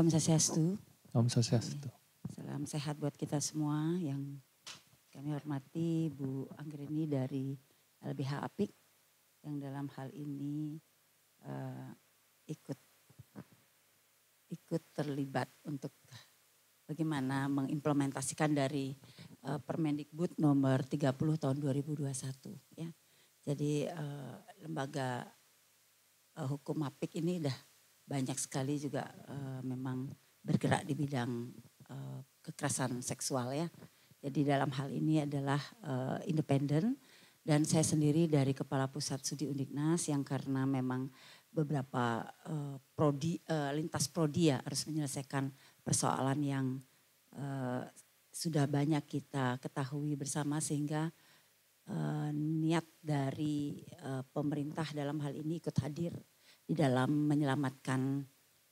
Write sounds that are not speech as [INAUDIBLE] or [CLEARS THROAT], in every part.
Om Sasyastu. Om Sasyastu. Salam sehat buat kita semua yang kami hormati Bu Anggreni dari LBH Apik yang dalam hal ini uh, ikut ikut terlibat untuk bagaimana mengimplementasikan dari uh, Permendikbud nomor 30 tahun 2021 ya. Jadi uh, lembaga uh, hukum Apik ini dah banyak sekali juga uh, memang bergerak di bidang uh, kekerasan seksual ya. Jadi dalam hal ini adalah uh, independen dan saya sendiri dari Kepala Pusat Studi Undiknas yang karena memang beberapa uh, prodi uh, lintas prodi ya harus menyelesaikan persoalan yang uh, sudah banyak kita ketahui bersama sehingga uh, niat dari uh, pemerintah dalam hal ini ikut hadir di dalam menyelamatkan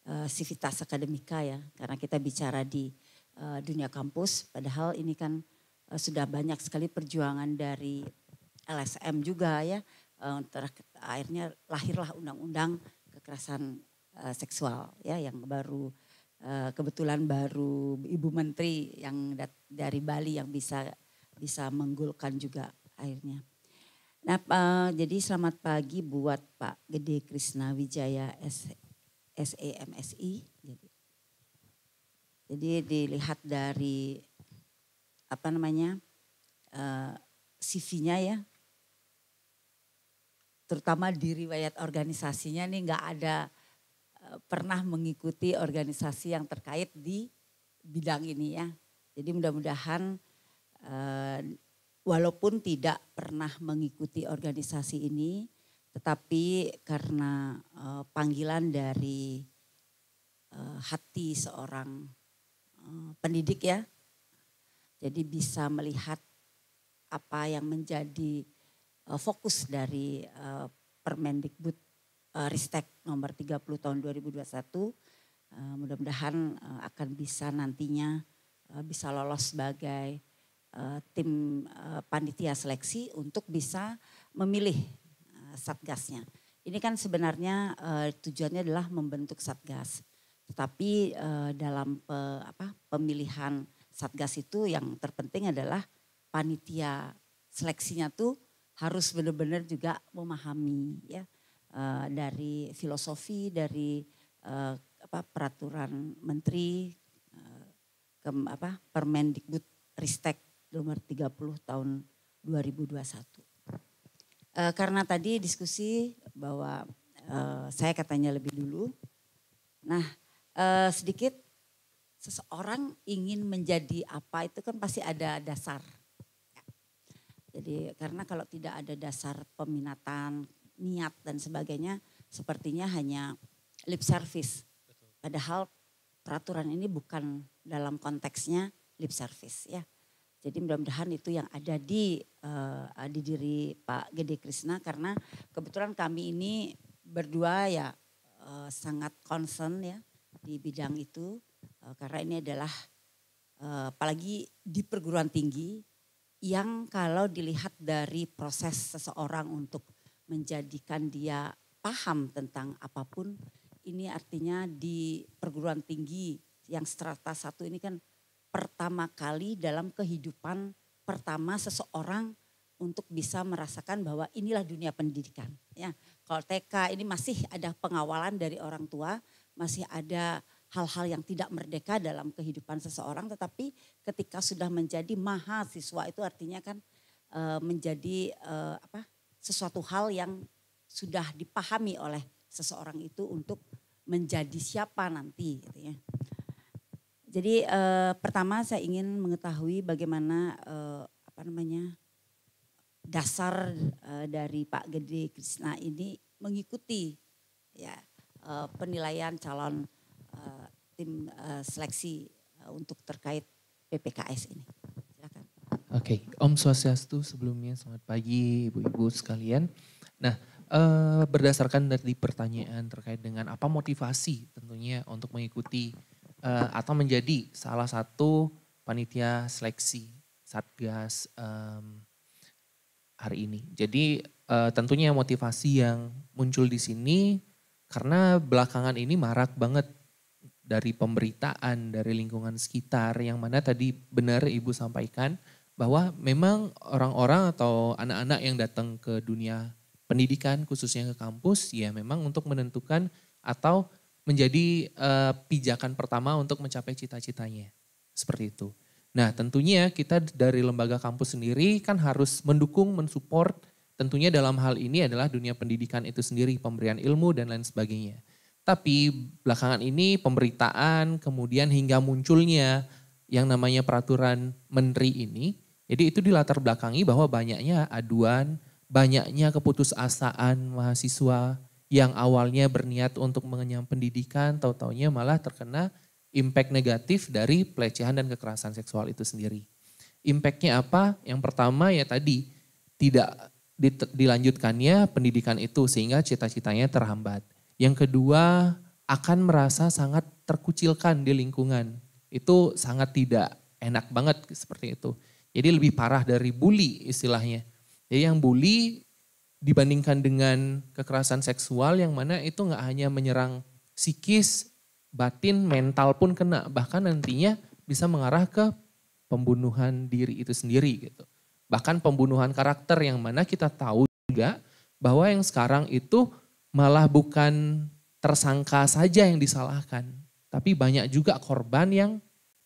uh, sivitas akademika ya karena kita bicara di uh, dunia kampus padahal ini kan uh, sudah banyak sekali perjuangan dari LSM juga ya uh, akhirnya lahirlah undang-undang kekerasan uh, seksual ya yang baru uh, kebetulan baru ibu menteri yang dari Bali yang bisa bisa menggulkan juga akhirnya Nah, uh, jadi selamat pagi buat Pak Gede Krisna Wijaya SEMSI. Jadi, jadi dilihat dari apa namanya uh, eh, CV-nya ya, terutama di riwayat organisasinya nih nggak ada uh, pernah mengikuti organisasi yang terkait di bidang ini ya. Jadi mudah-mudahan eh, walaupun tidak pernah mengikuti organisasi ini, tetapi karena uh, panggilan dari uh, hati seorang uh, pendidik ya, jadi bisa melihat apa yang menjadi uh, fokus dari uh, Permendikbud uh, Ristek nomor 30 tahun 2021 uh, mudah-mudahan uh, akan bisa nantinya uh, bisa lolos sebagai Eh, tim eh, panitia seleksi untuk bisa memilih eh, satgasnya. Ini kan sebenarnya tujuannya adalah membentuk satgas. Tetapi dalam pemilihan satgas itu yang terpenting adalah panitia seleksinya tuh harus benar-benar juga memahami ya dari filosofi dari apa peraturan menteri ke apa Permendikbud Ristek nomor 30 tahun 2021. E, eh, karena tadi diskusi bahwa e, saya katanya lebih dulu. Nah e, sedikit seseorang ingin menjadi apa itu kan pasti ada dasar. Jadi karena kalau tidak ada dasar peminatan, niat dan sebagainya sepertinya hanya lip service. Padahal peraturan ini bukan dalam konteksnya lip service ya. Jadi mudah-mudahan itu yang ada di uh, di diri Pak Gede Krisna karena kebetulan kami ini berdua ya uh, sangat concern ya di bidang itu uh, karena ini adalah uh, apalagi di perguruan tinggi yang kalau dilihat dari proses seseorang untuk menjadikan dia paham tentang apapun ini artinya di perguruan tinggi yang strata satu ini kan pertama kali dalam kehidupan pertama seseorang untuk bisa merasakan bahwa inilah dunia pendidikan. Ya, kalau TK ini masih ada pengawalan dari orang tua, masih ada hal-hal yang tidak merdeka dalam kehidupan seseorang, tetapi ketika sudah menjadi mahasiswa itu artinya kan e, menjadi e, apa sesuatu hal yang sudah dipahami oleh seseorang itu untuk menjadi siapa nanti, gitu ya. Jadi uh, pertama saya ingin mengetahui bagaimana uh, apa namanya dasar uh, dari Pak Gede Krisna ini mengikuti ya uh, penilaian calon uh, tim uh, seleksi uh, untuk terkait PPKS ini. Silakan. Oke, okay. Om Swastiastu sebelumnya selamat pagi ibu-ibu sekalian. Nah, Uh, berdasarkan dari pertanyaan terkait dengan apa motivasi tentunya untuk mengikuti uh, atau menjadi salah satu panitia seleksi satgas um, hari ini. Jadi uh, tentunya motivasi yang muncul di sini karena belakangan ini marak banget dari pemberitaan dari lingkungan sekitar yang mana tadi benar ibu sampaikan bahwa memang orang-orang atau anak-anak yang datang ke dunia pendidikan khususnya ke kampus ya memang untuk menentukan atau menjadi uh, pijakan pertama untuk mencapai cita-citanya. Seperti itu. Nah, tentunya kita dari lembaga kampus sendiri kan harus mendukung, mensupport tentunya dalam hal ini adalah dunia pendidikan itu sendiri, pemberian ilmu dan lain sebagainya. Tapi belakangan ini pemberitaan kemudian hingga munculnya yang namanya peraturan menteri ini, jadi itu dilatar belakangi bahwa banyaknya aduan, banyaknya keputusasaan mahasiswa yang awalnya berniat untuk mengenyam pendidikan, tahu-taunya malah terkena impact negatif dari pelecehan dan kekerasan seksual itu sendiri. Impactnya apa? Yang pertama ya tadi, tidak dilanjutkannya pendidikan itu sehingga cita-citanya terhambat. Yang kedua, akan merasa sangat terkucilkan di lingkungan. Itu sangat tidak enak banget seperti itu. Jadi lebih parah dari bully istilahnya. Jadi yang bully dibandingkan dengan kekerasan seksual yang mana itu nggak hanya menyerang psikis, batin, mental pun kena. Bahkan nantinya bisa mengarah ke pembunuhan diri itu sendiri gitu. Bahkan pembunuhan karakter yang mana kita tahu juga bahwa yang sekarang itu malah bukan tersangka saja yang disalahkan. Tapi banyak juga korban yang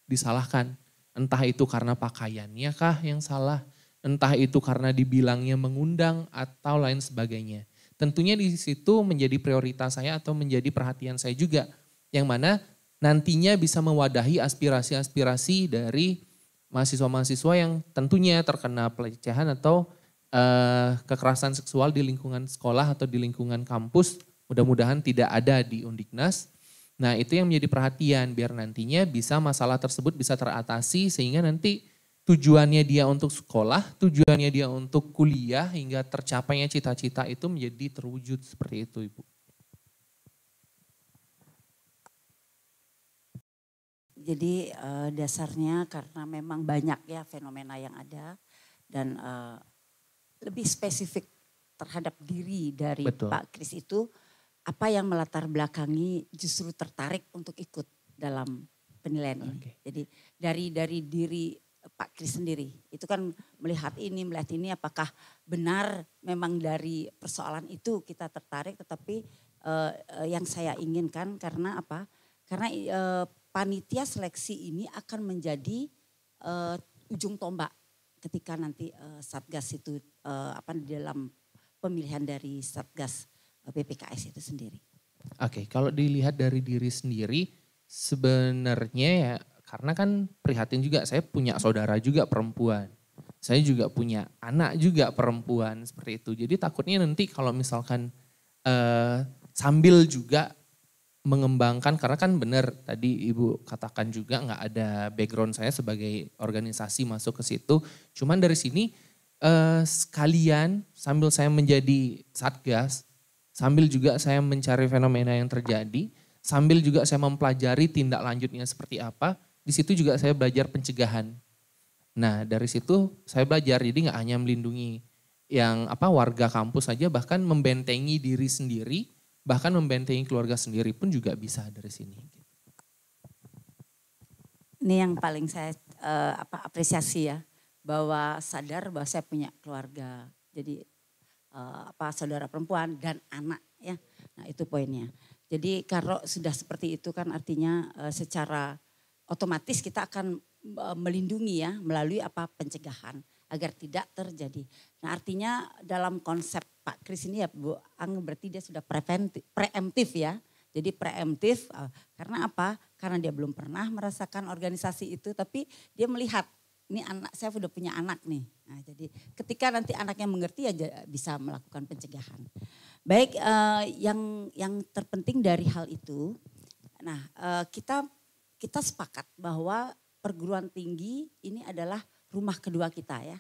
disalahkan. Entah itu karena pakaiannya kah yang salah, entah itu karena dibilangnya mengundang atau lain sebagainya. Tentunya di situ menjadi prioritas saya atau menjadi perhatian saya juga, yang mana nantinya bisa mewadahi aspirasi-aspirasi dari mahasiswa-mahasiswa yang tentunya terkena pelecehan atau uh, kekerasan seksual di lingkungan sekolah atau di lingkungan kampus. Mudah-mudahan tidak ada di Undiknas. Nah itu yang menjadi perhatian biar nantinya bisa masalah tersebut bisa teratasi sehingga nanti tujuannya dia untuk sekolah, tujuannya dia untuk kuliah hingga tercapainya cita-cita itu menjadi terwujud seperti itu, Ibu. Jadi eh, dasarnya karena memang banyak ya fenomena yang ada dan eh, lebih spesifik terhadap diri dari Betul. Pak Kris itu apa yang melatar belakangi justru tertarik untuk ikut dalam penilaian okay. Jadi dari dari diri Pak Kris sendiri. Itu kan melihat ini, melihat ini apakah benar memang dari persoalan itu kita tertarik tetapi uh, yang saya inginkan karena apa? Karena uh, panitia seleksi ini akan menjadi uh, ujung tombak ketika nanti uh, Satgas itu uh, apa di dalam pemilihan dari Satgas PPKS BPKS itu sendiri. Oke, kalau dilihat dari diri sendiri sebenarnya ya karena kan prihatin juga, saya punya saudara juga perempuan. Saya juga punya anak juga perempuan seperti itu. Jadi takutnya nanti kalau misalkan eh, sambil juga mengembangkan karena kan benar tadi ibu katakan juga nggak ada background saya sebagai organisasi masuk ke situ cuman dari sini eh, sekalian sambil saya menjadi satgas sambil juga saya mencari fenomena yang terjadi sambil juga saya mempelajari tindak lanjutnya seperti apa di situ juga saya belajar pencegahan. Nah dari situ saya belajar jadi nggak hanya melindungi yang apa warga kampus saja bahkan membentengi diri sendiri bahkan membentengi keluarga sendiri pun juga bisa dari sini. Ini yang paling saya uh, apa apresiasi ya bahwa sadar bahwa saya punya keluarga jadi uh, apa saudara perempuan dan anak ya nah itu poinnya. Jadi kalau sudah seperti itu kan artinya uh, secara otomatis kita akan e, melindungi ya melalui apa pencegahan agar tidak terjadi. Nah artinya dalam konsep Pak Kris ini ya Bu Ang berarti dia sudah preventif, preemptif ya. Jadi preemptif e, karena apa? Karena dia belum pernah merasakan organisasi itu tapi dia melihat ini anak saya sudah punya anak nih. Nah, jadi ketika nanti anaknya mengerti ya bisa melakukan pencegahan. Baik e, yang yang terpenting dari hal itu. Nah, kita kita sepakat bahwa perguruan tinggi ini adalah rumah kedua kita ya.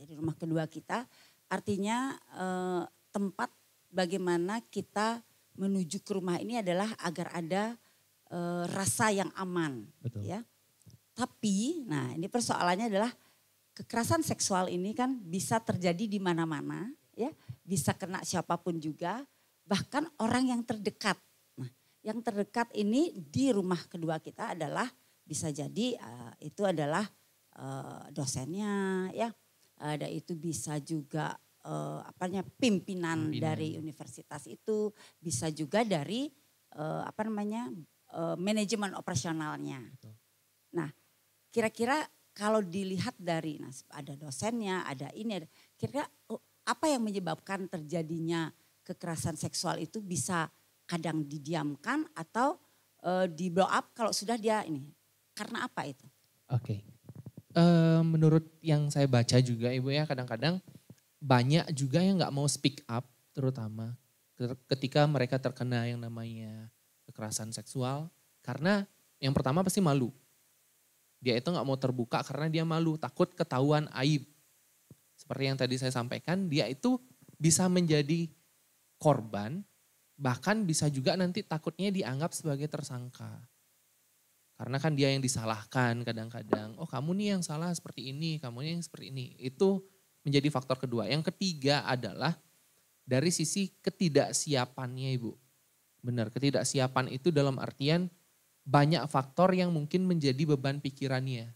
Jadi rumah kedua kita artinya eh, tempat bagaimana kita menuju ke rumah ini adalah agar ada eh, rasa yang aman Betul. ya. Tapi nah ini persoalannya adalah kekerasan seksual ini kan bisa terjadi di mana-mana ya, bisa kena siapapun juga bahkan orang yang terdekat yang terdekat ini di rumah kedua kita adalah bisa jadi uh, itu adalah uh, dosennya ya ada itu bisa juga uh, apanya pimpinan, pimpinan dari universitas itu bisa juga dari uh, apa namanya uh, manajemen operasionalnya Betul. nah kira-kira kalau dilihat dari nah ada dosennya ada ini kira-kira oh, apa yang menyebabkan terjadinya kekerasan seksual itu bisa kadang didiamkan atau uh, di blow up kalau sudah dia ini. Karena apa itu? Oke. Okay. Uh, eh, menurut yang saya baca juga Ibu ya kadang-kadang banyak juga yang nggak mau speak up terutama ketika mereka terkena yang namanya kekerasan seksual karena yang pertama pasti malu. Dia itu nggak mau terbuka karena dia malu, takut ketahuan aib. Seperti yang tadi saya sampaikan, dia itu bisa menjadi korban Bahkan bisa juga nanti takutnya dianggap sebagai tersangka. Karena kan dia yang disalahkan kadang-kadang. Oh kamu nih yang salah seperti ini, kamu nih yang seperti ini. Itu menjadi faktor kedua. Yang ketiga adalah dari sisi ketidaksiapannya Ibu. Benar, ketidaksiapan itu dalam artian banyak faktor yang mungkin menjadi beban pikirannya.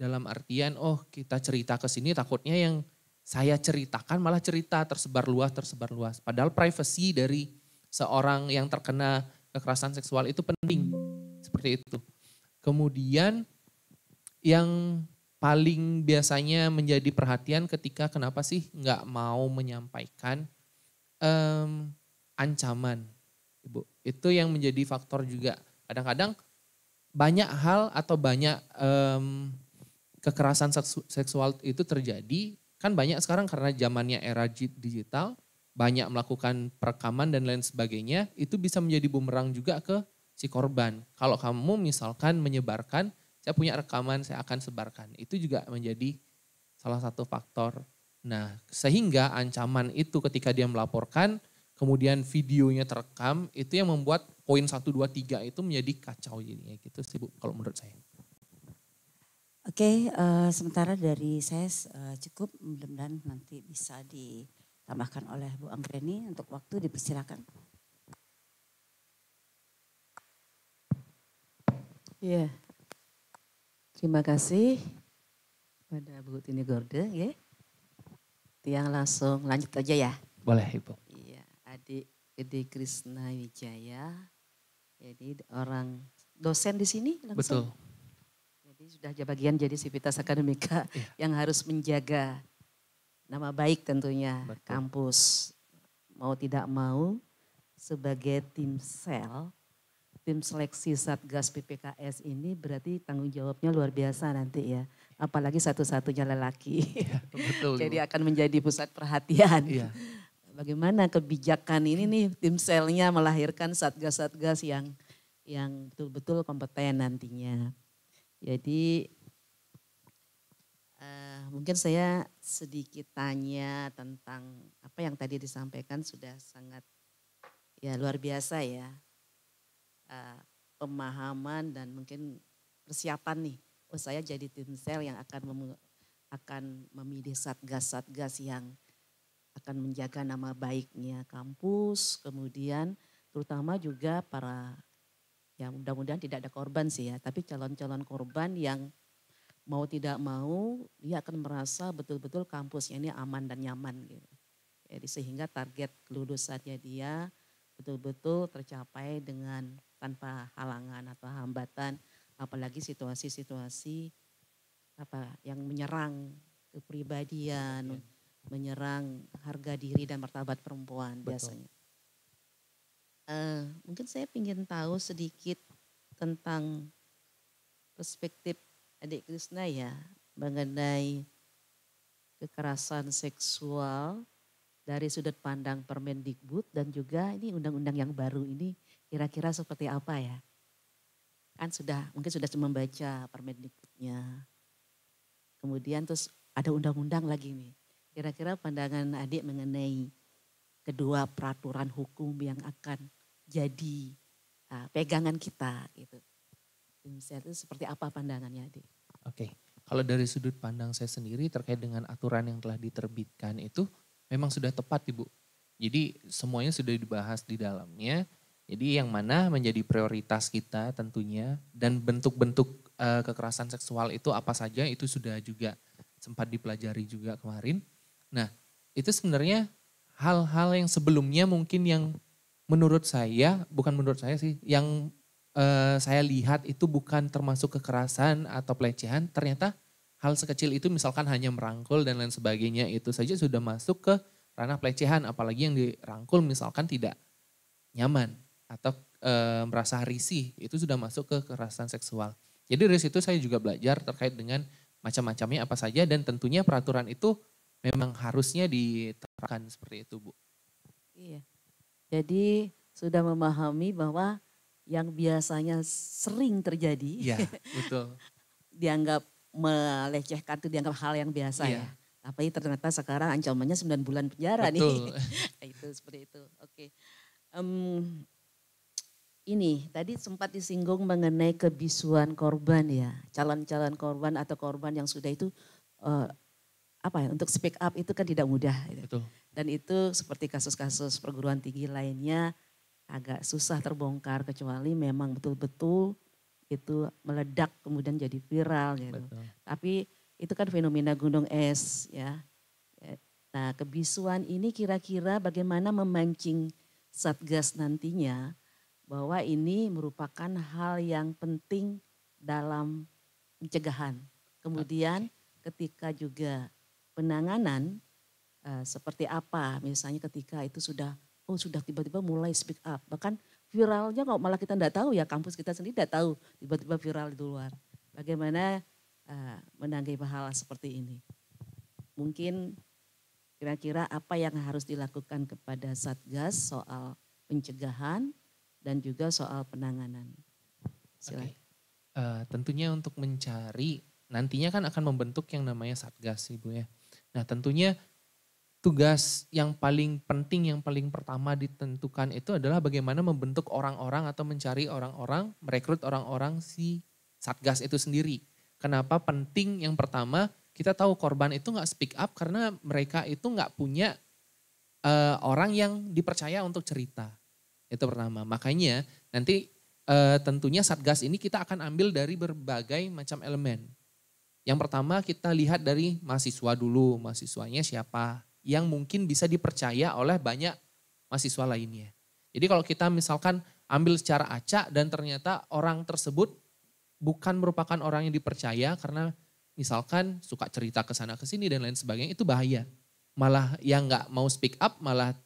Dalam artian, oh kita cerita ke sini takutnya yang saya ceritakan malah cerita tersebar luas, tersebar luas. Padahal privasi dari seorang yang terkena kekerasan seksual itu penting. Seperti itu. Kemudian yang paling biasanya menjadi perhatian ketika kenapa sih nggak mau menyampaikan um, ancaman, ibu. Itu yang menjadi faktor juga. Kadang-kadang banyak hal atau banyak um, kekerasan seksual itu terjadi kan banyak sekarang karena zamannya era digital banyak melakukan perekaman dan lain sebagainya, itu bisa menjadi bumerang juga ke si korban. Kalau kamu misalkan menyebarkan, saya punya rekaman, saya akan sebarkan. Itu juga menjadi salah satu faktor. Nah, sehingga ancaman itu ketika dia melaporkan, kemudian videonya terekam, itu yang membuat poin 1, 2, 3 itu menjadi kacau jadinya gitu sih Bu, kalau menurut saya. Oke, uh, sementara dari saya uh, cukup, mudah-mudahan nanti bisa di tambahkan oleh Bu Anggreni untuk waktu dipersilakan. Iya, yeah. terima kasih pada Bu Tini Gorde. Ya. Tiang langsung lanjut aja ya. Boleh Ibu. Iya, adik Edi Krisna Wijaya. Jadi orang dosen di sini langsung. Betul. Jadi sudah bagian jadi Sivitas Akademika yeah. yang harus menjaga nama baik tentunya Betul. kampus mau tidak mau sebagai tim sel tim seleksi Satgas PPKS ini berarti tanggung jawabnya luar biasa nanti ya. Apalagi satu-satunya lelaki. Ya, betul. [LAUGHS] Jadi akan menjadi pusat perhatian. Ya. Bagaimana kebijakan ini nih tim selnya melahirkan satgas-satgas yang yang betul-betul kompeten nantinya. Jadi mungkin saya sedikit tanya tentang apa yang tadi disampaikan sudah sangat ya luar biasa ya uh, pemahaman dan mungkin persiapan nih. Oh saya jadi tim sel yang akan mem akan memilih satgas-satgas yang akan menjaga nama baiknya kampus, kemudian terutama juga para ya mudah-mudahan tidak ada korban sih ya, tapi calon-calon korban yang mau tidak mau dia akan merasa betul-betul kampusnya ini aman dan nyaman gitu. Jadi sehingga target kelulusannya dia betul-betul tercapai dengan tanpa halangan atau hambatan apalagi situasi-situasi apa yang menyerang kepribadian, ya. menyerang harga diri dan martabat perempuan Betul. biasanya. Uh, mungkin saya ingin tahu sedikit tentang perspektif adik Krishna ya mengenai kekerasan seksual dari sudut pandang Permendikbud dan juga ini undang-undang yang baru ini kira-kira seperti apa ya? Kan sudah mungkin sudah membaca Permendikbudnya. Kemudian terus ada undang-undang lagi nih. Kira-kira pandangan adik mengenai kedua peraturan hukum yang akan jadi ah, pegangan kita gitu. Insight itu seperti apa pandangannya, Adi? Oke, okay. kalau dari sudut pandang saya sendiri terkait dengan aturan yang telah diterbitkan itu memang sudah tepat, Ibu. Jadi semuanya sudah dibahas di dalamnya. Jadi yang mana menjadi prioritas kita tentunya dan bentuk-bentuk uh, kekerasan seksual itu apa saja itu sudah juga sempat dipelajari juga kemarin. Nah, itu sebenarnya hal-hal yang sebelumnya mungkin yang menurut saya, bukan menurut saya sih, yang Eh, saya lihat itu bukan termasuk kekerasan atau pelecehan, ternyata hal sekecil itu misalkan hanya merangkul dan lain sebagainya itu saja sudah masuk ke ranah pelecehan, apalagi yang dirangkul misalkan tidak nyaman atau e, merasa risih, itu sudah masuk ke kekerasan seksual. Jadi dari situ saya juga belajar terkait dengan macam-macamnya apa saja dan tentunya peraturan itu memang harusnya diterapkan seperti itu, Bu. Iya. Jadi sudah memahami bahwa yang biasanya sering terjadi. Ya, [LAUGHS] betul. dianggap melecehkan itu dianggap hal yang biasa iya. ya. ya. Tapi ternyata sekarang ancamannya 9 bulan penjara betul. nih. [LAUGHS] itu seperti itu. Oke. Okay. Um, ini tadi sempat disinggung mengenai kebisuan korban ya, calon-calon korban atau korban yang sudah itu uh, apa ya untuk speak up itu kan tidak mudah. Gitu. Betul. Dan itu seperti kasus-kasus perguruan tinggi lainnya agak susah terbongkar kecuali memang betul-betul itu meledak kemudian jadi viral gitu. Betul. Tapi itu kan fenomena gunung es ya. E, nah kebisuan ini kira-kira bagaimana memancing Satgas nantinya bahwa ini merupakan hal yang penting dalam pencegahan. Kemudian ketika juga penanganan eh, seperti apa misalnya ketika itu sudah oh sudah tiba-tiba mulai speak up. Bahkan viralnya kok malah kita tidak tahu ya kampus kita sendiri tidak tahu tiba-tiba viral di luar. Bagaimana uh, menanggapi hal seperti ini? Mungkin kira-kira apa yang harus dilakukan kepada Satgas soal pencegahan dan juga soal penanganan. Silakan. Okay. Uh, eh, tentunya untuk mencari nantinya kan akan membentuk yang namanya Satgas Ibu ya. Nah tentunya tugas yang paling penting, yang paling pertama ditentukan itu adalah bagaimana membentuk orang-orang atau mencari orang-orang, merekrut orang-orang si satgas itu sendiri. Kenapa penting yang pertama kita tahu korban itu nggak speak up karena mereka itu nggak punya uh, orang yang dipercaya untuk cerita. Itu pertama. Makanya nanti uh, tentunya satgas ini kita akan ambil dari berbagai macam elemen. Yang pertama kita lihat dari mahasiswa dulu, mahasiswanya siapa, yang mungkin bisa dipercaya oleh banyak mahasiswa lainnya. Jadi kalau kita misalkan ambil secara acak dan ternyata orang tersebut bukan merupakan orang yang dipercaya karena misalkan suka cerita ke sana ke sini dan lain sebagainya itu bahaya. Malah yang nggak mau speak up malah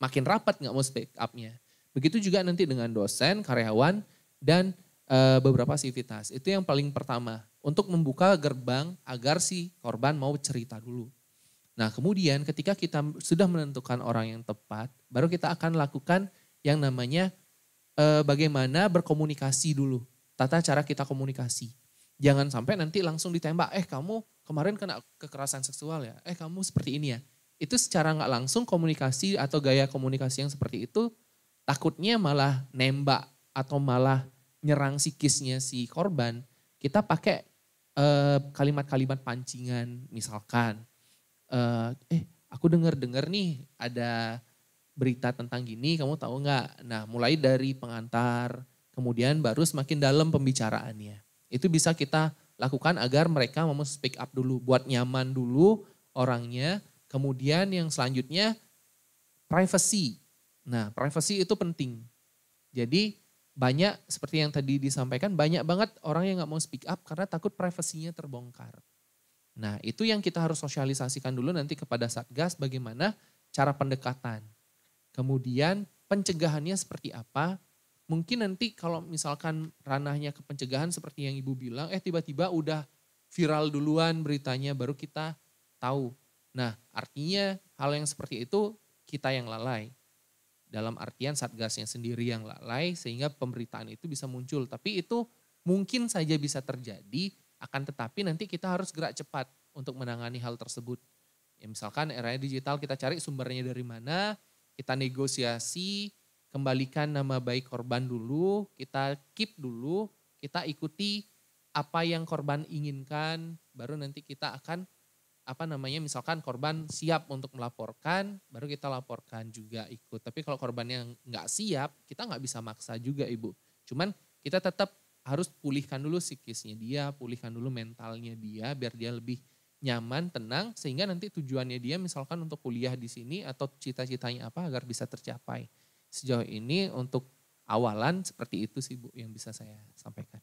makin rapat nggak mau speak upnya. Begitu juga nanti dengan dosen, karyawan dan e, beberapa sivitas. Itu yang paling pertama untuk membuka gerbang agar si korban mau cerita dulu. Nah kemudian ketika kita sudah menentukan orang yang tepat, baru kita akan lakukan yang namanya e, bagaimana berkomunikasi dulu. Tata cara kita komunikasi. Jangan sampai nanti langsung ditembak, eh kamu kemarin kena kekerasan seksual ya, eh kamu seperti ini ya. Itu secara nggak langsung komunikasi atau gaya komunikasi yang seperti itu takutnya malah nembak atau malah nyerang psikisnya si korban, kita pakai eh, kalimat-kalimat e, pancingan misalkan uh, eh aku dengar dengar nih ada berita tentang gini kamu tahu nggak nah mulai dari pengantar kemudian baru semakin dalam pembicaraannya itu bisa kita lakukan agar mereka mau speak up dulu buat nyaman dulu orangnya kemudian yang selanjutnya privacy nah privacy itu penting jadi banyak seperti yang tadi disampaikan banyak banget orang yang nggak mau speak up karena takut privasinya terbongkar Nah, itu yang kita harus sosialisasikan dulu nanti kepada Satgas bagaimana cara pendekatan. Kemudian pencegahannya seperti apa? Mungkin nanti kalau misalkan ranahnya ke pencegahan seperti yang Ibu bilang, eh tiba-tiba udah viral duluan beritanya baru kita tahu. Nah, artinya hal yang seperti itu kita yang lalai. Dalam artian Satgasnya sendiri yang lalai sehingga pemberitaan itu bisa muncul. Tapi itu mungkin saja bisa terjadi akan tetapi nanti kita harus gerak cepat untuk menangani hal tersebut. Ya, misalkan era digital kita cari sumbernya dari mana, kita negosiasi, kembalikan nama baik korban dulu, kita keep dulu, kita ikuti apa yang korban inginkan, baru nanti kita akan apa namanya misalkan korban siap untuk melaporkan baru kita laporkan juga ikut tapi kalau korban yang nggak siap kita nggak bisa maksa juga ibu cuman kita tetap harus pulihkan dulu psikisnya dia, pulihkan dulu mentalnya dia biar dia lebih nyaman, tenang sehingga nanti tujuannya dia misalkan untuk kuliah di sini atau cita-citanya apa agar bisa tercapai. Sejauh ini untuk awalan seperti itu sih Bu yang bisa saya sampaikan.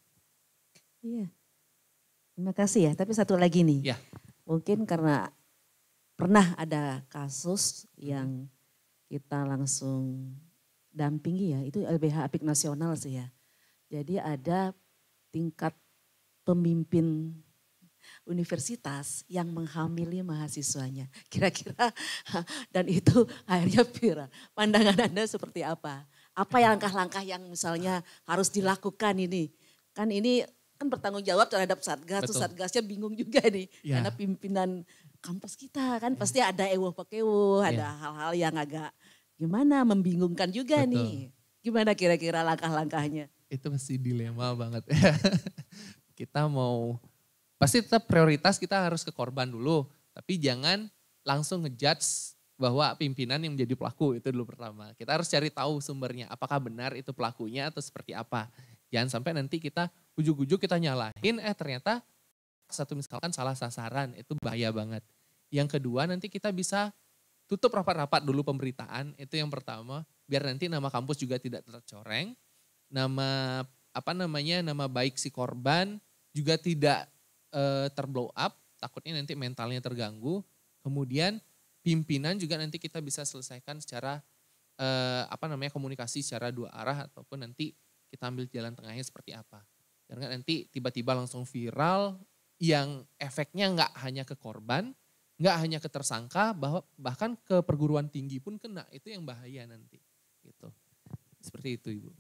Iya. Terima kasih ya, tapi satu lagi nih. Ya. Mungkin karena pernah ada kasus yang kita langsung dampingi ya, itu LBH Apik Nasional sih ya. Jadi ada tingkat pemimpin universitas yang menghamili mahasiswanya. [LAUGHS] Kira-kira [LAUGHS] dan itu akhirnya Pira. Pandangan Anda seperti apa? Apa yang langkah-langkah yang misalnya harus dilakukan ini? Kan ini kan bertanggung jawab terhadap satgas, Betul. satgasnya bingung juga nih. Ya. Karena pimpinan kampus kita kan ya. pasti ada ewo pakewo, iya. ada hal-hal yang agak gimana membingungkan juga Betul. nih. Gimana kira-kira langkah-langkahnya? itu masih dilema banget. [LAUGHS] kita mau pasti tetap prioritas kita harus ke korban dulu, tapi jangan langsung ngejudge bahwa pimpinan yang menjadi pelaku itu dulu pertama. Kita harus cari tahu sumbernya, apakah benar itu pelakunya atau seperti apa. Jangan sampai nanti kita ujuk-ujuk kita nyalahin, eh ternyata satu misalkan salah sasaran, itu bahaya banget. Yang kedua nanti kita bisa tutup rapat-rapat dulu pemberitaan, itu yang pertama, biar nanti nama kampus juga tidak tercoreng nama apa namanya nama baik si korban juga tidak e, terblow up takutnya nanti mentalnya terganggu kemudian pimpinan juga nanti kita bisa selesaikan secara e, apa namanya komunikasi secara dua arah ataupun nanti kita ambil jalan tengahnya seperti apa karena nanti tiba-tiba langsung viral yang efeknya nggak hanya ke korban nggak hanya ke tersangka bahwa bahkan ke perguruan tinggi pun kena itu yang bahaya nanti gitu seperti itu ibu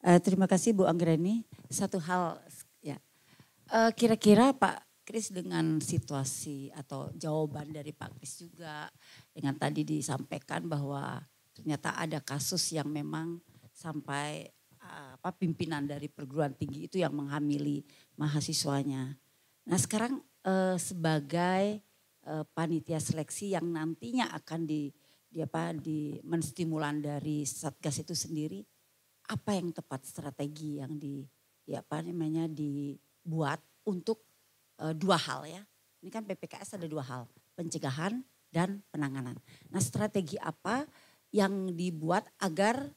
Eh, terima kasih Bu Anggreni. Satu hal ya, kira eh, kira-kira Pak Kris dengan situasi atau jawaban dari Pak Kris juga dengan tadi disampaikan bahwa ternyata ada kasus yang memang sampai uh, apa pimpinan dari perguruan tinggi itu yang menghamili mahasiswanya. Nah sekarang uh, sebagai uh, panitia seleksi yang nantinya akan di, di apa di menstimulan dari satgas itu sendiri apa yang tepat strategi yang di ya apa namanya dibuat untuk e, dua hal ya. Ini kan PPKS ada dua hal, pencegahan dan penanganan. Nah, strategi apa yang dibuat agar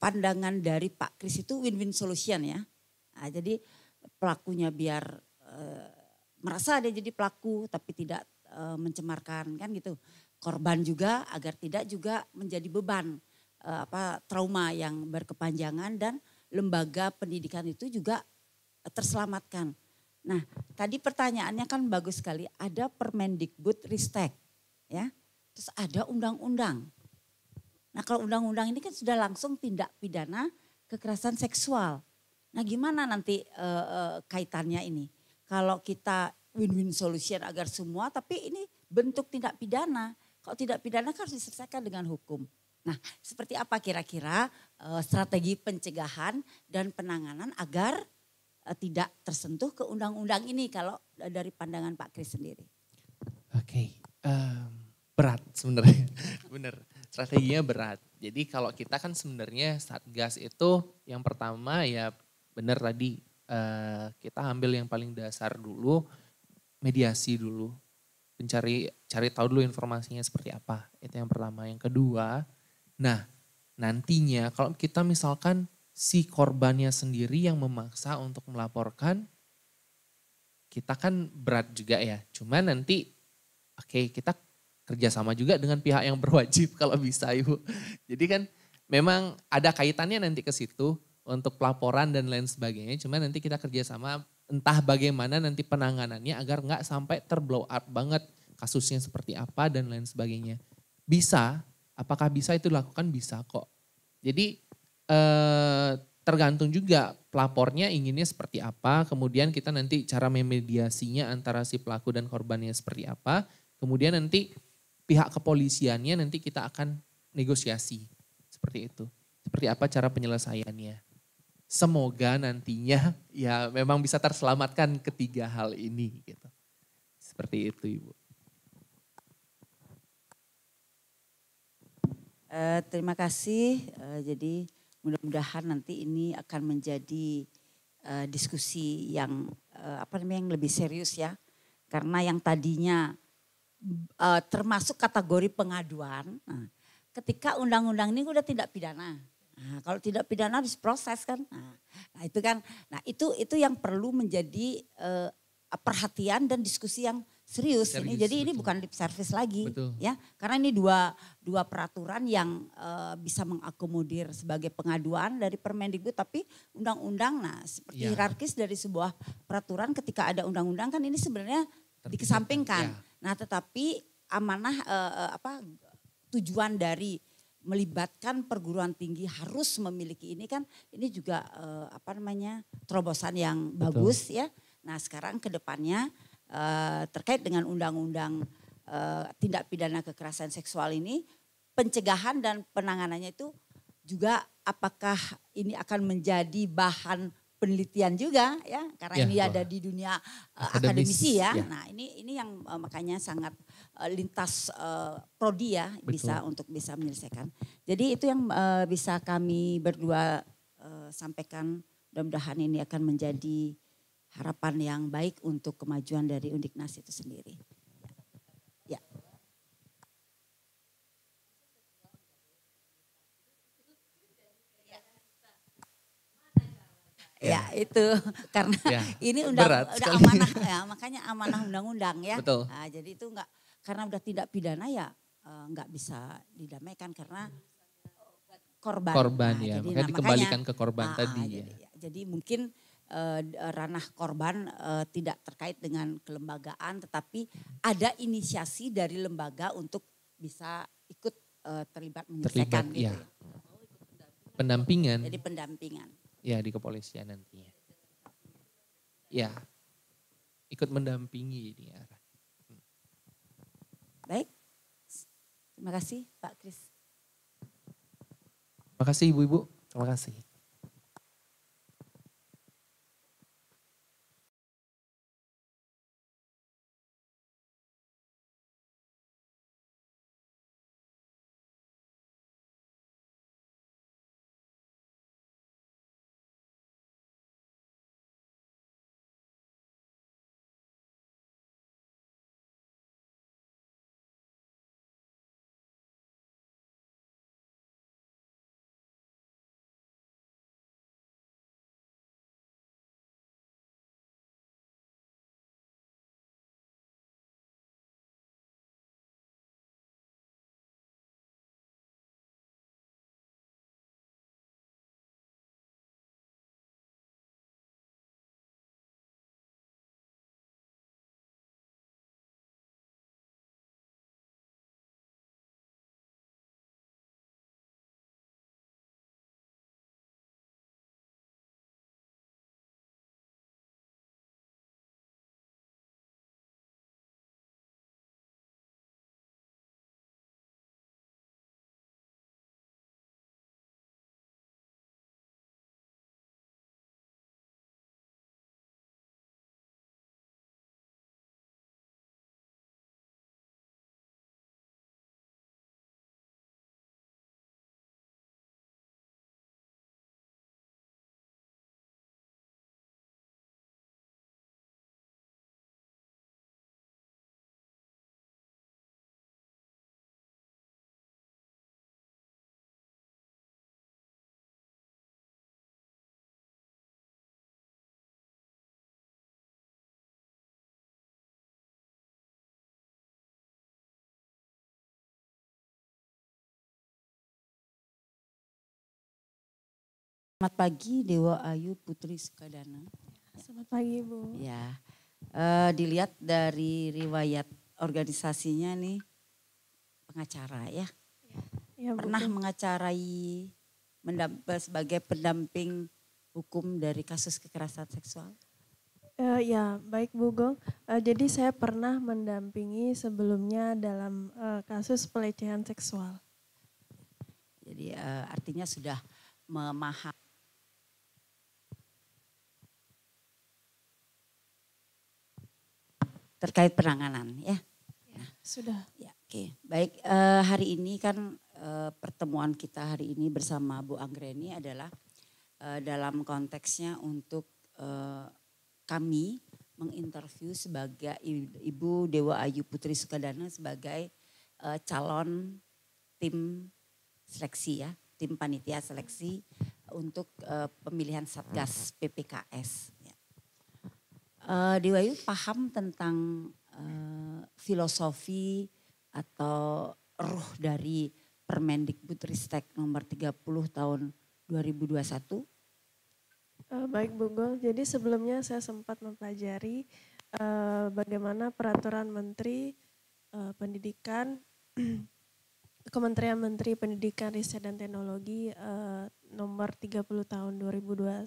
pandangan dari Pak Kris itu win-win solution ya. Nah, jadi pelakunya biar e, merasa dia jadi pelaku tapi tidak e, mencemarkan kan gitu. Korban juga agar tidak juga menjadi beban uh, apa trauma yang berkepanjangan dan lembaga pendidikan itu juga terselamatkan. Nah, tadi pertanyaannya kan bagus sekali. Ada Permendikbud Ristek, ya. Terus ada undang-undang. Nah, kalau undang-undang ini kan sudah langsung tindak pidana kekerasan seksual. Nah, gimana nanti e, e, kaitannya ini? Kalau kita win-win solution agar semua, tapi ini bentuk tindak pidana. Kalau tidak pidana kan harus diselesaikan dengan hukum. Nah, seperti apa kira-kira uh, strategi pencegahan dan penanganan agar uh, tidak tersentuh ke undang-undang ini kalau uh, dari pandangan Pak Kris sendiri? Oke, okay. um, berat sebenarnya, [LAUGHS] benar. Strateginya berat. Jadi kalau kita kan sebenarnya satgas itu yang pertama ya benar tadi uh, kita ambil yang paling dasar dulu, mediasi dulu, mencari cari tahu dulu informasinya seperti apa. Itu yang pertama. Yang kedua, Nah, nantinya kalau kita misalkan si korbannya sendiri yang memaksa untuk melaporkan, kita kan berat juga ya. Cuma nanti, oke okay, kita kerjasama juga dengan pihak yang berwajib [LAUGHS] kalau bisa ibu. Jadi kan memang ada kaitannya nanti ke situ untuk pelaporan dan lain sebagainya. Cuma nanti kita kerjasama entah bagaimana nanti penanganannya agar nggak sampai terblow up banget kasusnya seperti apa dan lain sebagainya. Bisa, Apakah bisa itu dilakukan? Bisa kok. Jadi eh, tergantung juga pelapornya inginnya seperti apa, kemudian kita nanti cara memediasinya antara si pelaku dan korbannya seperti apa, kemudian nanti pihak kepolisiannya nanti kita akan negosiasi seperti itu. Seperti apa cara penyelesaiannya. Semoga nantinya ya memang bisa terselamatkan ketiga hal ini gitu. Seperti itu Ibu. Uh, terima kasih. Uh, jadi mudah-mudahan nanti ini akan menjadi uh, diskusi yang uh, apa namanya yang lebih serius ya. Karena yang tadinya uh, termasuk kategori pengaduan. Nah, ketika undang-undang ini sudah tidak pidana. Nah, kalau tidak pidana harus proses kan. Nah, nah, itu kan. Nah itu itu yang perlu menjadi uh, perhatian dan diskusi yang serius Serius, ini. Jadi betul. ini bukan lip service lagi betul. ya. Karena ini dua dua peraturan yang uh, bisa mengakomodir sebagai pengaduan dari Permendikbud tapi undang-undang nah seperti ya. hierarkis dari sebuah peraturan ketika ada undang-undang kan ini sebenarnya dikesampingkan. Ya. Nah, tetapi amanah uh, apa tujuan dari melibatkan perguruan tinggi harus memiliki ini kan ini juga uh, apa namanya terobosan yang Betul. bagus ya. Nah, sekarang ke depannya Eh, terkait dengan undang-undang eh, tindak pidana kekerasan seksual ini pencegahan dan penanganannya itu juga apakah ini akan menjadi bahan penelitian juga ya karena ya, ini ada di dunia uh, akademisi ya. ya. Nah, ini ini yang uh, makanya sangat uh, lintas uh, prodi ya Betul. bisa untuk bisa menyelesaikan. Jadi itu yang uh, bisa kami berdua uh, sampaikan mudah-mudahan ini akan menjadi harapan yang baik untuk kemajuan dari Undiknas itu sendiri. Ya. Ya, ya. itu [LAUGHS] karena ya, ini undang, Berat udah amanah ya, [LAUGHS] makanya amanah undang-undang ya. Betul. Nah, jadi itu enggak karena udah tidak pidana ya enggak eh, bisa didamaikan karena korban. Korban nah, ya, jadi, makanya nah, dikembalikan ke korban nah, tadi jadi, ya. ya jadi mungkin Eh, eh, ranah korban uh, tidak terkait dengan kelembagaan, tetapi ada inisiasi dari lembaga untuk bisa ikut uh, terlibat menyelesaikan. Terlibat, gitu. Iya. ya. Pendampingan. Jadi pendampingan. Ya di kepolisian nantinya. Ya, ikut mendampingi ini Baik, terima kasih Pak Kris. Terima kasih Ibu-Ibu, terima kasih. Selamat pagi Dewa Ayu Putri Sukadana. Selamat pagi Bu. Ya, uh, dilihat dari riwayat organisasinya nih pengacara ya. ya, ya Bu. Pernah mengacarai sebagai pendamping hukum dari kasus kekerasan seksual? Uh, ya, baik Bu Gong. Uh, jadi saya pernah mendampingi sebelumnya dalam uh, kasus pelecehan seksual. Jadi uh, artinya sudah memahami terkait penanganan ya. ya sudah. Ya, oke. Okay. Baik, Uh, hari ini kan uh, pertemuan kita hari ini bersama Bu Anggreni adalah uh, dalam konteksnya untuk uh, kami menginterview sebagai Ibu Dewa Ayu Putri Sukadana sebagai uh, calon tim seleksi ya, tim panitia seleksi untuk uh, pemilihan Satgas PPKS uh, eh, Dewa Yu paham tentang uh, filosofi atau ruh dari Permendikbud Ristek nomor 30 tahun 2021? Uh, eh, baik Bonggol, jadi sebelumnya saya sempat mempelajari uh, bagaimana peraturan menteri uh, pendidikan [CLEARS THROAT] Kementerian Menteri Pendidikan Riset dan Teknologi uh, nomor 30 tahun 2021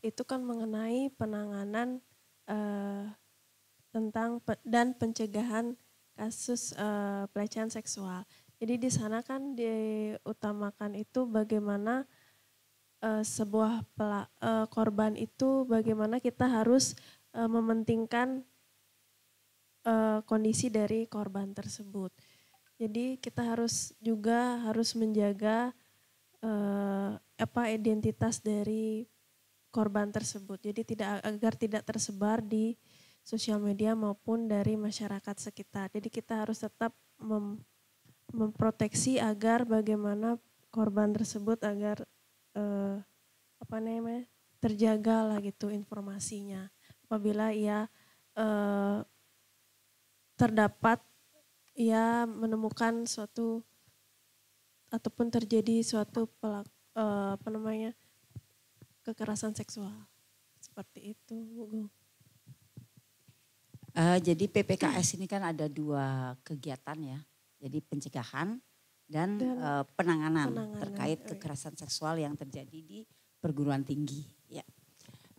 itu kan mengenai penanganan uh, tentang pe dan pencegahan kasus uh, pelecehan seksual. Jadi di sana kan diutamakan itu bagaimana uh, sebuah pela, uh, korban itu bagaimana kita harus uh, mementingkan uh, kondisi dari korban tersebut. Jadi kita harus juga harus menjaga uh, apa identitas dari korban tersebut. Jadi tidak agar tidak tersebar di sosial media maupun dari masyarakat sekitar. Jadi kita harus tetap mem, memproteksi agar bagaimana korban tersebut agar eh, apa namanya terjaga lah gitu informasinya. Apabila ia eh, terdapat ia menemukan suatu ataupun terjadi suatu pelak, eh, apa namanya kekerasan seksual. Seperti itu, Uh, jadi PPKS ini kan ada dua kegiatan ya. Jadi pencegahan dan, dan uh, penanganan, penanganan terkait oh, iya. kekerasan seksual yang terjadi di perguruan tinggi. Ya.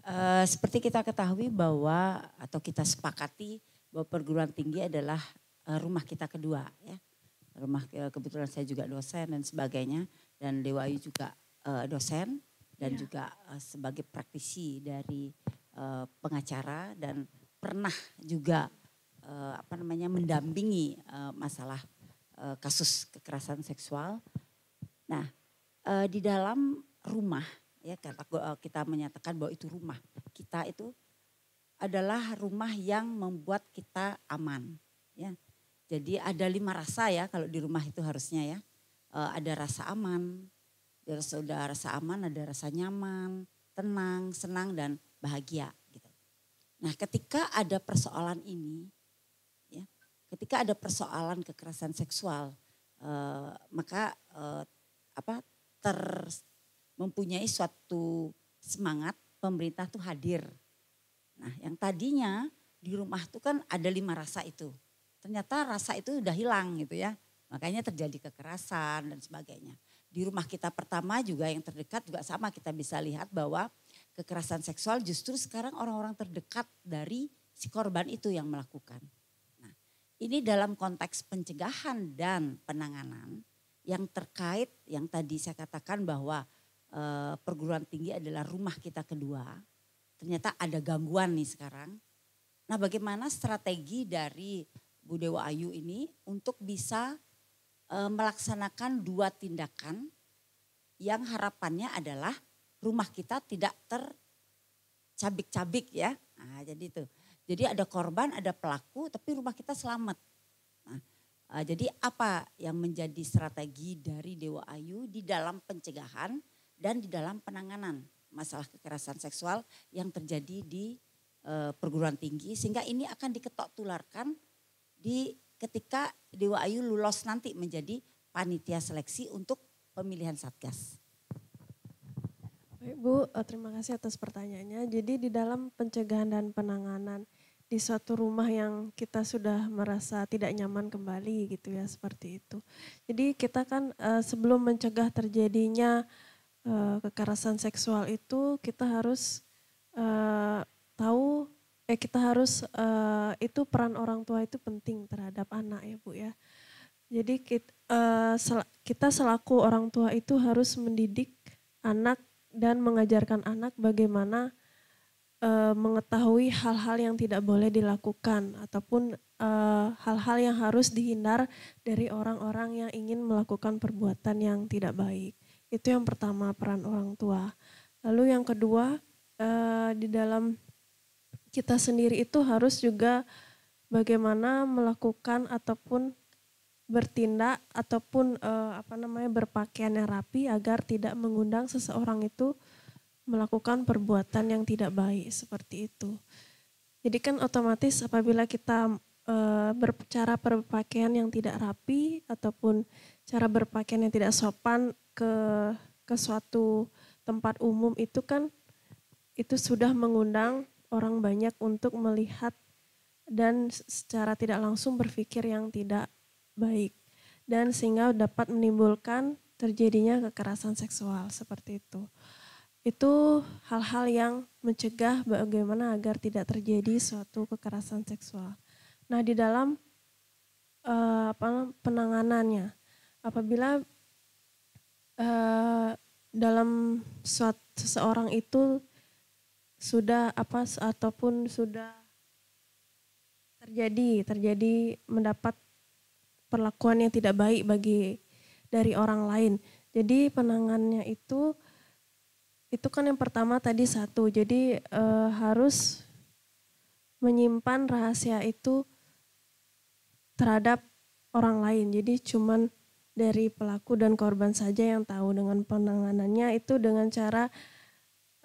Uh, seperti kita ketahui bahwa atau kita sepakati bahwa perguruan tinggi adalah rumah kita kedua ya. Rumah kebetulan saya juga dosen dan sebagainya dan Dewa Ayu juga dosen dan yeah. juga uh, sebagai praktisi dari uh, pengacara dan pernah juga uh, apa namanya mendampingi uh, masalah uh, kasus kekerasan seksual. Nah, uh, di dalam rumah ya kata kita menyatakan bahwa itu rumah. Kita itu adalah rumah yang membuat kita aman, ya. Jadi ada lima rasa ya kalau di rumah itu harusnya ya. Uh, ada rasa aman, dari ya, sudah rasa aman ada rasa nyaman, tenang, senang dan bahagia gitu. Nah, ketika ada persoalan ini ya, ketika ada persoalan kekerasan seksual eh, maka eh, apa ter mempunyai suatu semangat pemerintah tuh hadir. Nah, yang tadinya di rumah tuh kan ada lima rasa itu. Ternyata rasa itu udah hilang gitu ya. Makanya terjadi kekerasan dan sebagainya di rumah kita pertama juga yang terdekat juga sama kita bisa lihat bahwa kekerasan seksual justru sekarang orang-orang terdekat dari si korban itu yang melakukan. Nah, ini dalam konteks pencegahan dan penanganan yang terkait yang tadi saya katakan bahwa e, perguruan tinggi adalah rumah kita kedua. Ternyata ada gangguan nih sekarang. Nah, bagaimana strategi dari Bu Dewa Ayu ini untuk bisa E, melaksanakan dua tindakan yang harapannya adalah rumah kita tidak tercabik-cabik ya. Nah, jadi itu. Jadi ada korban, ada pelaku, tapi rumah kita selamat. Nah, e, jadi apa yang menjadi strategi dari Dewa Ayu di dalam pencegahan dan di dalam penanganan masalah kekerasan seksual yang terjadi di e, perguruan tinggi sehingga ini akan diketok tularkan di ketika Dewa Ayu lulus nanti menjadi panitia seleksi untuk pemilihan Satgas. Baik Bu, eh, terima kasih atas pertanyaannya. Jadi di dalam pencegahan dan penanganan di suatu rumah yang kita sudah merasa tidak nyaman kembali gitu ya seperti itu. Jadi kita kan eh, sebelum mencegah terjadinya eh, kekerasan seksual itu kita harus tahu Ya kita harus uh, itu peran orang tua itu penting terhadap anak ya Bu ya. Jadi kita, uh, eh, sel kita selaku orang tua itu harus mendidik anak dan mengajarkan anak bagaimana uh, mengetahui hal-hal yang tidak boleh dilakukan ataupun hal-hal uh, yang harus dihindar dari orang-orang yang ingin melakukan perbuatan yang tidak baik. Itu yang pertama peran orang tua. Lalu yang kedua di dalam kita sendiri itu harus juga bagaimana melakukan ataupun bertindak ataupun eh, apa namanya berpakaian yang rapi agar tidak mengundang seseorang itu melakukan perbuatan yang tidak baik seperti itu. Jadi kan otomatis apabila kita e, berpakaian yang tidak rapi ataupun cara berpakaian yang tidak sopan ke ke suatu tempat umum itu kan itu sudah mengundang orang banyak untuk melihat dan secara tidak langsung berpikir yang tidak baik dan sehingga dapat menimbulkan terjadinya kekerasan seksual seperti itu. Itu hal-hal yang mencegah bagaimana agar tidak terjadi suatu kekerasan seksual. Nah, di dalam uh, apa penanganannya apabila uh, dalam suatu seseorang itu sudah apa ataupun sudah terjadi terjadi mendapat perlakuan yang tidak baik bagi dari orang lain. Jadi penangannya itu itu kan yang pertama tadi satu. Jadi e, harus menyimpan rahasia itu terhadap orang lain. Jadi cuman dari pelaku dan korban saja yang tahu dengan penanganannya itu dengan cara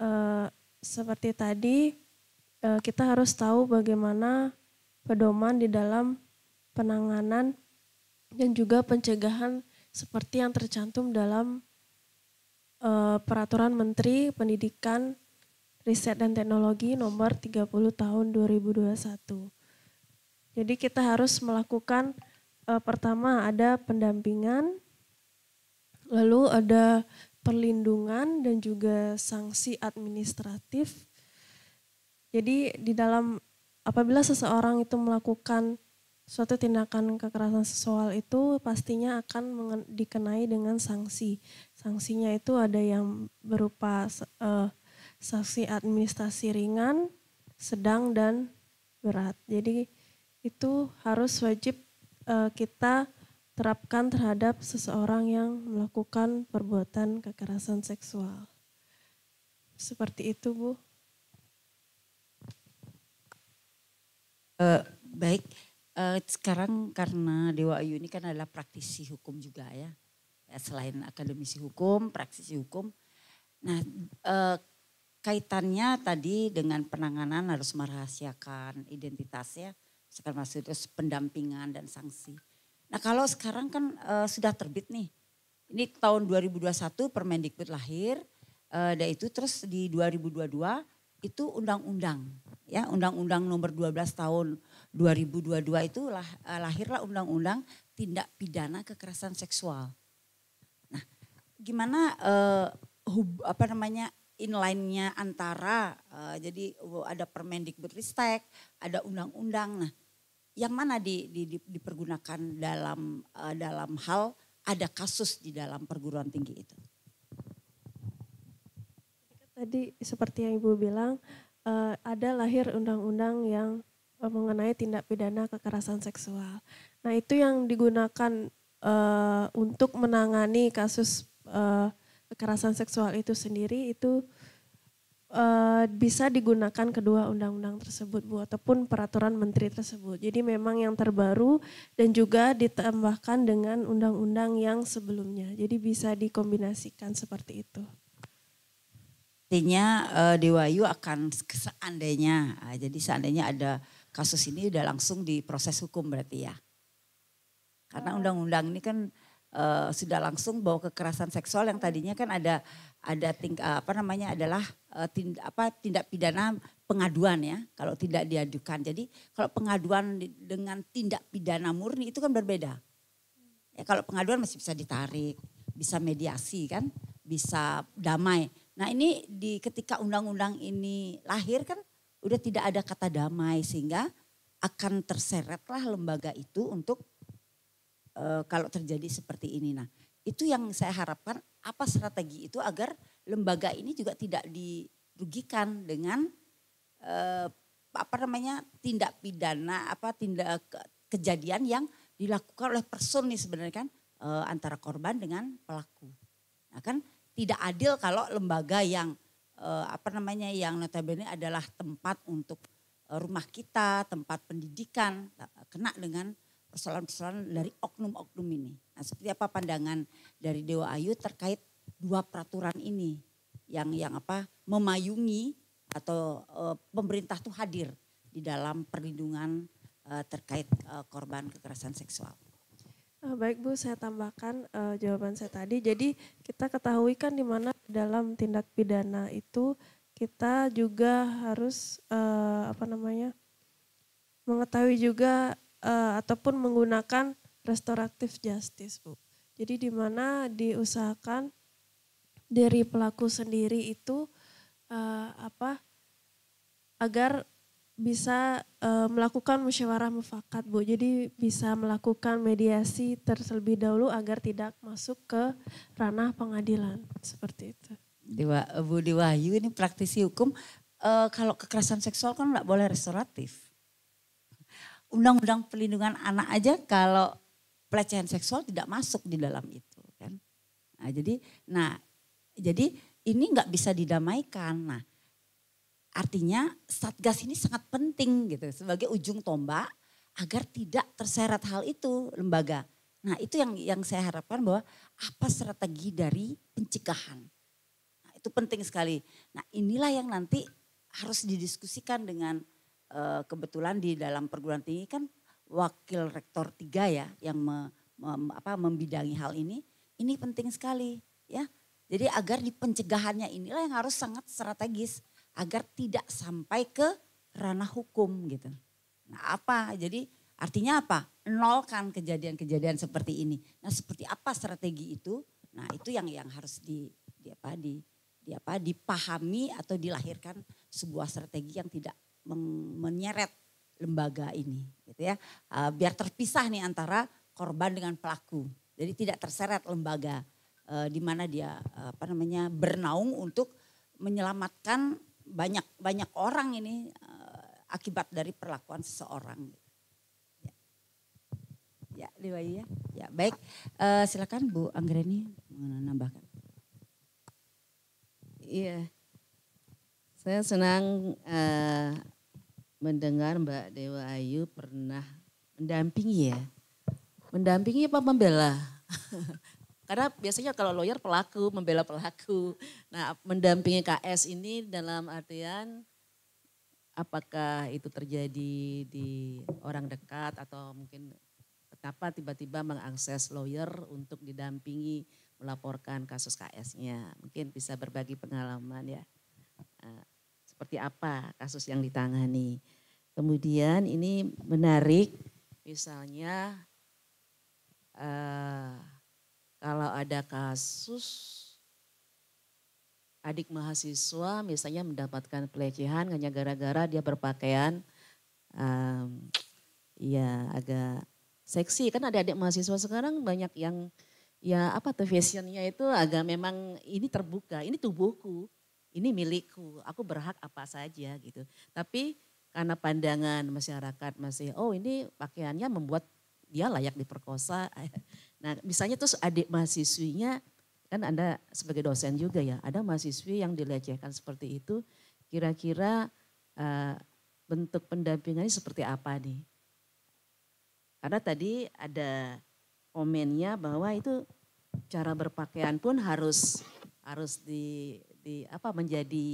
uh, seperti tadi eh, kita harus tahu bagaimana pedoman di dalam penanganan dan juga pencegahan seperti yang tercantum dalam eh, peraturan Menteri Pendidikan Riset dan Teknologi nomor 30 tahun 2021. Jadi kita harus melakukan eh, pertama ada pendampingan, lalu ada perlindungan dan juga sanksi administratif. Jadi di dalam apabila seseorang itu melakukan suatu tindakan kekerasan seksual itu pastinya akan dikenai dengan sanksi. Sanksinya itu ada yang berupa uh, sanksi administrasi ringan, sedang dan berat. Jadi itu harus wajib uh, kita terapkan terhadap seseorang yang melakukan perbuatan kekerasan seksual. Seperti itu, Bu. Uh, baik, uh, sekarang karena Dewa Ayu ini kan adalah praktisi hukum juga ya. ya selain akademisi hukum, praktisi hukum. Nah, uh, kaitannya tadi dengan penanganan harus merahasiakan identitasnya, Sekarang maksudnya pendampingan dan sanksi. Nah kalau sekarang kan uh, sudah terbit nih. Ini tahun 2021 Permendikbud lahir, uh, dan itu terus di 2022 itu undang-undang ya undang-undang nomor 12 tahun 2022 itu lah, eh, lahirlah undang-undang tindak pidana kekerasan seksual. Nah, gimana eh, hub, apa namanya inline-nya antara eh, jadi ada Ristek, ada undang-undang. Nah, yang mana di, di, di, dipergunakan dalam uh, dalam hal ada kasus di dalam perguruan tinggi itu. Tadi seperti yang Ibu bilang, uh, ada lahir undang-undang yang eh, mengenai tindak pidana kekerasan seksual. Nah itu yang digunakan uh, untuk menangani kasus uh, kekerasan seksual itu sendiri itu uh, bisa digunakan kedua undang-undang tersebut Bu ataupun peraturan menteri tersebut. Jadi memang yang terbaru dan juga ditambahkan dengan undang-undang yang sebelumnya. Jadi bisa dikombinasikan seperti itu. Artinya uh, Dewa Yu akan seandainya, uh, jadi seandainya ada kasus ini sudah langsung diproses hukum berarti ya. Karena eh. undang-undang ini kan uh, sudah langsung bawa kekerasan seksual yang tadinya kan ada ada ting, eh, apa namanya adalah eh, tind, apa tindak pidana pengaduan ya kalau tidak diadukan. Jadi kalau pengaduan dengan tindak pidana murni itu kan berbeda. Ya, kalau pengaduan masih bisa ditarik, bisa mediasi kan, bisa damai. Nah ini di ketika undang-undang ini lahir kan udah tidak ada kata damai sehingga akan terseretlah lembaga itu untuk e, kalau terjadi seperti ini. Nah itu yang saya harapkan apa strategi itu agar lembaga ini juga tidak dirugikan dengan eh, apa namanya tindak pidana apa tindak kejadian yang dilakukan oleh person nih sebenarnya kan eh, antara korban dengan pelaku. Nah kan tidak adil kalau lembaga yang eh, apa namanya yang notabene adalah tempat untuk eh, rumah kita, tempat pendidikan kena dengan kesalahan-kesalahan dari oknum-oknum ini. Nah, seperti apa pandangan dari Dewa Ayu terkait dua peraturan ini yang yang apa memayungi atau e, pemerintah tuh hadir di dalam perlindungan e, terkait e, korban kekerasan seksual. Baik Bu, saya tambahkan e, jawaban saya tadi. Jadi kita ketahui kan di mana dalam tindak pidana itu kita juga harus e, apa namanya mengetahui juga uh, ataupun menggunakan restoratif justice, Bu. Jadi di mana diusahakan dari pelaku sendiri itu uh, apa agar bisa uh, melakukan musyawarah mufakat, Bu. Jadi bisa melakukan mediasi terlebih dahulu agar tidak masuk ke ranah pengadilan. Seperti itu. Dewa, Bu Dewa Wahyu ini praktisi hukum uh, kalau kekerasan seksual kan nggak boleh restoratif undang-undang perlindungan anak aja kalau pelecehan seksual tidak masuk di dalam itu kan. Nah, jadi nah jadi ini nggak bisa didamaikan. Nah, artinya satgas ini sangat penting gitu sebagai ujung tombak agar tidak terseret hal itu lembaga. Nah, itu yang yang saya harapkan bahwa apa strategi dari pencegahan. Nah, itu penting sekali. Nah, inilah yang nanti harus didiskusikan dengan Eh, kebetulan di dalam perguruan tinggi kan wakil rektor tiga ya yang me, me, apa, membidangi hal ini, ini penting sekali ya. Jadi agar di pencegahannya inilah yang harus sangat strategis agar tidak sampai ke ranah hukum gitu. Nah apa? Jadi artinya apa? Nolkan kejadian-kejadian seperti ini. Nah seperti apa strategi itu? Nah itu yang yang harus di, di apa di, di apa dipahami atau dilahirkan sebuah strategi yang tidak menyeret lembaga ini gitu ya. Ah, biar terpisah nih antara korban dengan pelaku. Jadi tidak terseret lembaga eh, di mana dia apa namanya bernaung untuk menyelamatkan banyak banyak orang ini eh, akibat dari perlakuan seseorang. Ya, ya ya. Ya baik, eh, silakan Bu Anggreni menambahkan. Iya, saya senang uh, mendengar Mbak Dewa Ayu pernah mendampingi ya. Mendampingi apa membela? [LAUGHS] Karena biasanya kalau lawyer pelaku, membela pelaku. Nah, mendampingi KS ini dalam artian apakah itu terjadi di orang dekat atau mungkin kenapa tiba-tiba mengakses lawyer untuk didampingi melaporkan kasus KS-nya. Mungkin bisa berbagi pengalaman ya. Ah, seperti apa kasus yang ditangani. Kemudian ini menarik misalnya eh, kalau ada kasus adik mahasiswa misalnya mendapatkan pelecehan hanya gara-gara dia berpakaian um, ya agak seksi kan ada adik mahasiswa sekarang banyak yang ya apa tuh fashionnya itu agak memang ini terbuka ini tubuhku ini milikku, aku berhak apa saja gitu. Tapi karena pandangan masyarakat masih, oh ini pakaiannya membuat dia layak diperkosa. [LAUGHS] Nah misalnya terus adik mahasiswinya, kan Anda sebagai dosen juga ya, ada mahasiswi yang dilecehkan seperti itu, kira-kira uh, bentuk pendampingannya seperti apa nih? Karena tadi ada komennya bahwa itu cara berpakaian pun harus harus di seperti apa menjadi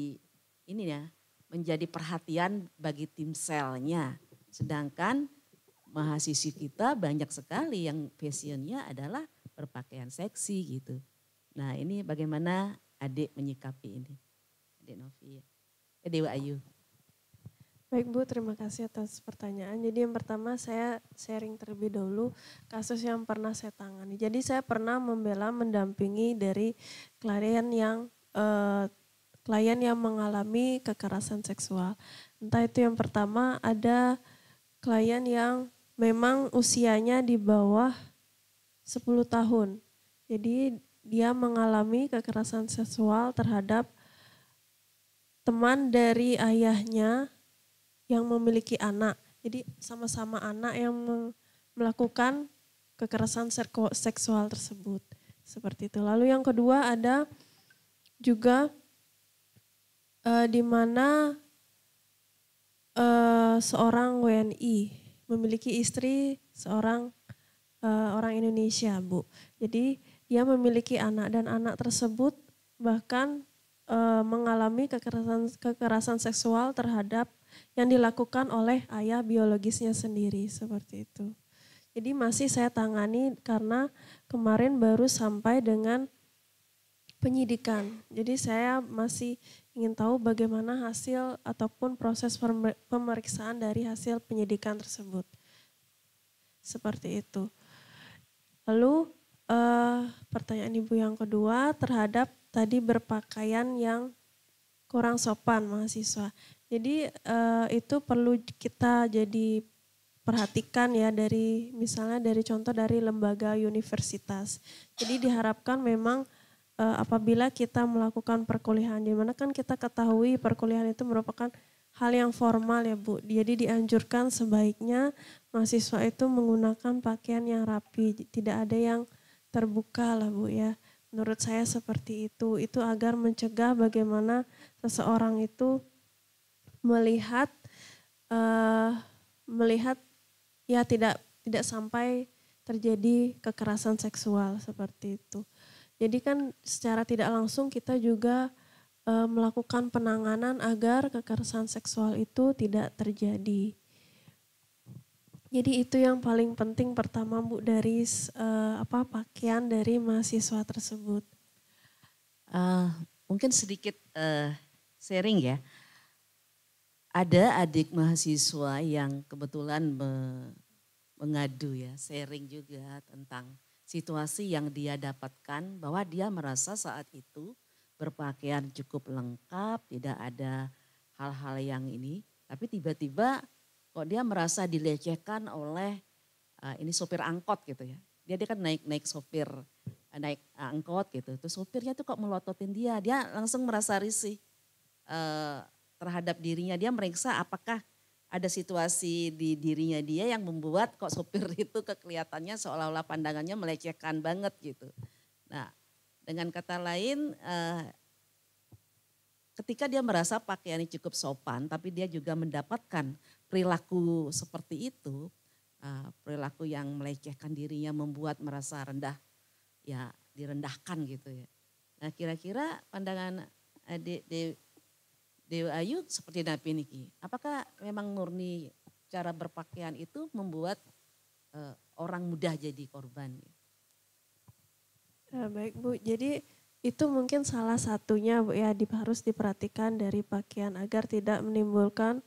ini ya menjadi perhatian bagi tim selnya. Sedangkan mahasiswi kita banyak sekali yang fashionnya adalah berpakaian seksi gitu. Nah ini bagaimana adik menyikapi ini? Adik Novi ya. Eh, Dewa Ayu. Baik Bu, terima kasih atas pertanyaan. Jadi yang pertama saya sharing terlebih dahulu kasus yang pernah saya tangani. Jadi saya pernah membela mendampingi dari klien yang uh, klien yang mengalami kekerasan seksual. Entah itu yang pertama ada klien yang memang usianya di bawah 10 tahun. Jadi dia mengalami kekerasan seksual terhadap teman dari ayahnya yang memiliki anak. Jadi sama-sama anak yang melakukan kekerasan seksual tersebut. Seperti itu. Lalu yang kedua ada juga uh, di mana uh, seorang WNI memiliki istri seorang uh, orang Indonesia, Bu. Jadi ia memiliki anak dan anak tersebut bahkan uh, mengalami kekerasan kekerasan seksual terhadap yang dilakukan oleh ayah biologisnya sendiri seperti itu. Jadi masih saya tangani karena kemarin baru sampai dengan penyidikan. Jadi saya masih ingin tahu bagaimana hasil ataupun proses pemeriksaan dari hasil penyidikan tersebut. Seperti itu. Lalu eh, pertanyaan Ibu yang kedua terhadap tadi berpakaian yang kurang sopan mahasiswa. Jadi eh, itu perlu kita jadi perhatikan ya dari misalnya dari contoh dari lembaga universitas. Jadi diharapkan memang uh, apabila kita melakukan perkuliahan. Dimana kan kita ketahui perkuliahan itu merupakan hal yang formal ya Bu. Jadi dianjurkan sebaiknya mahasiswa itu menggunakan pakaian yang rapi, tidak ada yang terbuka lah Bu ya. Menurut saya seperti itu. Itu agar mencegah bagaimana seseorang itu melihat uh, melihat ya tidak tidak sampai terjadi kekerasan seksual seperti itu. Jadi kan secara tidak langsung kita juga e, melakukan penanganan agar kekerasan seksual itu tidak terjadi. Jadi itu yang paling penting pertama Bu dari e, apa pakaian dari mahasiswa tersebut. Uh, mungkin sedikit uh, sharing ya. Ada adik mahasiswa yang kebetulan me mengadu ya, sharing juga tentang situasi yang dia dapatkan bahwa dia merasa saat itu berpakaian cukup lengkap, tidak ada hal-hal yang ini, tapi tiba-tiba kok dia merasa dilecehkan oleh uh, ini sopir angkot gitu ya. Dia dia kan naik-naik sopir eh, naik angkot gitu. Terus sopirnya tuh kok melototin dia. Dia langsung merasa risih uh, terhadap dirinya. Dia meriksa apakah ada situasi di dirinya dia yang membuat kok sopir [LAUGHS] itu kekelihatannya seolah-olah pandangannya melecehkan banget gitu. Nah, dengan kata lain eh, ketika dia merasa pakaiannya cukup sopan tapi dia juga mendapatkan perilaku seperti itu, eh, perilaku yang melecehkan dirinya membuat merasa rendah ya direndahkan gitu ya. Nah, kira-kira pandangan eh, Dewa eh, Ayu seperti Nabi Niki. Apakah memang murni cara berpakaian itu membuat uh, orang mudah jadi korban? Eh, baik Bu, jadi itu mungkin salah satunya Bu ya harus diperhatikan dari pakaian agar tidak menimbulkan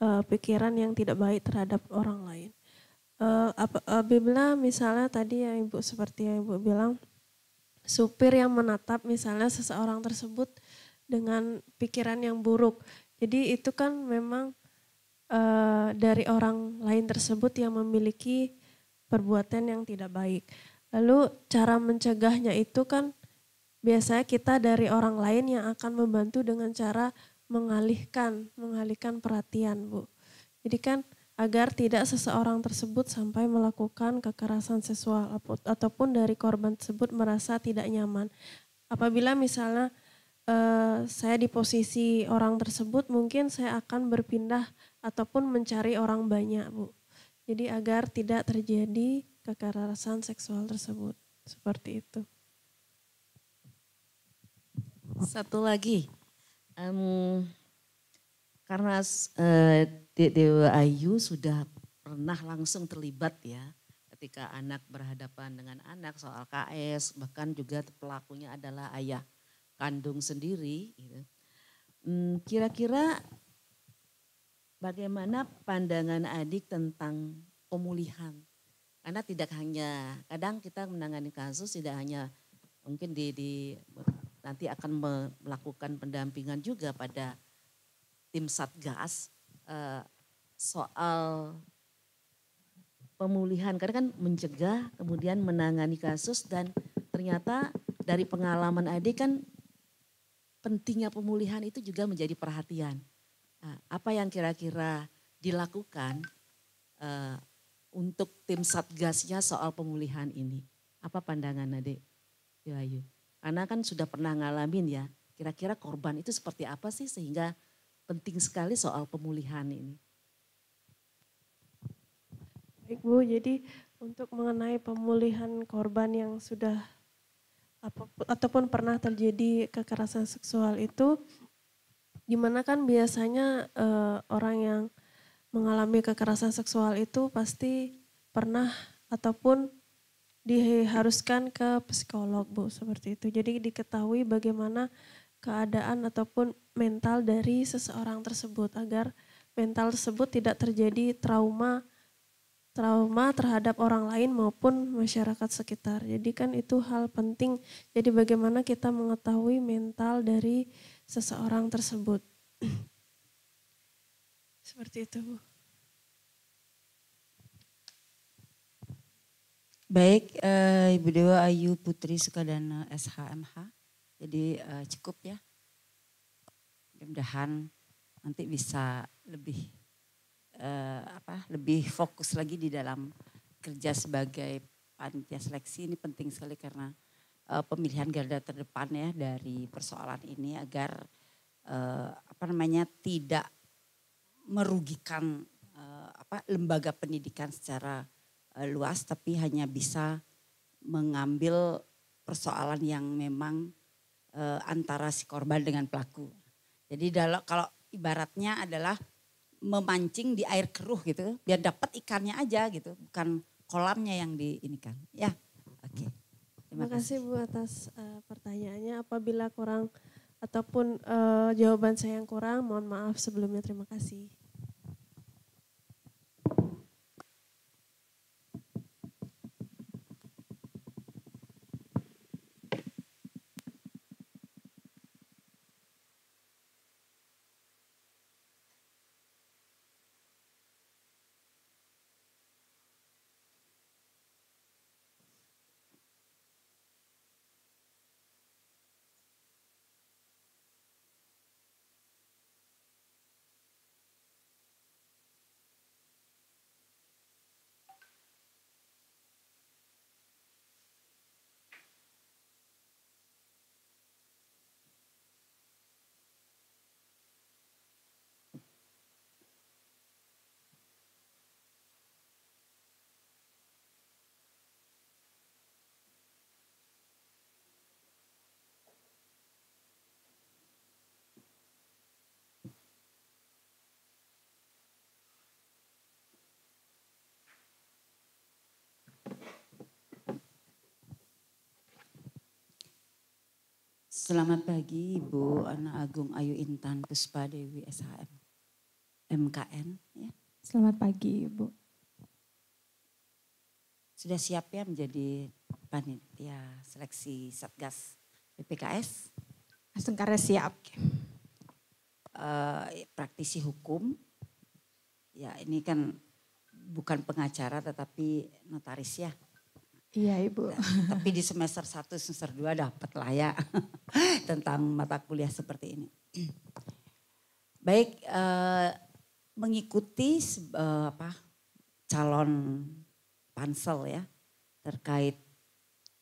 uh, pikiran yang tidak baik terhadap orang lain. Uh, apa, uh, bila misalnya tadi yang Ibu seperti yang Ibu bilang supir yang menatap misalnya seseorang tersebut dengan pikiran yang buruk. Jadi itu kan memang uh, dari orang lain tersebut yang memiliki perbuatan yang tidak baik. Lalu cara mencegahnya itu kan biasanya kita dari orang lain yang akan membantu dengan cara mengalihkan, mengalihkan perhatian, Bu. Jadi kan agar tidak seseorang tersebut sampai melakukan kekerasan seksual ataupun dari korban tersebut merasa tidak nyaman. Apabila misalnya Eh, saya di posisi orang tersebut mungkin saya akan berpindah ataupun mencari orang banyak bu jadi agar tidak terjadi kekerasan seksual tersebut seperti itu satu lagi um, karena uh, Dewa Ayu sudah pernah langsung terlibat ya ketika anak berhadapan dengan anak soal KS bahkan juga pelakunya adalah ayah kandung sendiri. Gitu. Hmm, kira-kira bagaimana pandangan adik tentang pemulihan? Karena tidak hanya kadang kita menangani kasus tidak hanya mungkin di, di nanti akan melakukan pendampingan juga pada tim satgas eh, soal pemulihan karena kan mencegah kemudian menangani kasus dan ternyata dari pengalaman adik kan pentingnya pemulihan itu juga menjadi perhatian. Nah, apa yang kira-kira dilakukan uh, untuk tim satgasnya soal pemulihan ini? Apa pandangan Nade Yayu? Ya, Karena kan sudah pernah ngalamin ya, kira-kira korban itu seperti apa sih sehingga penting sekali soal pemulihan ini. Baik Bu, jadi untuk mengenai pemulihan korban yang sudah ataupun pernah terjadi kekerasan seksual itu gimana kan biasanya uh, orang yang mengalami kekerasan seksual itu pasti pernah ataupun diharuskan ke psikolog Bu seperti itu. Jadi diketahui bagaimana keadaan ataupun mental dari seseorang tersebut agar mental tersebut tidak terjadi trauma trauma terhadap orang lain maupun masyarakat sekitar. Jadi kan itu hal penting. Jadi bagaimana kita mengetahui mental dari seseorang tersebut. [CLEARS THROAT] Seperti itu, Bu. Baik, uh, Ibu Dewa Ayu Putri Sukadana SHMH. Jadi uh, cukup ya. Mudah-mudahan nanti bisa lebih uh, apa lebih fokus lagi di dalam kerja sebagai panitia seleksi ini penting sekali karena uh, pemilihan garda terdepan ya dari persoalan ini agar uh, apa namanya tidak merugikan uh, apa lembaga pendidikan secara uh, luas tapi hanya bisa mengambil persoalan yang memang uh, antara si korban dengan pelaku. Jadi kalau ibaratnya adalah memancing di air keruh gitu, biar dapat ikannya aja gitu, bukan kolamnya yang di ini kan. Ya, oke. Okay. Terima, Terima kasih Bu atas uh, pertanyaannya. Apabila kurang ataupun uh, jawaban saya yang kurang, mohon maaf sebelumnya. Terima kasih. Selamat pagi Ibu Anak Agung Ayu Intan Puspa Dewi SHM MKN. Ya. Selamat pagi Ibu. Sudah siap ya menjadi panitia seleksi Satgas BPKS? Asengkara siap. Uh, praktisi hukum, ya ini kan bukan pengacara tetapi notaris ya. Iya Ibu. [LAUGHS] tapi di semester 1, semester 2 dapat lah ya [LAUGHS] tentang mata kuliah seperti ini. [CLEARS THROAT] Baik, eh, mengikuti eh, apa calon pansel ya terkait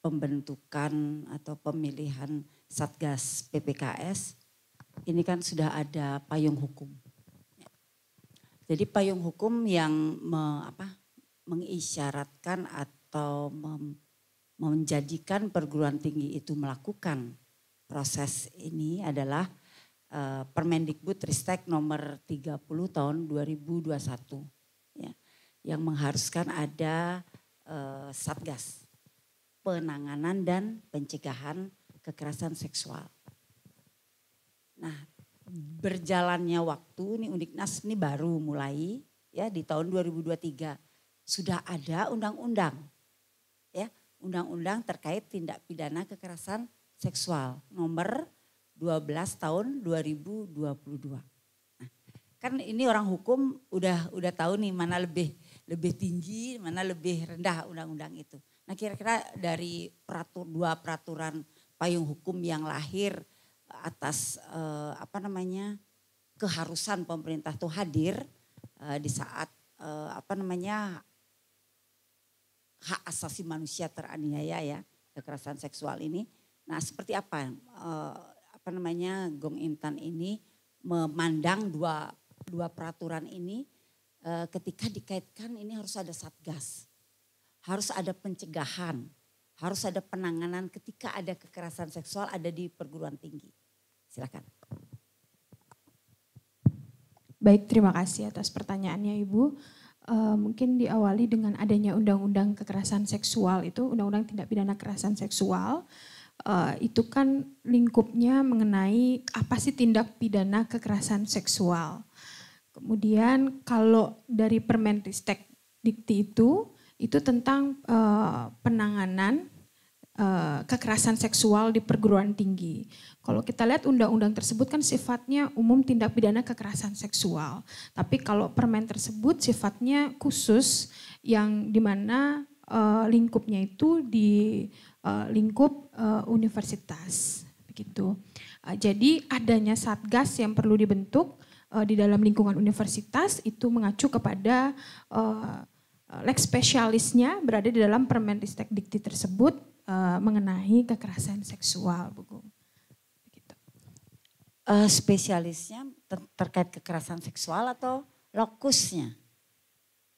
pembentukan atau pemilihan Satgas PPKS ini kan sudah ada payung hukum. Jadi payung hukum yang me, apa, mengisyaratkan atau atau mem, menjadikan perguruan tinggi itu melakukan proses ini adalah uh, Permendikbud Ristek nomor 30 tahun 2021 ya, yang mengharuskan ada uh, satgas penanganan dan pencegahan kekerasan seksual. Nah, berjalannya waktu ini Uniknas ini baru mulai ya di tahun 2023 sudah ada undang-undang Undang-Undang terkait tindak pidana kekerasan seksual nomor 12 tahun 2022. Nah, kan ini orang hukum udah udah tahu nih mana lebih lebih tinggi, mana lebih rendah undang-undang itu. Nah, kira-kira dari peratur dua peraturan payung hukum yang lahir atas eh, apa namanya? keharusan pemerintah itu hadir eh, di saat eh, apa namanya? hak asasi manusia teraniaya ya kekerasan seksual ini. Nah, seperti apa eh, apa namanya Gong Intan ini memandang dua dua peraturan ini eh, ketika dikaitkan ini harus ada satgas. Harus ada pencegahan, harus ada penanganan ketika ada kekerasan seksual ada di perguruan tinggi. Silakan. Baik, terima kasih atas pertanyaannya Ibu uh, mungkin diawali dengan adanya undang-undang kekerasan seksual itu undang-undang tindak pidana kekerasan seksual uh, itu kan lingkupnya mengenai apa sih tindak pidana kekerasan seksual kemudian kalau dari Permenristek Dikti itu itu tentang uh, penanganan Eh, kekerasan seksual di perguruan tinggi. Kalau kita lihat undang-undang tersebut kan sifatnya umum tindak pidana kekerasan seksual. Tapi kalau permen tersebut sifatnya khusus yang dimana uh, eh, lingkupnya itu di uh, lingkup uh, universitas. Begitu. Uh, jadi adanya satgas yang perlu dibentuk uh, di dalam lingkungan universitas itu mengacu kepada uh, Lex spesialisnya berada di dalam dikti tersebut Eh, mengenai kekerasan seksual, Bu Gung. Begitu. Uh, eh, spesialisnya ter terkait kekerasan seksual atau lokusnya?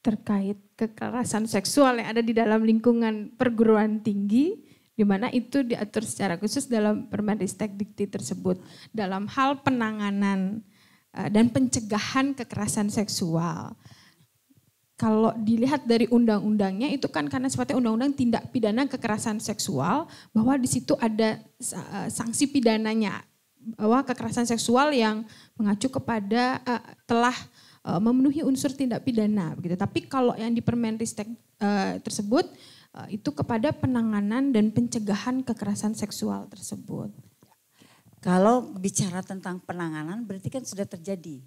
Terkait kekerasan seksual yang ada di dalam lingkungan perguruan tinggi, di mana itu diatur secara khusus dalam Permendikbud Dikti tersebut dalam hal penanganan uh, dan pencegahan kekerasan seksual kalau dilihat dari undang-undangnya itu kan karena sifatnya undang-undang tindak pidana kekerasan seksual bahwa di situ ada eh, sanksi pidananya bahwa kekerasan seksual yang mengacu kepada uh, telah uh, memenuhi unsur tindak pidana begitu. Tapi kalau yang di Permenristek uh, tersebut uh, itu kepada penanganan dan pencegahan kekerasan seksual tersebut. Kalau bicara tentang penanganan berarti kan sudah terjadi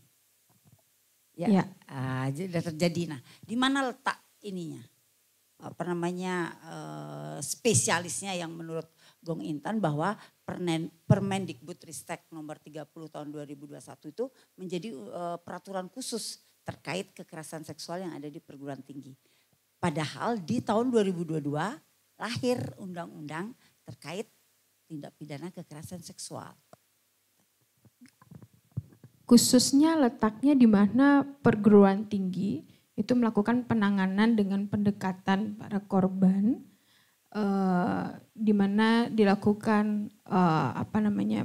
Ya. ya. Uh, jadi sudah terjadi. Nah, di mana letak ininya? Apa namanya uh, spesialisnya yang menurut Gong Intan bahwa permen Permendikbudristek nomor 30 tahun 2021 itu menjadi uh, peraturan khusus terkait kekerasan seksual yang ada di perguruan tinggi. Padahal di tahun 2022 lahir undang-undang terkait tindak pidana kekerasan seksual khususnya letaknya di mana perguruan tinggi itu melakukan penanganan dengan pendekatan para korban Uh, di mana dilakukan uh, apa namanya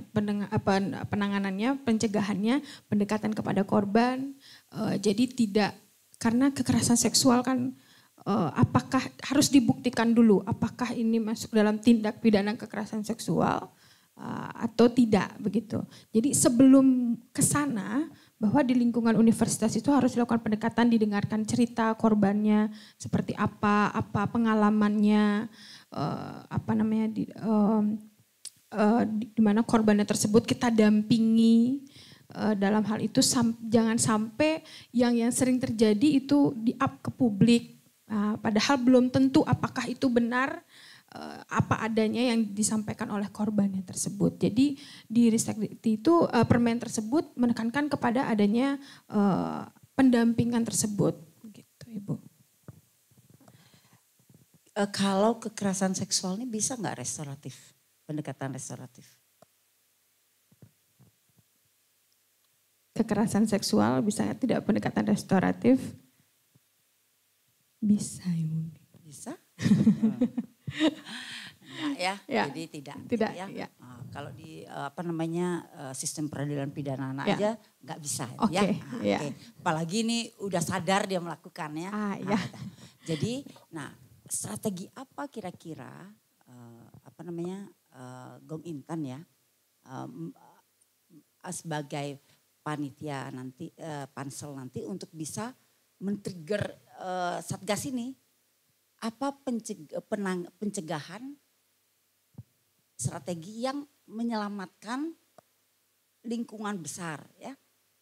apa, penanganannya, pencegahannya, pendekatan kepada korban. Uh, jadi tidak karena kekerasan seksual kan uh, apakah harus dibuktikan dulu apakah ini masuk dalam tindak pidana kekerasan seksual Eh, atau tidak begitu. Jadi sebelum ke sana bahwa di lingkungan universitas itu harus dilakukan pendekatan didengarkan cerita korbannya seperti apa, apa pengalamannya uh, apa namanya di uh, uh, di, di mana korbannya tersebut kita dampingi uh, dalam hal itu sam, jangan sampai yang yang sering terjadi itu di up ke publik. Uh, padahal belum tentu apakah itu benar Eh, apa adanya yang disampaikan oleh korbannya tersebut. Jadi di Ristekdikti itu uh, permen tersebut menekankan kepada adanya uh, pendampingan tersebut gitu Ibu. Uh, kalau kekerasan seksual ini bisa nggak restoratif, pendekatan restoratif? Kekerasan seksual bisa tidak pendekatan restoratif? Bisa, Ibu. Bisa? [LAUGHS] Hmm nah, ya, ya. jadi tidak. Gitu tidak ya. ya. Ah, kalau di eh, apa namanya eh, sistem peradilan pidana anak ya. aja nggak bisa okay. ya. Ah, ya. Apalagi ini udah sadar dia melakukannya. Ah, ah, ya. jadi, nah strategi apa kira-kira uh, apa namanya uh, Gong Intan ya uh, sebagai panitia nanti uh, pansel nanti untuk bisa men-trigger uh, satgas ini apa pencegahan strategi yang menyelamatkan lingkungan besar ya.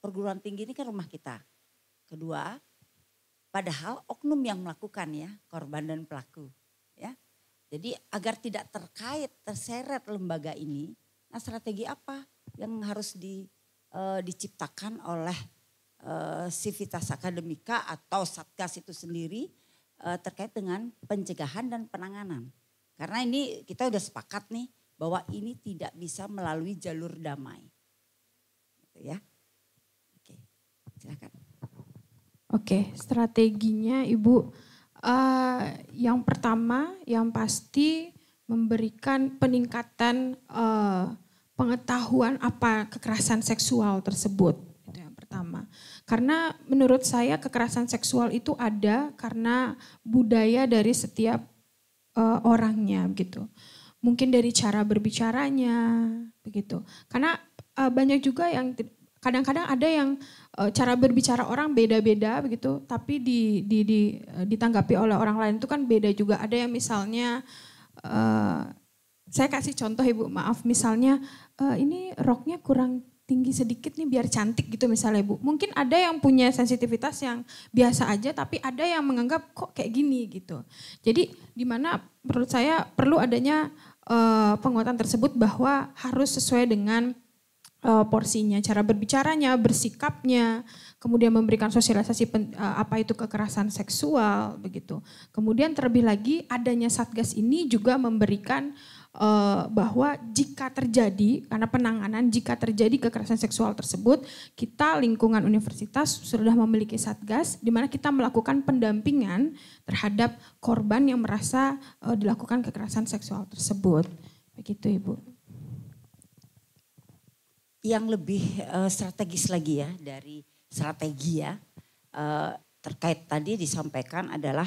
Perguruan tinggi ini kan rumah kita. Kedua, padahal oknum yang melakukan ya, korban dan pelaku ya. Jadi agar tidak terkait terseret lembaga ini, nah strategi apa yang harus di, e, diciptakan oleh e, eh, Civitas Akademika atau Satgas itu sendiri uh, terkait dengan pencegahan dan penanganan. Karena ini kita sudah sepakat nih bahwa ini tidak bisa melalui jalur damai. Gitu ya. Oke, silakan. Oke, strateginya Ibu uh, yang pertama yang pasti memberikan peningkatan uh, pengetahuan apa kekerasan seksual tersebut pertama. Karena menurut saya kekerasan seksual itu ada karena budaya dari setiap uh, orangnya gitu. Mungkin dari cara berbicaranya begitu. Karena uh, banyak juga yang kadang-kadang ada yang uh, cara berbicara orang beda-beda begitu, tapi di, di, di ditanggapi oleh orang lain itu kan beda juga. Ada yang misalnya uh, saya kasih contoh ibu maaf misalnya uh, ini roknya kurang tinggi sedikit nih biar cantik gitu misalnya Bu. Mungkin ada yang punya sensitivitas yang biasa aja tapi ada yang menganggap kok kayak gini gitu. Jadi di mana menurut saya perlu adanya uh, penguatan tersebut bahwa harus sesuai dengan uh, porsinya, cara berbicaranya, bersikapnya, kemudian memberikan sosialisasi pen, uh, apa itu kekerasan seksual begitu. Kemudian terlebih lagi adanya satgas ini juga memberikan Eh, bahwa jika terjadi karena penanganan jika terjadi kekerasan seksual tersebut kita lingkungan universitas sudah memiliki satgas di mana kita melakukan pendampingan terhadap korban yang merasa eh, dilakukan kekerasan seksual tersebut begitu ibu yang lebih eh, strategis lagi ya dari strategi ya terkait tadi disampaikan adalah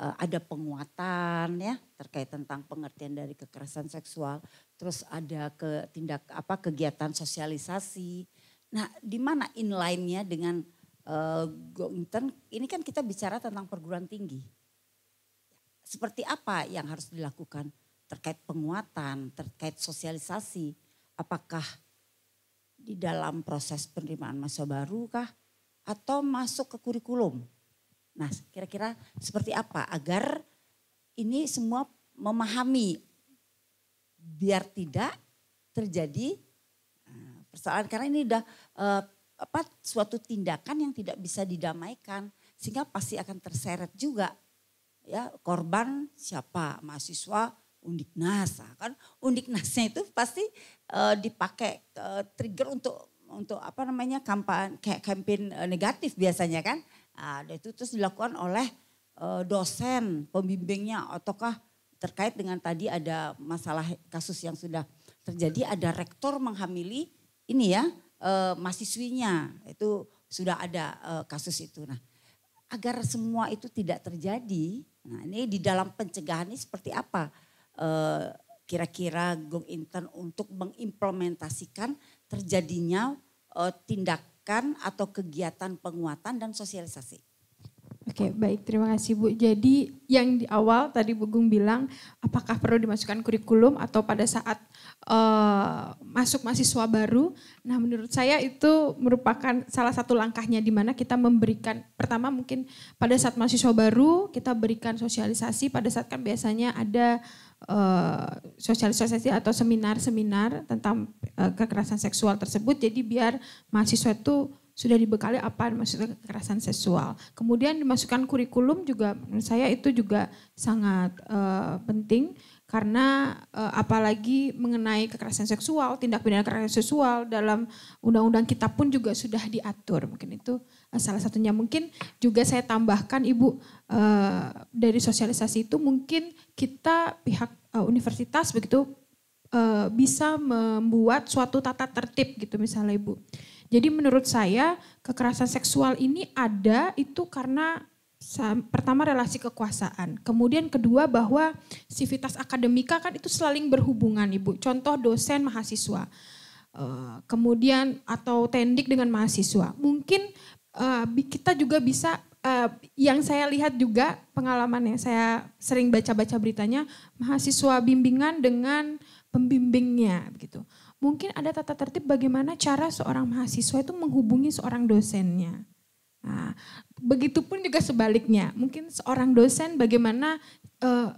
Eh, ada penguatan ya terkait tentang pengertian dari kekerasan seksual, terus ada ke tindak apa kegiatan sosialisasi. Nah, di mana inline-nya dengan uh, go intern? Ini kan kita bicara tentang perguruan tinggi. Seperti apa yang harus dilakukan terkait penguatan, terkait sosialisasi? Apakah di dalam proses penerimaan mahasiswa baru kah atau masuk ke kurikulum? Nah, kira-kira seperti apa agar ini semua memahami biar tidak terjadi eh, persoalan karena ini sudah eh, apa suatu tindakan yang tidak bisa didamaikan sehingga pasti akan terseret juga ya korban siapa mahasiswa NASA nah, kan undiknasnya itu pasti uh, dipakai uh, trigger untuk untuk apa namanya kampanye kayak negatif biasanya kan Nah, itu terus dilakukan oleh eh, dosen pembimbingnya ataukah terkait dengan tadi ada masalah kasus yang sudah terjadi ada rektor menghamili ini ya eh, mahasiswinya itu sudah ada eh, kasus itu. Nah, agar semua itu tidak terjadi, nah ini di dalam pencegahan ini seperti apa eh, kira-kira Gong intern untuk mengimplementasikan terjadinya eh, tindak gerakan atau kegiatan penguatan dan sosialisasi. Oke, baik. Terima kasih Bu. Jadi yang di awal tadi Bu Gung bilang, apakah perlu dimasukkan kurikulum atau pada saat uh, masuk mahasiswa baru? Nah, menurut saya itu merupakan salah satu langkahnya di mana kita memberikan pertama mungkin pada saat mahasiswa baru kita berikan sosialisasi. Pada saat kan biasanya ada Eh, sosialisasi atau seminar-seminar tentang uh, kekerasan seksual tersebut. Jadi biar mahasiswa itu sudah dibekali apa maksudnya kekerasan seksual. Kemudian dimasukkan kurikulum juga menurut saya itu juga sangat uh, penting karena uh, apalagi mengenai kekerasan seksual, tindak pidana kekerasan seksual dalam undang-undang kita pun juga sudah diatur. Mungkin itu Eh, salah satunya mungkin juga saya tambahkan Ibu eh, dari sosialisasi itu mungkin kita pihak eh, universitas begitu bisa membuat suatu tata tertib gitu misalnya Ibu. Jadi menurut saya kekerasan seksual ini ada itu karena pertama relasi kekuasaan, kemudian kedua bahwa sivitas akademika kan itu saling berhubungan Ibu. Contoh dosen mahasiswa. Kemudian atau tendik dengan mahasiswa. Mungkin uh, kita juga bisa uh, yang saya lihat juga pengalaman yang saya sering baca-baca beritanya mahasiswa bimbingan dengan pembimbingnya begitu. Mungkin ada tata tertib bagaimana cara seorang mahasiswa itu menghubungi seorang dosennya. Nah, begitupun juga sebaliknya. Mungkin seorang dosen bagaimana uh,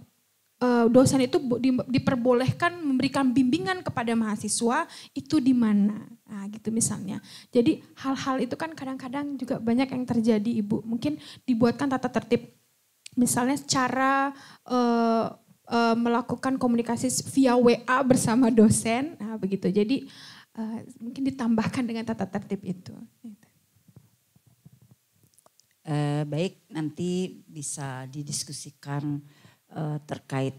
dosen itu diperbolehkan memberikan bimbingan kepada mahasiswa itu di mana? Nah, gitu misalnya. Jadi hal-hal itu kan kadang-kadang juga banyak yang terjadi Ibu. Mungkin dibuatkan tata tertib. Misalnya cara uh, uh, melakukan komunikasi via WA bersama dosen, nah begitu. Jadi uh, mungkin ditambahkan dengan tata tertib itu. Uh, baik, nanti bisa didiskusikan uh, terkait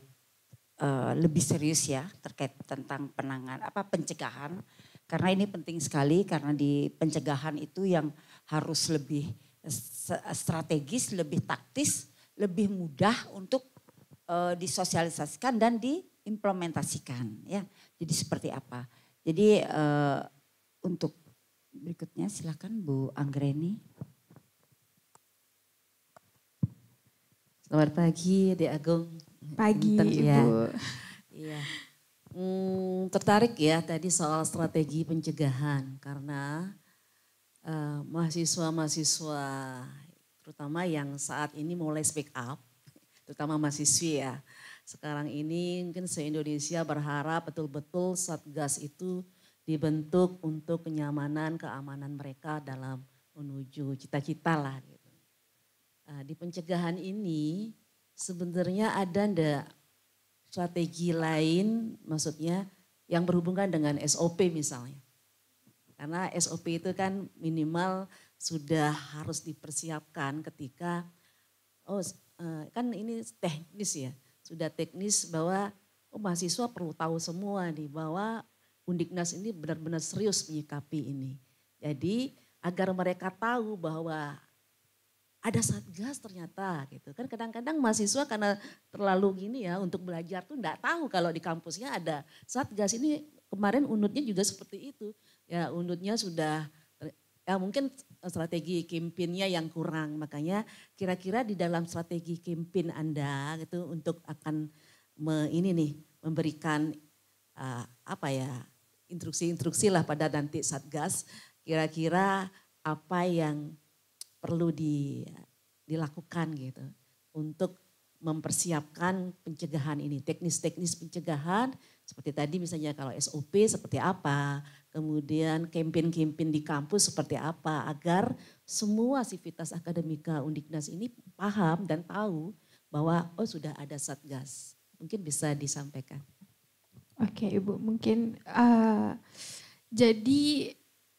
uh, lebih serius ya terkait tentang penangan apa pencegahan karena ini penting sekali karena di pencegahan itu yang harus lebih strategis, lebih taktis, lebih mudah untuk uh, disosialisasikan dan diimplementasikan ya. Jadi seperti apa? Jadi uh, untuk berikutnya silakan Bu Anggreni. Selamat pagi, Dek Agung. Pagi, ya. Ibu. Iya. Hmm, tertarik ya tadi soal strategi pencegahan karena mahasiswa eh, mahasiswa-mahasiswa terutama yang saat ini mulai speak up, [LAUGHS] terutama mahasiswi ya. Sekarang ini mungkin se-Indonesia berharap betul-betul Satgas itu dibentuk untuk kenyamanan, keamanan mereka dalam menuju cita-cita lah. Uh, di pencegahan ini sebenarnya ada ndak strategi lain maksudnya yang berhubungan dengan SOP misalnya. Karena SOP itu kan minimal sudah harus dipersiapkan ketika oh eh, kan ini teknis ya, sudah teknis bahwa oh mahasiswa perlu tahu semua nih bahwa Undiknas ini benar-benar serius menyikapi ini. Jadi agar mereka tahu bahwa ada satgas ternyata gitu kan kadang-kadang mahasiswa karena terlalu gini ya untuk belajar tuh enggak tahu kalau di kampusnya ada satgas ini kemarin unutnya juga seperti itu ya unutnya sudah ya mungkin strategi kimpinnya yang kurang makanya kira-kira di dalam strategi kimpin Anda gitu untuk akan me, ini nih memberikan uh, apa ya instruksi-instruksi lah pada nanti satgas kira-kira apa yang perlu di, dilakukan gitu untuk mempersiapkan pencegahan ini, teknis-teknis pencegahan seperti tadi misalnya kalau SOP seperti apa, kemudian kampanye-kampanye di kampus seperti apa agar semua sivitas akademika Undiknas ini paham dan tahu bahwa oh sudah ada satgas. Mungkin bisa disampaikan. Oke, Ibu, mungkin uh, jadi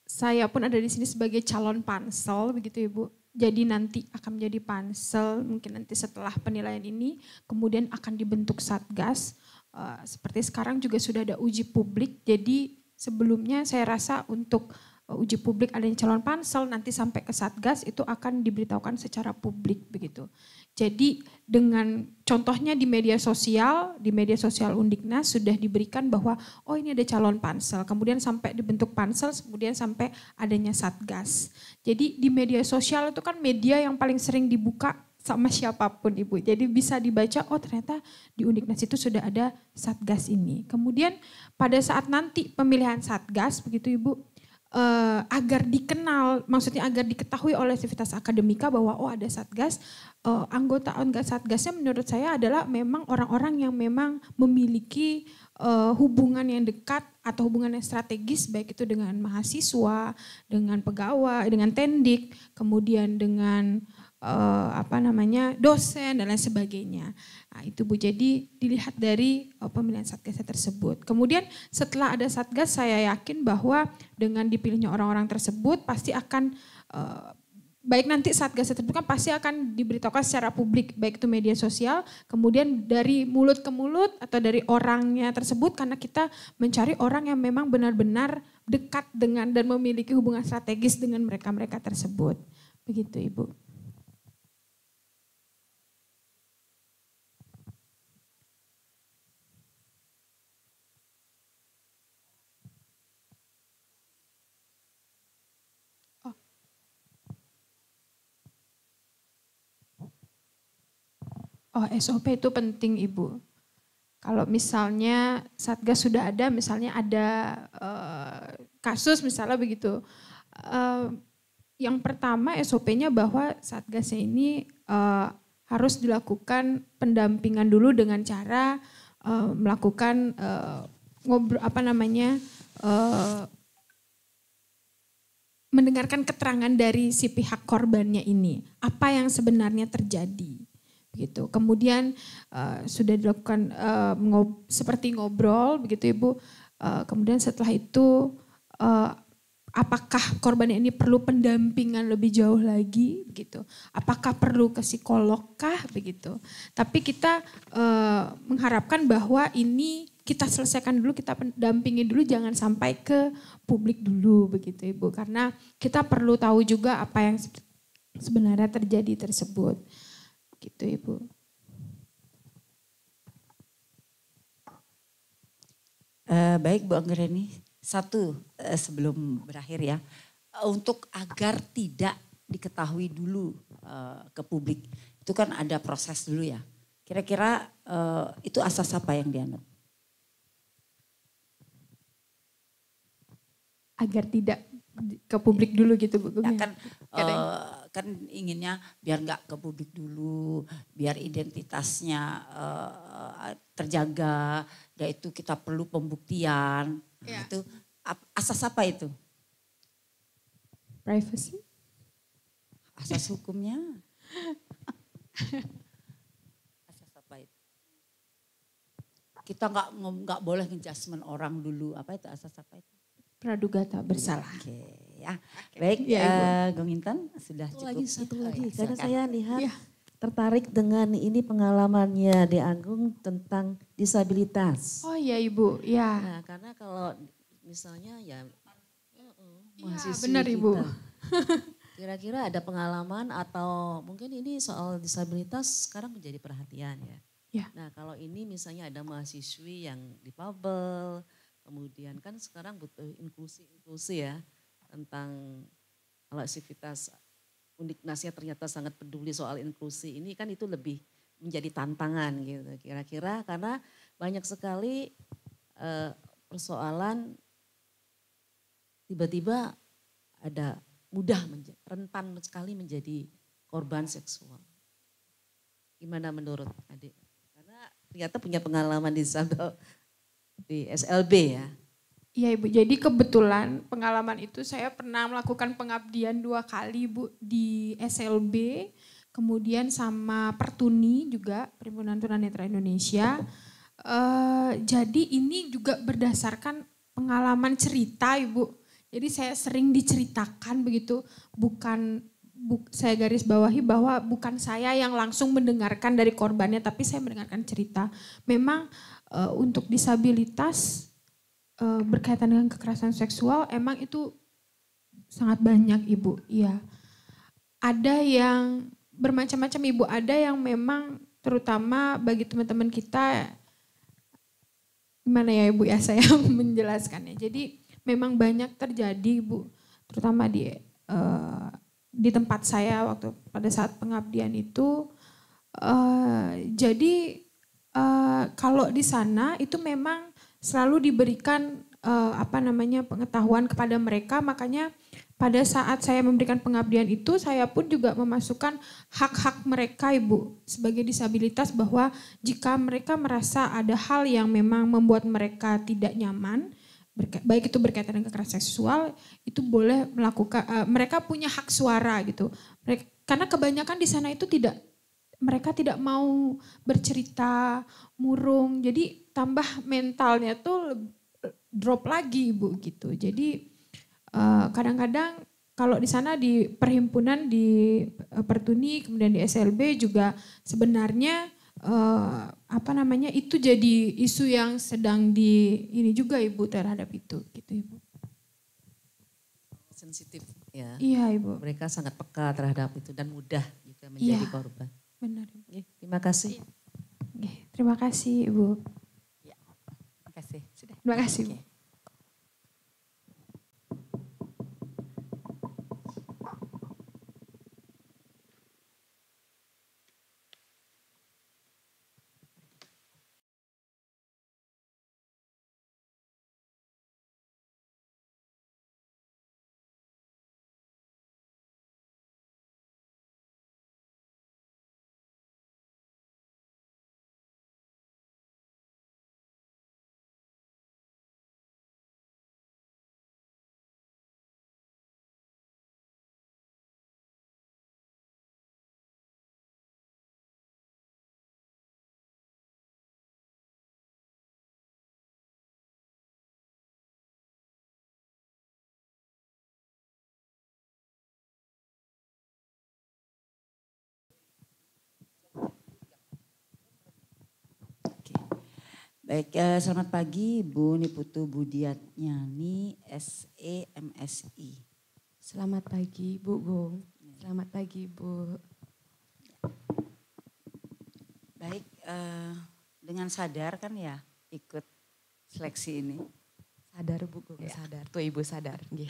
saya pun ada di sini sebagai calon pansel begitu Ibu. Ya, Jadi nanti akan menjadi pansel mungkin nanti setelah penilaian ini kemudian akan dibentuk satgas. Uh, seperti sekarang juga sudah ada uji publik. Jadi sebelumnya saya rasa untuk uh, uji publik adanya calon pansel nanti sampai ke satgas itu akan diberitahukan secara publik begitu. Jadi dengan contohnya di media sosial, di media sosial Undiknas sudah diberikan bahwa oh ini ada calon pansel, kemudian sampai dibentuk pansel, kemudian sampai adanya satgas. Jadi di media sosial itu kan media yang paling sering dibuka sama siapapun Ibu. Jadi bisa dibaca oh ternyata di Undiknas itu sudah ada satgas ini. Kemudian pada saat nanti pemilihan satgas begitu Ibu uh, agar dikenal, maksudnya agar diketahui oleh sivitas akademika bahwa oh ada satgas, uh, anggota satgasnya menurut saya adalah memang orang-orang yang memang memiliki uh, hubungan yang dekat atau hubungan yang strategis baik itu dengan mahasiswa, dengan pegawai, dengan tendik, kemudian dengan uh, apa namanya dosen dan lain sebagainya. Nah, itu Bu. Jadi dilihat dari oh, pemilihan satgas tersebut. Kemudian setelah ada satgas, saya yakin bahwa dengan dipilihnya orang-orang tersebut pasti akan uh, baik nanti satgas tersebut kan pasti akan diberitahukan secara publik baik itu media sosial, kemudian dari mulut ke mulut atau dari orangnya tersebut karena kita mencari orang yang memang benar-benar dekat dengan dan memiliki hubungan strategis dengan mereka-mereka tersebut. Begitu Ibu. Oh SOP itu penting Ibu. Kalau misalnya Satgas sudah ada, misalnya ada uh, kasus misalnya begitu. Uh, yang pertama SOP-nya bahwa Satgasnya ini uh, harus dilakukan pendampingan dulu dengan cara uh, melakukan uh, ngobrol apa namanya uh, mendengarkan keterangan dari si pihak korbannya ini apa yang sebenarnya terjadi begitu. Kemudian uh, sudah dilakukan uh, ngob, seperti ngobrol begitu Ibu. Uh, kemudian setelah itu uh, apakah korban ini perlu pendampingan lebih jauh lagi begitu? Apakah perlu ke psikolog kah begitu? Tapi kita uh, mengharapkan bahwa ini kita selesaikan dulu, kita pendampingin dulu, jangan sampai ke publik dulu begitu Ibu. Karena kita perlu tahu juga apa yang sebenarnya terjadi tersebut. Gitu Ibu. Uh, baik Bu Anggreni, satu uh, sebelum berakhir ya. Uh, untuk agar tidak diketahui dulu uh, ke publik, itu kan ada proses dulu ya. Kira-kira uh, itu asas apa yang dianut? Agar tidak ke publik dulu gitu Bu. Ya, kan, kan inginnya biar nggak publik dulu, biar identitasnya uh, terjaga, yaitu kita perlu pembuktian. Nah, iya. Itu asas apa itu? Privacy. Asas hukumnya. asas apa itu? Kita nggak nggak boleh ngejudgment orang dulu. Apa itu asas apa itu? Praduga tak bersalah. Okay ya. Baik, ya, uh, Gong Intan sudah cukup. Lagi, satu lagi, oh, ya, karena saya lihat ya. tertarik dengan ini pengalamannya dianggung Agung tentang disabilitas. Oh iya Ibu, ya. Nah, karena kalau misalnya ya, ya benar Ibu. Kira-kira ada pengalaman atau mungkin ini soal disabilitas sekarang menjadi perhatian ya. ya. Nah kalau ini misalnya ada mahasiswi yang difabel kemudian kan sekarang butuh inklusi-inklusi ya tentang kalau unik nasinya ternyata sangat peduli soal inklusi ini kan itu lebih menjadi tantangan gitu kira-kira karena banyak sekali eh, persoalan tiba-tiba ada mudah menjadi, rentan sekali menjadi korban seksual. Gimana menurut adik? Karena ternyata punya pengalaman di di SLB ya. Iya Ibu, jadi kebetulan pengalaman itu saya pernah melakukan pengabdian dua kali Bu di SLB, kemudian sama Pertuni juga, Perhimpunan Tunanetra Indonesia. Uh, jadi ini juga berdasarkan pengalaman cerita Ibu. Jadi saya sering diceritakan begitu, bukan bu, saya garis bawahi bahwa bukan saya yang langsung mendengarkan dari korbannya, tapi saya mendengarkan cerita. Memang uh, untuk disabilitas uh, berkaitan dengan kekerasan seksual emang itu sangat banyak ibu ya ada yang bermacam-macam ibu ada yang memang terutama bagi teman-teman kita gimana ya ibu ya [LAUGHS] saya menjelaskannya jadi memang banyak terjadi ibu terutama di uh, di tempat saya waktu pada saat pengabdian itu uh, jadi uh, kalau di sana itu memang selalu diberikan uh, apa namanya pengetahuan kepada mereka makanya pada saat saya memberikan pengabdian itu saya pun juga memasukkan hak-hak mereka Ibu sebagai disabilitas bahwa jika mereka merasa ada hal yang memang membuat mereka tidak nyaman baik itu berkaitan dengan kekerasan seksual itu boleh melakukan uh, mereka punya hak suara gitu mereka, karena kebanyakan di sana itu tidak mereka tidak mau bercerita murung jadi tambah mentalnya tuh drop lagi ibu gitu. Jadi eh, kadang-kadang kalau di sana di perhimpunan di eh, Pertuni kemudian di SLB juga sebenarnya eh, apa namanya itu jadi isu yang sedang di ini juga ibu terhadap itu gitu ibu. Sensitif ya. Iya ibu. Mereka sangat peka terhadap itu dan mudah juga menjadi iya. korban. Benar. Ibu. Terima kasih. Iya. Terima kasih ibu. No hagas eso. Baik, uh, selamat pagi Bu Niputu Budiatnyani, SEMSI. Selamat pagi Bu Gong. Ya. Selamat pagi Bu. Baik, uh, dengan sadar kan ya ikut seleksi ini. Sadar Bu Gong, ya. sadar. Tuh Ibu sadar. [LAUGHS]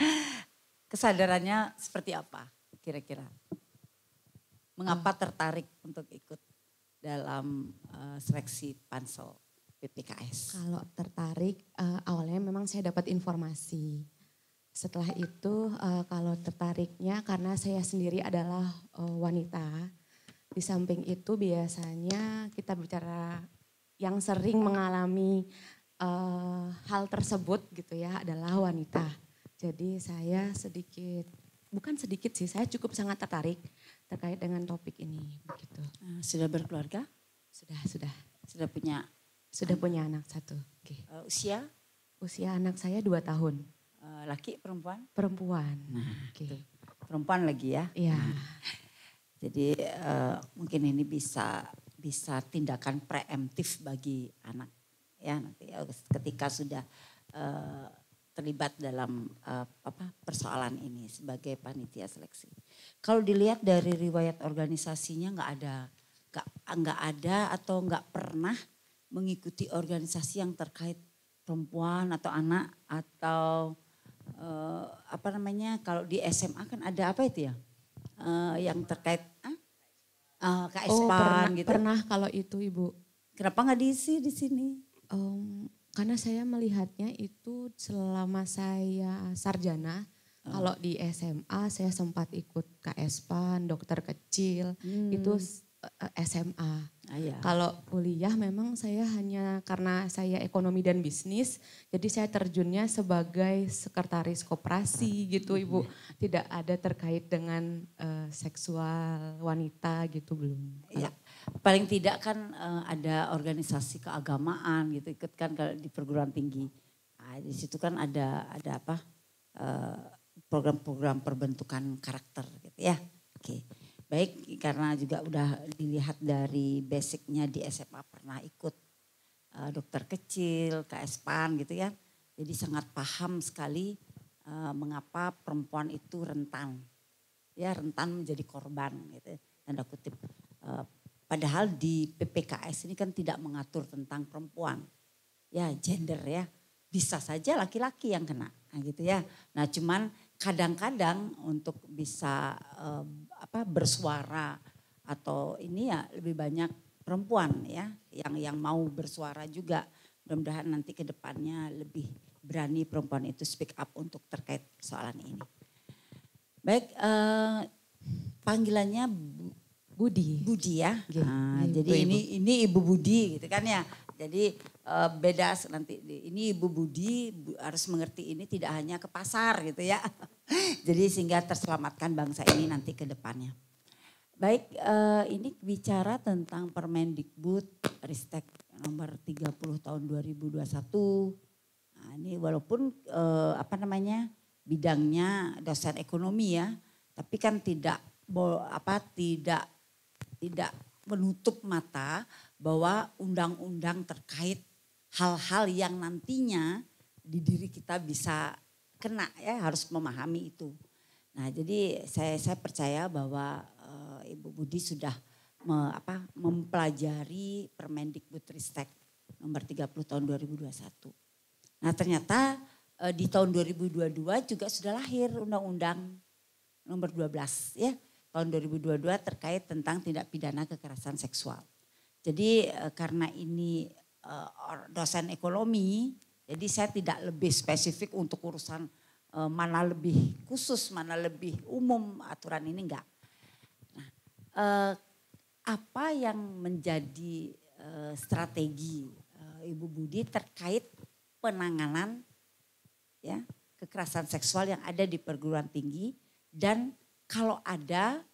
Kesadarannya seperti apa kira-kira? Mengapa eh. tertarik untuk ikut dalam uh, seleksi pansel? PKS? Kalau tertarik, uh, awalnya memang saya dapat informasi. Setelah itu uh, kalau tertariknya karena saya sendiri adalah uh, wanita, di samping itu biasanya kita bicara yang sering mengalami uh, hal tersebut gitu ya adalah wanita. Jadi saya sedikit bukan sedikit sih, saya cukup sangat tertarik terkait dengan topik ini begitu. Sudah berkeluarga? Sudah, sudah. Sudah punya sudah punya anak satu. Okay. Uh, eh, usia? Usia anak saya dua tahun. Uh, laki perempuan? Perempuan. Nah, okay. Gitu. perempuan lagi ya. Iya. [LAUGHS] Jadi uh, mungkin ini bisa bisa tindakan preemptif bagi anak ya nanti ya, ketika sudah uh, terlibat dalam uh, apa persoalan ini sebagai panitia seleksi. Kalau dilihat dari riwayat organisasinya nggak ada nggak nggak ada atau nggak pernah mengikuti organisasi yang terkait perempuan atau anak atau uh, apa namanya kalau di SMA kan ada apa itu ya uh, yang terkait uh, ah, eh, KSPAN oh, pernah, gitu pernah kalau itu ibu kenapa nggak diisi di sini um, karena saya melihatnya itu selama saya sarjana kalau di SMA saya sempat ikut KSPAN dokter kecil hmm. itu Eh, eh, SMA. Ah, iya. Kalau kuliah memang saya hanya karena saya ekonomi dan bisnis, jadi saya terjunnya sebagai sekretaris koperasi ah, gitu, iya. Ibu. Tidak ada terkait dengan uh, seksual wanita gitu belum. Iya. Paling tidak kan uh, ada organisasi keagamaan gitu ikut kan kalau di perguruan tinggi. Nah, di situ kan ada ada apa? Uh, program-program perbentukan karakter gitu ya. Oke. Okay baik karena juga udah dilihat dari basicnya di SMA pernah ikut uh, dokter kecil, KSPAN gitu ya. Jadi sangat paham sekali uh, mengapa perempuan itu rentan. Ya rentan menjadi korban gitu ya, tanda kutip. Uh, padahal di PPKS ini kan tidak mengatur tentang perempuan. Ya gender ya bisa saja laki-laki yang kena nah gitu ya. Nah cuman kadang-kadang untuk bisa uh, apa bersuara atau ini ya lebih banyak perempuan ya yang yang mau bersuara juga. Mudah-mudahan nanti ke depannya lebih berani perempuan itu speak up untuk terkait persoalan ini. Baik, eh, panggilannya Budi. Budi ya. Gini, ah, jadi ibu. ini ini Ibu Budi gitu kan ya. Jadi uh, beda nanti ini Ibu Budi harus mengerti ini tidak hanya ke pasar gitu ya. [LAUGHS] Jadi sehingga terselamatkan bangsa ini nanti ke depannya. Baik, uh, ini bicara tentang Permendikbud Ristek nomor 30 tahun 2021. Nah, ini walaupun uh, apa namanya? bidangnya dosen ekonomi ya, tapi kan tidak apa tidak tidak menutup mata bahwa undang-undang terkait hal-hal yang nantinya di diri kita bisa kena ya harus memahami itu. Nah jadi saya saya percaya bahwa e, Ibu Budi sudah me, apa, mempelajari Permendikbudristek nomor 30 tahun 2021. Nah ternyata e, di tahun 2022 juga sudah lahir undang-undang nomor 12 ya tahun 2022 terkait tentang tindak pidana kekerasan seksual. Jadi eh, karena ini Eh, dosen ekonomi, jadi saya tidak lebih spesifik untuk urusan eh, mana lebih khusus, mana lebih umum aturan ini enggak. Nah, eh, apa yang menjadi strategi Ibu Budi terkait penanganan ya kekerasan seksual yang ada di perguruan tinggi dan kalau ada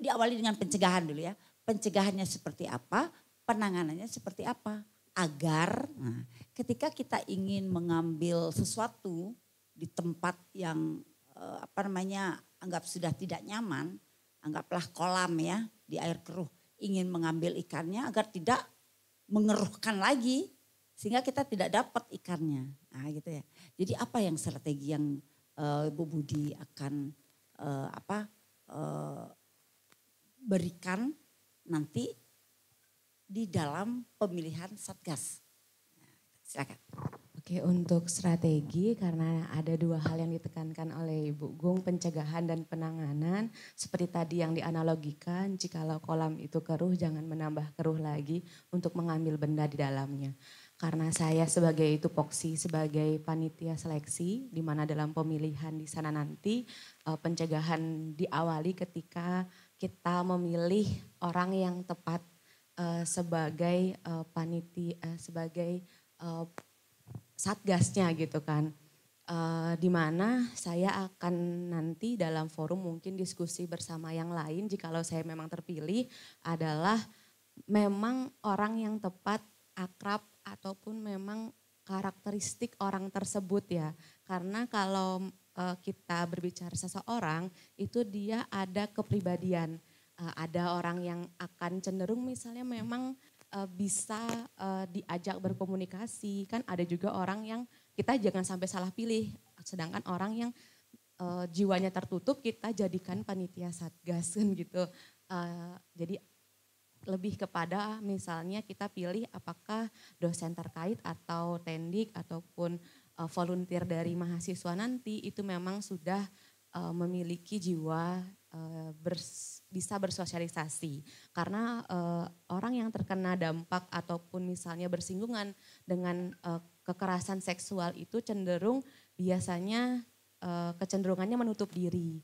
diawali dengan pencegahan dulu ya pencegahannya seperti apa penanganannya seperti apa agar nah, ketika kita ingin mengambil sesuatu di tempat yang eh, apa namanya anggap sudah tidak nyaman anggaplah kolam ya di air keruh ingin mengambil ikannya agar tidak mengeruhkan lagi sehingga kita tidak dapat ikannya nah gitu ya jadi apa yang strategi yang uh, eh, Bu Budi akan uh, apa uh, berikan nanti di dalam pemilihan satgas. Nah, silakan. Oke, untuk strategi karena ada dua hal yang ditekankan oleh Ibu Gung, pencegahan dan penanganan. Seperti tadi yang dianalogikan, jikalau kolam itu keruh jangan menambah keruh lagi untuk mengambil benda di dalamnya. Karena saya sebagai itu poksi, sebagai panitia seleksi, di mana dalam pemilihan di sana nanti eh, pencegahan diawali ketika kita memilih orang yang tepat Eh, sebagai uh, paniti uh, sebagai uh, satgasnya gitu kan uh, di mana saya akan nanti dalam forum mungkin diskusi bersama yang lain jikalau saya memang terpilih adalah memang orang yang tepat akrab ataupun memang karakteristik orang tersebut ya karena kalau uh, kita berbicara seseorang itu dia ada kepribadian Eh, ada orang yang akan cenderung misalnya memang uh, bisa uh, diajak berkomunikasi kan ada juga orang yang kita jangan sampai salah pilih sedangkan orang yang uh, jiwanya tertutup kita jadikan panitia satgas gitu uh, jadi lebih kepada misalnya kita pilih apakah dosen terkait atau tendik ataupun volunteer dari mahasiswa nanti itu memang sudah uh, memiliki jiwa uh, bers, bisa bersosialisasi karena uh, orang yang terkena dampak ataupun misalnya bersinggungan dengan uh, kekerasan seksual itu cenderung biasanya uh, kecenderungannya menutup diri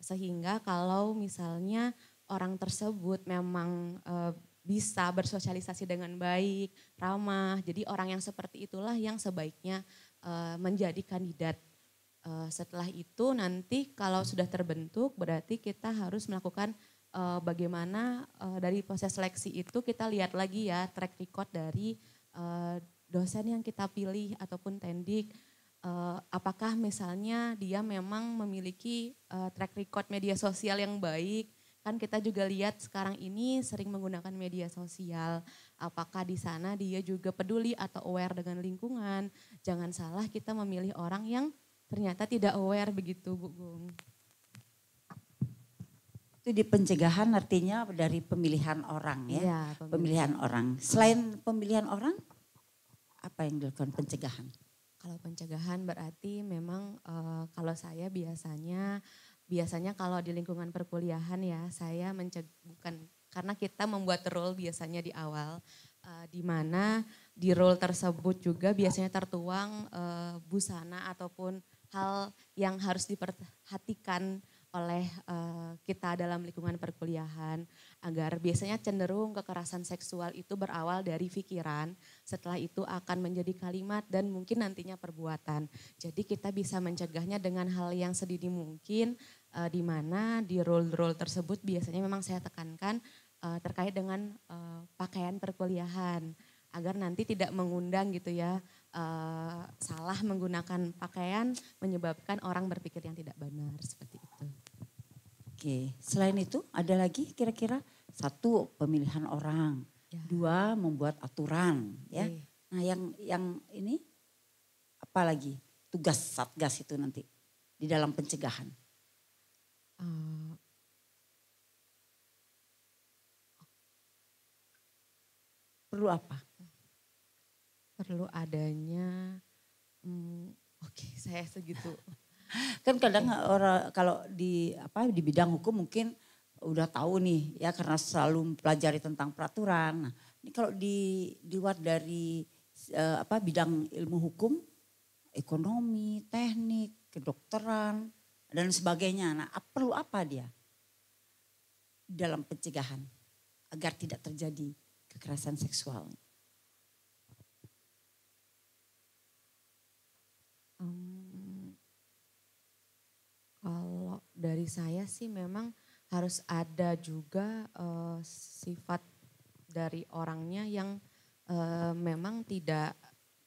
sehingga kalau misalnya orang tersebut memang uh, bisa bersosialisasi dengan baik, ramah. Jadi orang yang seperti itulah yang sebaiknya uh, menjadi kandidat Eh, setelah itu nanti kalau sudah terbentuk berarti kita harus melakukan uh, bagaimana uh, dari proses seleksi itu kita lihat lagi ya track record dari uh, dosen yang kita pilih ataupun tendik uh, apakah misalnya dia memang memiliki uh, track record media sosial yang baik kan kita juga lihat sekarang ini sering menggunakan media sosial apakah di sana dia juga peduli atau aware dengan lingkungan jangan salah kita memilih orang yang ternyata tidak aware begitu Bu Gung. Itu di pencegahan artinya dari pemilihan orang ya. ya pemilihan. pemilihan orang. Selain pemilihan orang apa yang dilakukan pencegahan? Kalau pencegahan berarti memang e, kalau saya biasanya biasanya kalau di lingkungan perkuliahan ya saya menceg bukan karena kita membuat role biasanya di awal e, di mana di role tersebut juga biasanya tertuang e, busana ataupun hal yang harus diperhatikan oleh uh, kita dalam lingkungan perkuliahan agar biasanya cenderung kekerasan seksual itu berawal dari pikiran, setelah itu akan menjadi kalimat dan mungkin nantinya perbuatan. Jadi kita bisa mencegahnya dengan hal yang sedini mungkin uh, di mana di role role tersebut biasanya memang saya tekankan uh, terkait dengan uh, pakaian perkuliahan agar nanti tidak mengundang gitu ya Eh, salah menggunakan pakaian menyebabkan orang berpikir yang tidak benar seperti itu. Oke, selain itu ada lagi kira-kira satu pemilihan orang, ya. dua membuat aturan, ya. Oke. Nah, yang yang ini apa lagi tugas satgas itu nanti di dalam pencegahan. Uh, perlu apa? perlu adanya hmm, oke okay, [LAUGHS] saya segitu kan kadang orang kalau di apa di bidang hukum mungkin udah tahu nih ya karena selalu mempelajari tentang peraturan nah ini kalau di di luar dari uh, apa bidang ilmu hukum ekonomi teknik kedokteran dan sebagainya nah perlu apa dia dalam pencegahan agar tidak terjadi kekerasan seksual Kalau dari saya sih memang harus ada juga uh, sifat dari orangnya yang uh, memang tidak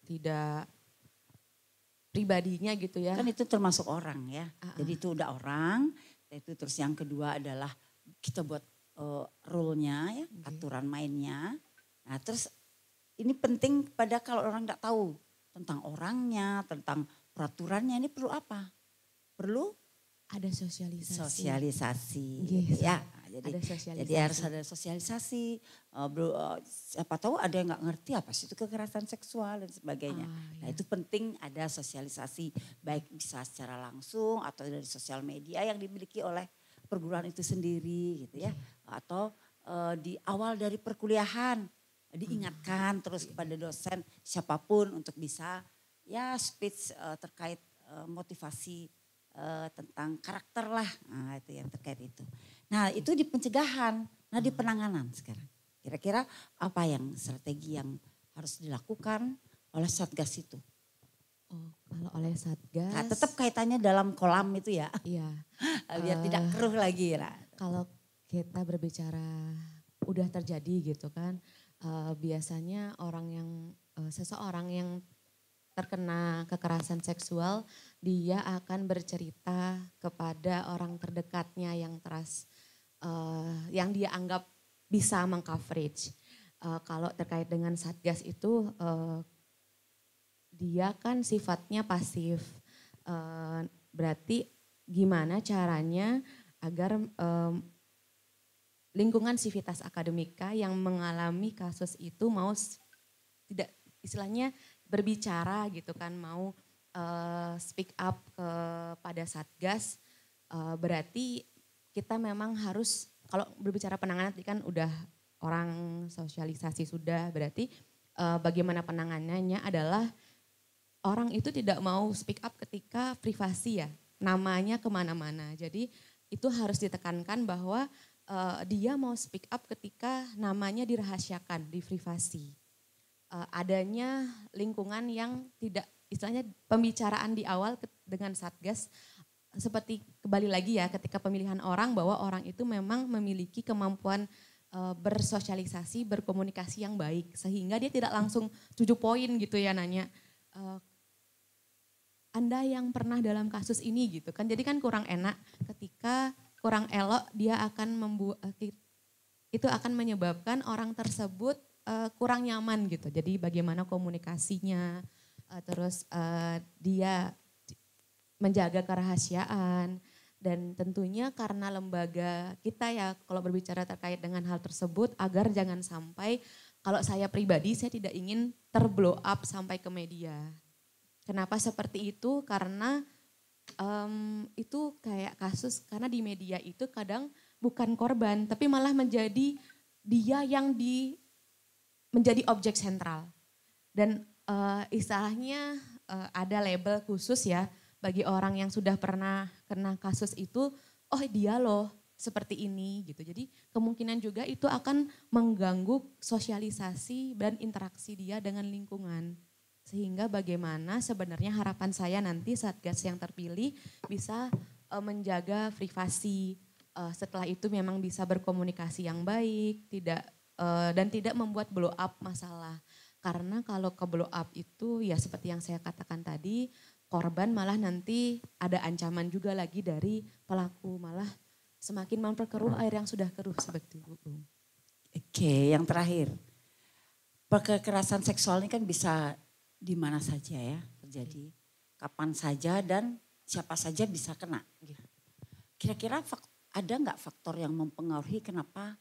tidak pribadinya gitu ya. Kan itu termasuk orang ya. Uh -uh. Jadi itu udah orang. Itu terus yang kedua adalah kita buat uh, rule-nya ya, okay. aturan mainnya. Nah, terus ini penting pada kalau orang nggak tahu tentang orangnya, tentang peraturannya ini perlu apa? Perlu ada sosialisasi. Sosialisasi. Yes. Ya, jadi, ada sosialisasi. jadi harus ada sosialisasi. Uh, bro, uh, siapa tahu ada yang nggak ngerti apa sih itu kekerasan seksual dan sebagainya. Ah, iya. Nah itu penting ada sosialisasi baik bisa secara langsung atau dari sosial media yang dimiliki oleh perguruan itu sendiri gitu ya. Atau uh, di awal dari perkuliahan diingatkan hmm. terus kepada dosen siapapun untuk bisa ya speech uh, terkait uh, motivasi uh, tentang karakter lah, nah, itu yang terkait itu. Nah itu di pencegahan, nah di penanganan sekarang. Kira-kira apa yang strategi yang harus dilakukan oleh satgas itu? Oh, kalau oleh satgas. Nah, tetap kaitannya dalam kolam itu ya. Iya. [LAUGHS] Biar uh, tidak eh, keruh lagi lah. Kalau kita berbicara udah terjadi gitu kan, uh, biasanya orang yang uh, seseorang yang terkena kekerasan seksual, dia akan bercerita kepada orang terdekatnya yang teras, uh, yang dia anggap bisa mengcoverage. Uh, kalau terkait dengan satgas itu, uh, dia kan sifatnya pasif. Uh, berarti gimana caranya agar um, lingkungan sivitas akademika yang mengalami kasus itu mau tidak istilahnya berbicara gitu kan mau uh, speak up kepada satgas uh, berarti kita memang harus kalau berbicara penanganan tadi kan udah orang sosialisasi sudah berarti uh, bagaimana penanganannya adalah orang itu tidak mau speak up ketika privasi ya namanya kemana-mana jadi itu harus ditekankan bahwa uh, dia mau speak up ketika namanya dirahasiakan di privasi uh, adanya lingkungan yang tidak istilahnya pembicaraan di awal dengan satgas seperti kembali lagi ya ketika pemilihan orang bahwa orang itu memang memiliki kemampuan uh, bersosialisasi berkomunikasi yang baik sehingga dia tidak langsung tujuh poin gitu ya nanya uh, anda yang pernah dalam kasus ini gitu kan jadi kan kurang enak ketika kurang elok dia akan membuat itu akan menyebabkan orang tersebut uh, kurang nyaman gitu. Jadi bagaimana komunikasinya, uh, terus uh, dia menjaga kerahasiaan dan tentunya karena lembaga kita ya kalau berbicara terkait dengan hal tersebut agar jangan sampai kalau saya pribadi saya tidak ingin terblow up sampai ke media. Kenapa seperti itu? Karena um, itu kayak kasus karena di media itu kadang bukan korban tapi malah menjadi dia yang di menjadi objek sentral. Dan uh, istilahnya uh, ada label khusus ya bagi orang yang sudah pernah kena kasus itu, oh dia loh seperti ini gitu. Jadi kemungkinan juga itu akan mengganggu sosialisasi dan interaksi dia dengan lingkungan. Sehingga bagaimana sebenarnya harapan saya nanti Satgas yang terpilih bisa uh, menjaga privasi. Uh, setelah itu memang bisa berkomunikasi yang baik, tidak uh, dan tidak membuat blow up masalah. Karena kalau ke blow up itu ya seperti yang saya katakan tadi, korban malah nanti ada ancaman juga lagi dari pelaku, malah semakin memperkeruh air yang sudah keruh seperti itu. Oke, yang terakhir. Kekerasan seksual ini kan bisa di mana saja ya terjadi, kapan saja dan siapa saja bisa kena. Gitu. Kira-kira ada nggak faktor yang mempengaruhi kenapa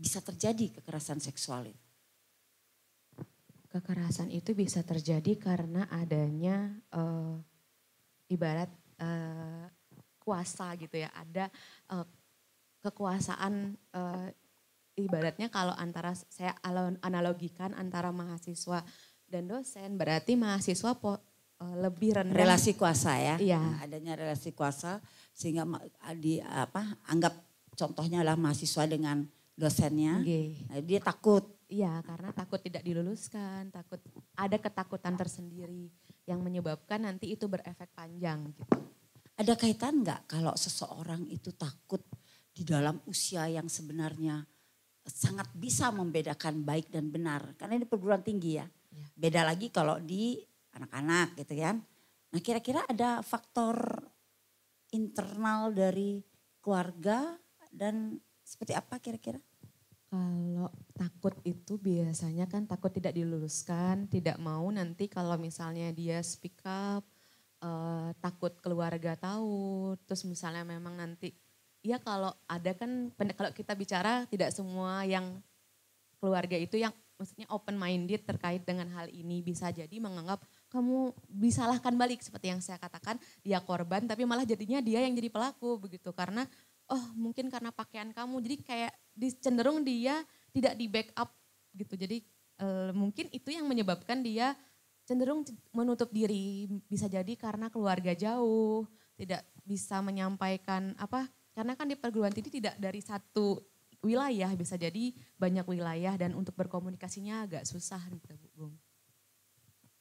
bisa terjadi kekerasan seksual itu? Kekerasan itu bisa terjadi karena adanya uh, ibarat uh, kuasa gitu ya, ada uh, kekuasaan uh, ibaratnya kalau antara saya analogikan antara mahasiswa dan dosen berarti mahasiswa po, uh, lebih rendah relasi kuasa ya. Iya. Nah, adanya relasi kuasa sehingga di apa anggap contohnya lah mahasiswa dengan dosennya. Okay. Nah, dia takut. Iya, karena takut tidak diluluskan, takut ada ketakutan tersendiri yang menyebabkan nanti itu berefek panjang gitu. Ada kaitan nggak kalau seseorang itu takut di dalam usia yang sebenarnya sangat bisa membedakan baik dan benar? Karena ini perguruan tinggi ya. ya. Beda lagi kalau di anak-anak gitu kan. Nah kira-kira ada faktor internal dari keluarga dan seperti apa kira-kira? Kalau takut itu biasanya kan takut tidak diluluskan, tidak mau nanti kalau misalnya dia speak up, uh, takut keluarga tahu, terus misalnya memang nanti, ya kalau ada kan, kalau kita bicara tidak semua yang keluarga itu yang maksudnya open minded terkait dengan hal ini bisa jadi menganggap kamu disalahkan balik seperti yang saya katakan dia korban tapi malah jadinya dia yang jadi pelaku begitu karena oh mungkin karena pakaian kamu jadi kayak cenderung dia tidak di backup gitu jadi e, mungkin itu yang menyebabkan dia cenderung menutup diri bisa jadi karena keluarga jauh tidak bisa menyampaikan apa karena kan di perguruan tinggi tidak dari satu wilayah bisa jadi banyak wilayah dan untuk berkomunikasinya agak susah gitu Bu Bung.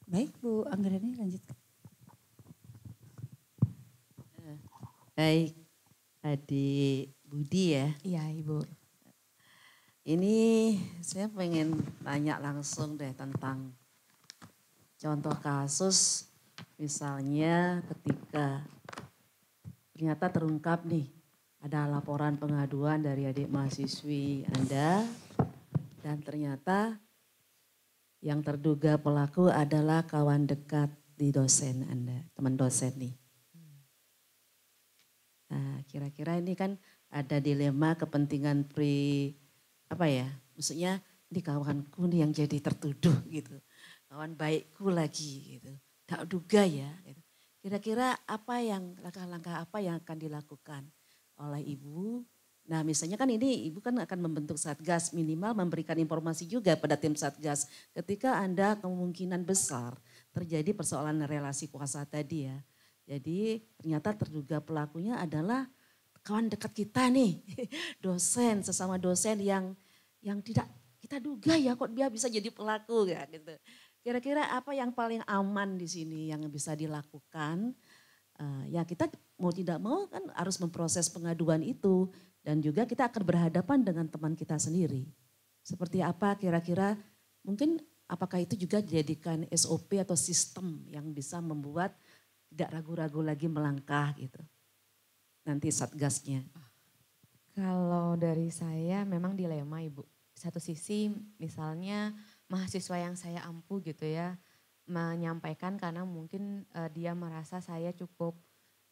Baik Bu Anggreni lanjutkan. Eh, baik, adik Budi ya. Iya Ibu. Ini saya pengen tanya langsung deh tentang contoh kasus misalnya ketika ternyata terungkap nih ada laporan pengaduan dari adik mahasiswi Anda dan ternyata yang terduga pelaku adalah kawan dekat di dosen Anda, teman dosen nih. Nah, kira-kira ini kan ada dilema kepentingan pri apa ya? Maksudnya ini kawanku nih yang jadi tertuduh gitu. Kawan baikku lagi gitu. Tak duga ya. Gitu. Kira-kira apa yang langkah-langkah apa yang akan dilakukan oleh ibu? Nah, misalnya kan ini ibu kan akan membentuk satgas minimal memberikan informasi juga pada tim satgas ketika Anda kemungkinan besar terjadi persoalan relasi kuasa tadi ya jadi ternyata terduga pelakunya adalah kawan dekat kita nih, [LAUGHS] dosen sesama dosen yang yang tidak kita duga ya kok dia bisa jadi pelaku ya gitu. Kira-kira apa yang paling aman di sini yang bisa dilakukan? Uh, ya kita mau tidak mau kan harus memproses pengaduan itu dan juga kita akan berhadapan dengan teman kita sendiri. Seperti apa kira-kira mungkin apakah itu juga dijadikan SOP atau sistem yang bisa membuat tidak ragu-ragu lagi melangkah gitu. Nanti satgasnya. Kalau dari saya memang dilema Ibu. Satu sisi misalnya mahasiswa yang saya ampu gitu ya menyampaikan karena mungkin uh, dia merasa saya cukup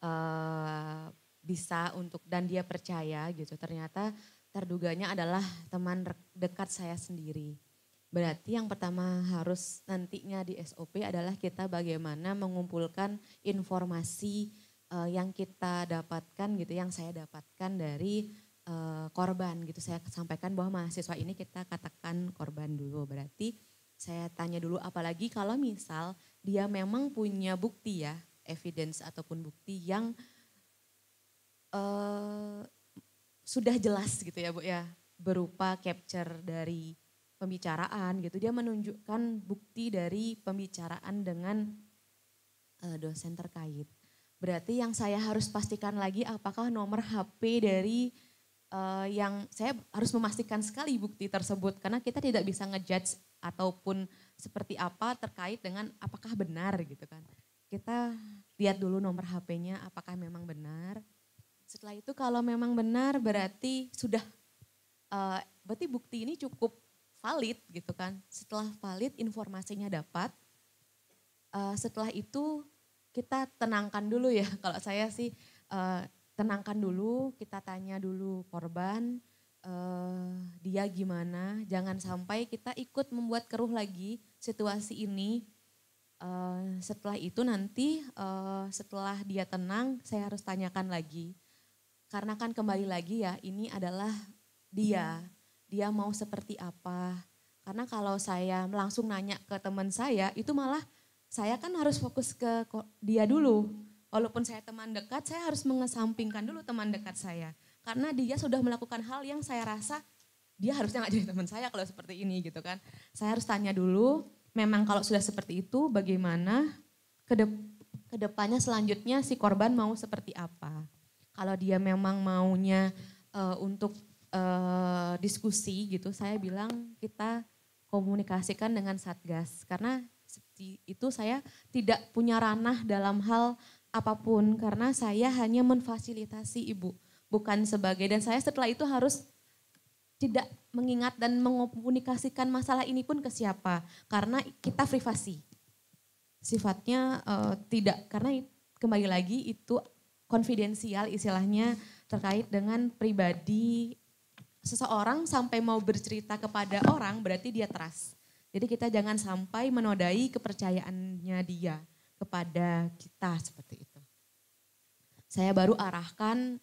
uh, bisa untuk dan dia percaya gitu. Ternyata terduganya adalah teman dekat saya sendiri Berarti yang pertama harus nantinya di SOP adalah kita bagaimana mengumpulkan informasi uh, yang kita dapatkan gitu, yang saya dapatkan dari uh, korban gitu. Saya sampaikan bahwa mahasiswa ini kita katakan korban dulu. Berarti saya tanya dulu apalagi kalau misal dia memang punya bukti ya, evidence ataupun bukti yang uh, sudah jelas gitu ya Bu ya, berupa capture dari pembicaraan gitu. Dia menunjukkan bukti dari pembicaraan dengan uh, dosen terkait. Berarti yang saya harus pastikan lagi apakah nomor HP dari uh, yang saya harus memastikan sekali bukti tersebut karena kita tidak bisa ngejudge ataupun seperti apa terkait dengan apakah benar gitu kan. Kita lihat dulu nomor HP-nya apakah memang benar. Setelah itu kalau memang benar berarti sudah uh, berarti bukti ini cukup valid gitu kan. Setelah valid informasinya dapat, uh, setelah itu kita tenangkan dulu ya. [LAUGHS] Kalau saya sih uh, tenangkan dulu, kita tanya dulu korban, uh, dia gimana. Jangan sampai kita ikut membuat keruh lagi situasi ini. Uh, setelah itu nanti uh, setelah dia tenang, saya harus tanyakan lagi. Karena kan kembali lagi ya, ini adalah dia dia mau seperti apa. Karena kalau saya langsung nanya ke teman saya, itu malah saya kan harus fokus ke dia dulu. Walaupun saya teman dekat, saya harus mengesampingkan dulu teman dekat saya. Karena dia sudah melakukan hal yang saya rasa dia harusnya nggak jadi teman saya kalau seperti ini gitu kan. Saya harus tanya dulu, memang kalau sudah seperti itu bagaimana kedep kedepannya selanjutnya si korban mau seperti apa. Kalau dia memang maunya uh, untuk Eh, diskusi gitu, saya bilang kita komunikasikan dengan satgas karena itu saya tidak punya ranah dalam hal apapun karena saya hanya memfasilitasi ibu bukan sebagai dan saya setelah itu harus tidak mengingat dan mengkomunikasikan masalah ini pun ke siapa karena kita privasi sifatnya uh, tidak karena kembali lagi itu konfidensial istilahnya terkait dengan pribadi seseorang sampai mau bercerita kepada orang berarti dia trust. Jadi kita jangan sampai menodai kepercayaannya dia kepada kita seperti itu. Saya baru arahkan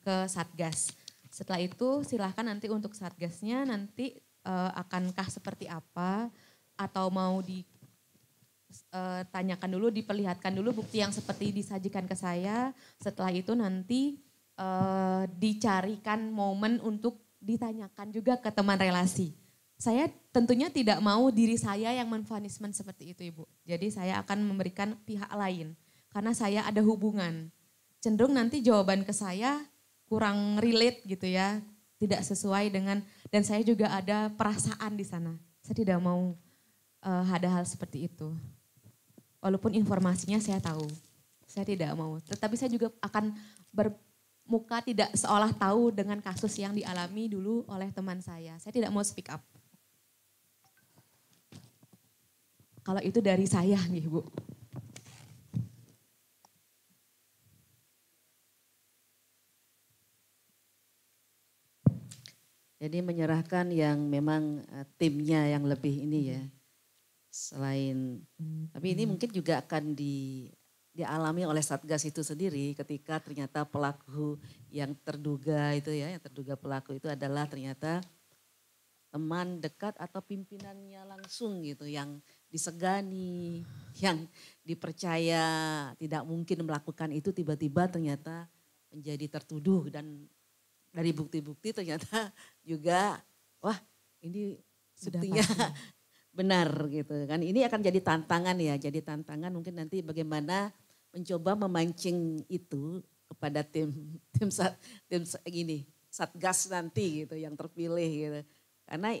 ke satgas. Setelah itu silahkan nanti untuk satgasnya nanti uh, akankah seperti apa atau mau ditanyakan eh, dulu, diperlihatkan dulu bukti yang seperti disajikan ke saya. Setelah itu nanti uh, dicarikan momen untuk ditanyakan juga ke teman relasi. Saya tentunya tidak mau diri saya yang menfonismen seperti itu Ibu. Jadi saya akan memberikan pihak lain karena saya ada hubungan. Cenderung nanti jawaban ke saya kurang relate gitu ya, tidak sesuai dengan dan saya juga ada perasaan di sana. Saya tidak mau uh, ada hal seperti itu. Walaupun informasinya saya tahu. Saya tidak mau, tetapi saya juga akan ber, muka tidak seolah tahu dengan kasus yang dialami dulu oleh teman saya. Saya tidak mau speak up. Kalau itu dari saya nih Bu. Jadi menyerahkan yang memang eh, timnya yang lebih ini ya. Selain tapi ini mungkin juga akan di dialami oleh Satgas itu sendiri ketika ternyata pelaku yang terduga itu ya, yang terduga pelaku itu adalah ternyata teman dekat atau pimpinannya langsung gitu yang disegani, yang dipercaya tidak mungkin melakukan itu tiba-tiba ternyata menjadi tertuduh dan dari bukti-bukti ternyata [LAUGHS] juga wah ini buktinya [LAUGHS] benar gitu kan. Ini akan jadi tantangan ya, jadi tantangan mungkin nanti bagaimana mencoba memancing itu kepada tim [LAUGHS] tim sat, tim gini satgas nanti gitu yang terpilih gitu karena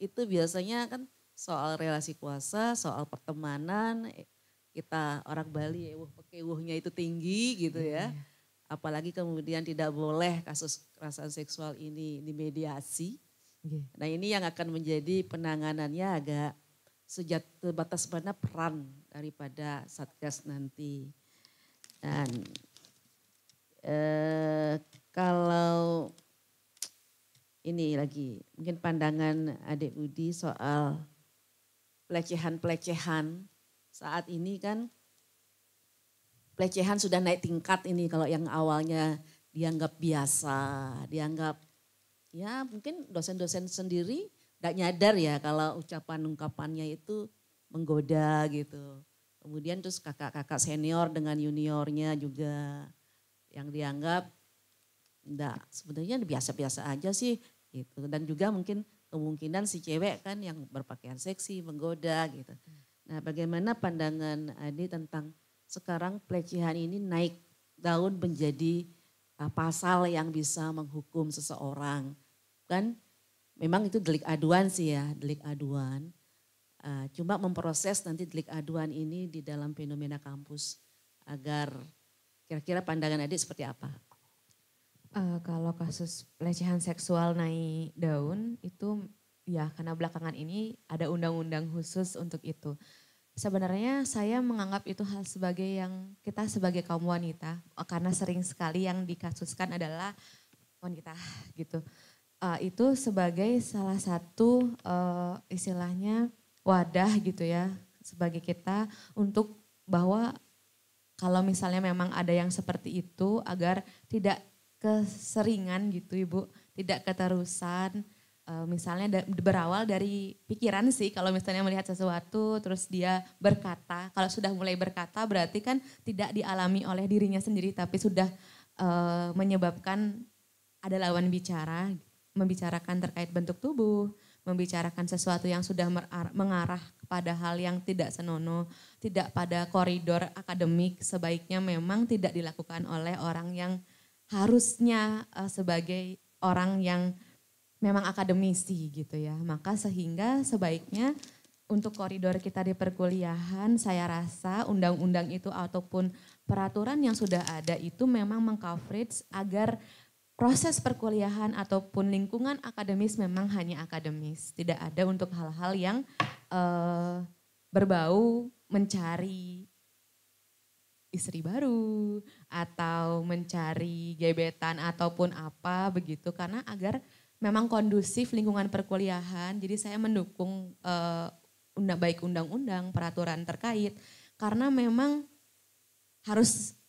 itu biasanya kan soal relasi kuasa soal pertemanan eh, kita orang Bali wah pekewuhnya itu tinggi gitu iya, ya iya. apalagi kemudian tidak boleh kasus kekerasan seksual ini dimediasi iya. nah ini yang akan menjadi penanganannya agak sejat batas mana peran daripada satgas nanti Nah, eh, kalau ini lagi mungkin pandangan adik Budi soal pelecehan-pelecehan saat ini kan pelecehan sudah naik tingkat ini kalau yang awalnya dianggap biasa, dianggap ya mungkin dosen-dosen sendiri tidak nyadar ya kalau ucapan ungkapannya itu menggoda gitu. Kemudian terus kakak-kakak senior dengan juniornya juga yang dianggap enggak sebenarnya biasa-biasa aja sih gitu dan juga mungkin kemungkinan si cewek kan yang berpakaian seksi menggoda gitu. Nah, bagaimana pandangan Adi tentang sekarang pelecehan ini naik daun menjadi ah, pasal yang bisa menghukum seseorang? Kan memang itu delik aduan sih ya, delik aduan. Eh, cuma memproses nanti delik aduan ini di dalam fenomena kampus agar kira-kira pandangan adik seperti apa? Uh, kalau kasus pelecehan seksual naik daun itu ya karena belakangan ini ada undang-undang khusus untuk itu. Sebenarnya saya menganggap itu hal sebagai yang kita sebagai kaum wanita eh, karena sering sekali yang dikasuskan adalah wanita gitu. Uh, itu sebagai salah satu uh, istilahnya wadah gitu ya sebagai kita untuk bahwa kalau misalnya memang ada yang seperti itu agar tidak keseringan gitu Ibu, tidak keterusan eh, misalnya berawal dari pikiran sih kalau misalnya melihat sesuatu terus dia berkata kalau sudah mulai berkata berarti kan tidak dialami oleh dirinya sendiri tapi sudah eh, menyebabkan ada lawan bicara membicarakan terkait bentuk tubuh membicarakan sesuatu yang sudah mengarah kepada hal yang tidak senono, tidak pada koridor akademik, sebaiknya memang tidak dilakukan oleh orang yang harusnya eh, sebagai orang yang memang akademisi gitu ya. Maka sehingga sebaiknya untuk koridor kita di perkuliahan, saya rasa undang-undang itu ataupun peraturan yang sudah ada itu memang mengcoverage agar proses perkuliahan ataupun lingkungan akademis memang hanya akademis. Tidak ada untuk hal-hal yang uh, berbau mencari istri baru atau mencari gebetan ataupun apa begitu karena agar memang kondusif lingkungan perkuliahan. Jadi saya mendukung uh, eh, undang baik undang-undang, peraturan terkait karena memang harus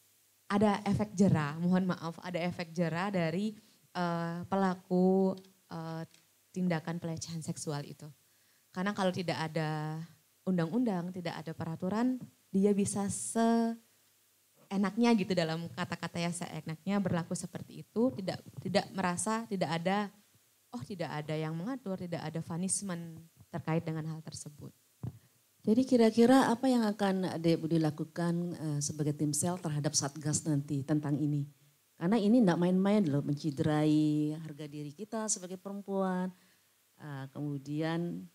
ada efek jera, mohon maaf, ada efek jera dari uh, pelaku uh, tindakan pelecehan seksual itu. Karena kalau tidak ada undang-undang, tidak ada peraturan, dia bisa se enaknya gitu dalam kata-kata yang seenaknya berlaku seperti itu, tidak tidak merasa tidak ada oh tidak ada yang mengatur, tidak ada punishment terkait dengan hal tersebut. Jadi kira-kira apa yang akan eh, Budi lakukan eh, sebagai tim sel terhadap Satgas nanti tentang ini? Karena ini tidak main-main loh, menciderai harga diri kita sebagai perempuan. Eh, kemudian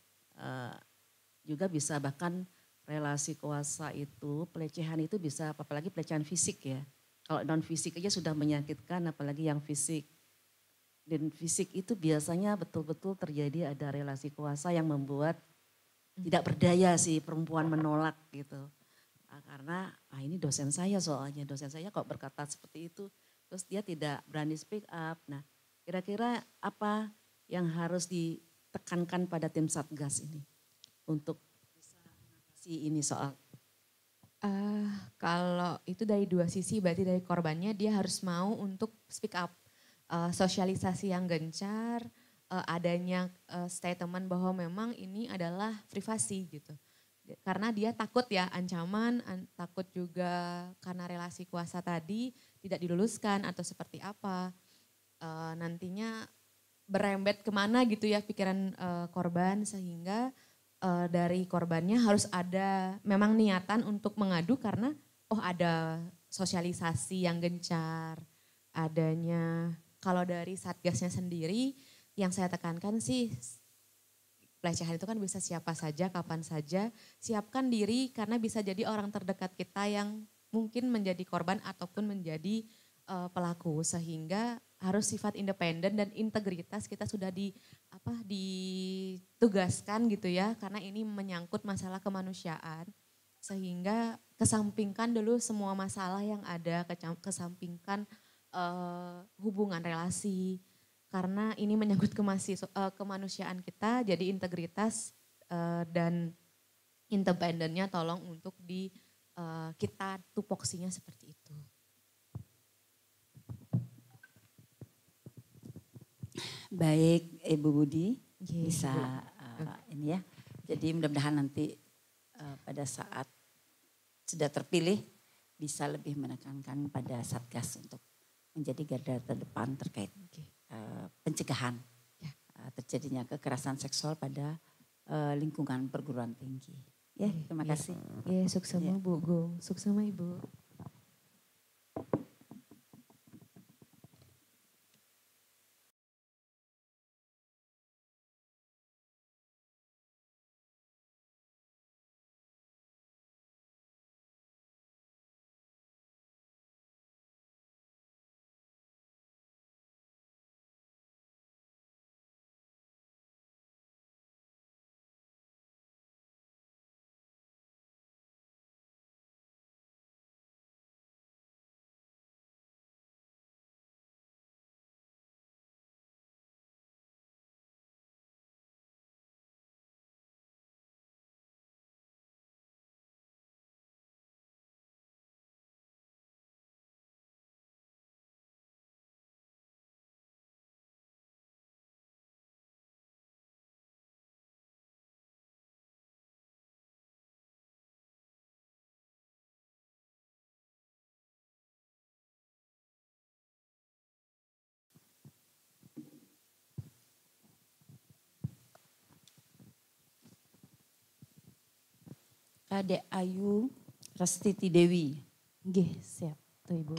juga bisa bahkan relasi kuasa itu, pelecehan itu bisa apalagi pelecehan fisik ya. Kalau non fisik aja sudah menyakitkan apalagi yang fisik. Dan fisik itu biasanya betul-betul terjadi ada relasi kuasa yang membuat tidak berdaya si perempuan menolak gitu. Ah, karena ah ini dosen saya soalnya, dosen saya kok berkata seperti itu. Terus dia tidak berani speak up. Nah kira-kira apa yang harus ditekankan pada tim Satgas ini untuk si ini soal? Uh, kalau itu dari dua sisi berarti dari korbannya dia harus mau untuk speak up. Uh, sosialisasi yang gencar, uh, adanya uh, statement bahwa memang ini adalah privasi gitu. Karena dia takut ya ancaman, an takut juga karena relasi kuasa tadi tidak diluluskan atau seperti apa. Uh, nantinya berembet kemana gitu ya pikiran uh, korban sehingga uh, dari korbannya harus ada memang niatan untuk mengadu karena oh ada sosialisasi yang gencar adanya kalau dari satgasnya sendiri yang saya tekankan sih pelecehan itu kan bisa siapa saja, kapan saja. Siapkan diri karena bisa jadi orang terdekat kita yang mungkin menjadi korban ataupun menjadi uh, pelaku sehingga harus sifat independen dan integritas kita sudah di apa ditugaskan gitu ya karena ini menyangkut masalah kemanusiaan sehingga kesampingkan dulu semua masalah yang ada kesampingkan uh, hubungan relasi karena ini menyangkut uh, kemanusiaan kita, jadi integritas uh, dan independennya tolong untuk di uh, kita tupoksinya seperti itu. Baik, Ibu Budi yeah. bisa uh, ini ya. Jadi mudah-mudahan nanti uh, pada saat sudah terpilih bisa lebih menekankan pada satgas untuk menjadi garda terdepan terkait okay. Eh, pencegahan ya. eh, terjadinya kekerasan seksual pada eh, lingkungan perguruan tinggi. Ya, terima iya kasih. Ya, ya suksesnya Bu Go, suksesnya Ibu. Kade Ayu Rastiti Dewi. g siap. Tuh Ibu.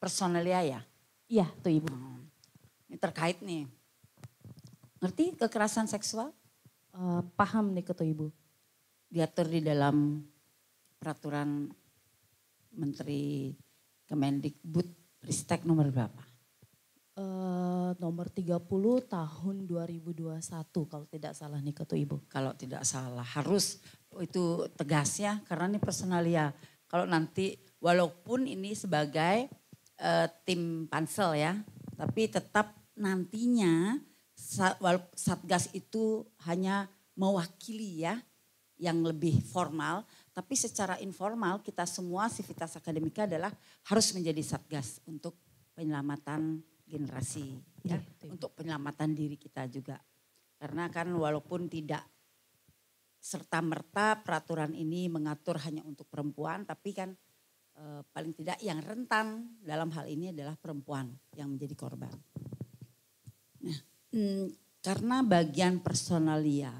Personalia ya? Iya, tuh Ibu. Hmm. Ini terkait nih. Ngerti kekerasan seksual? Uh, paham nih tuh Ibu. Diatur di dalam peraturan Menteri Kemendikbud Ristek nomor berapa? Uh, nomor 30 tahun 2021 kalau tidak salah nih ketua ibu. Kalau tidak salah harus itu tegas ya karena ini personalia. Ya. Kalau nanti walaupun ini sebagai uh, tim pansel ya, tapi tetap nantinya satgas itu hanya mewakili ya yang lebih formal, tapi secara informal kita semua sivitas akademika adalah harus menjadi satgas untuk penyelamatan generasi iya, ya, ya untuk penyelamatan diri kita juga. Karena kan walaupun tidak serta merta peraturan ini mengatur hanya untuk perempuan, tapi kan e, paling tidak yang rentan dalam hal ini adalah perempuan yang menjadi korban. Nah, mm, karena bagian personalia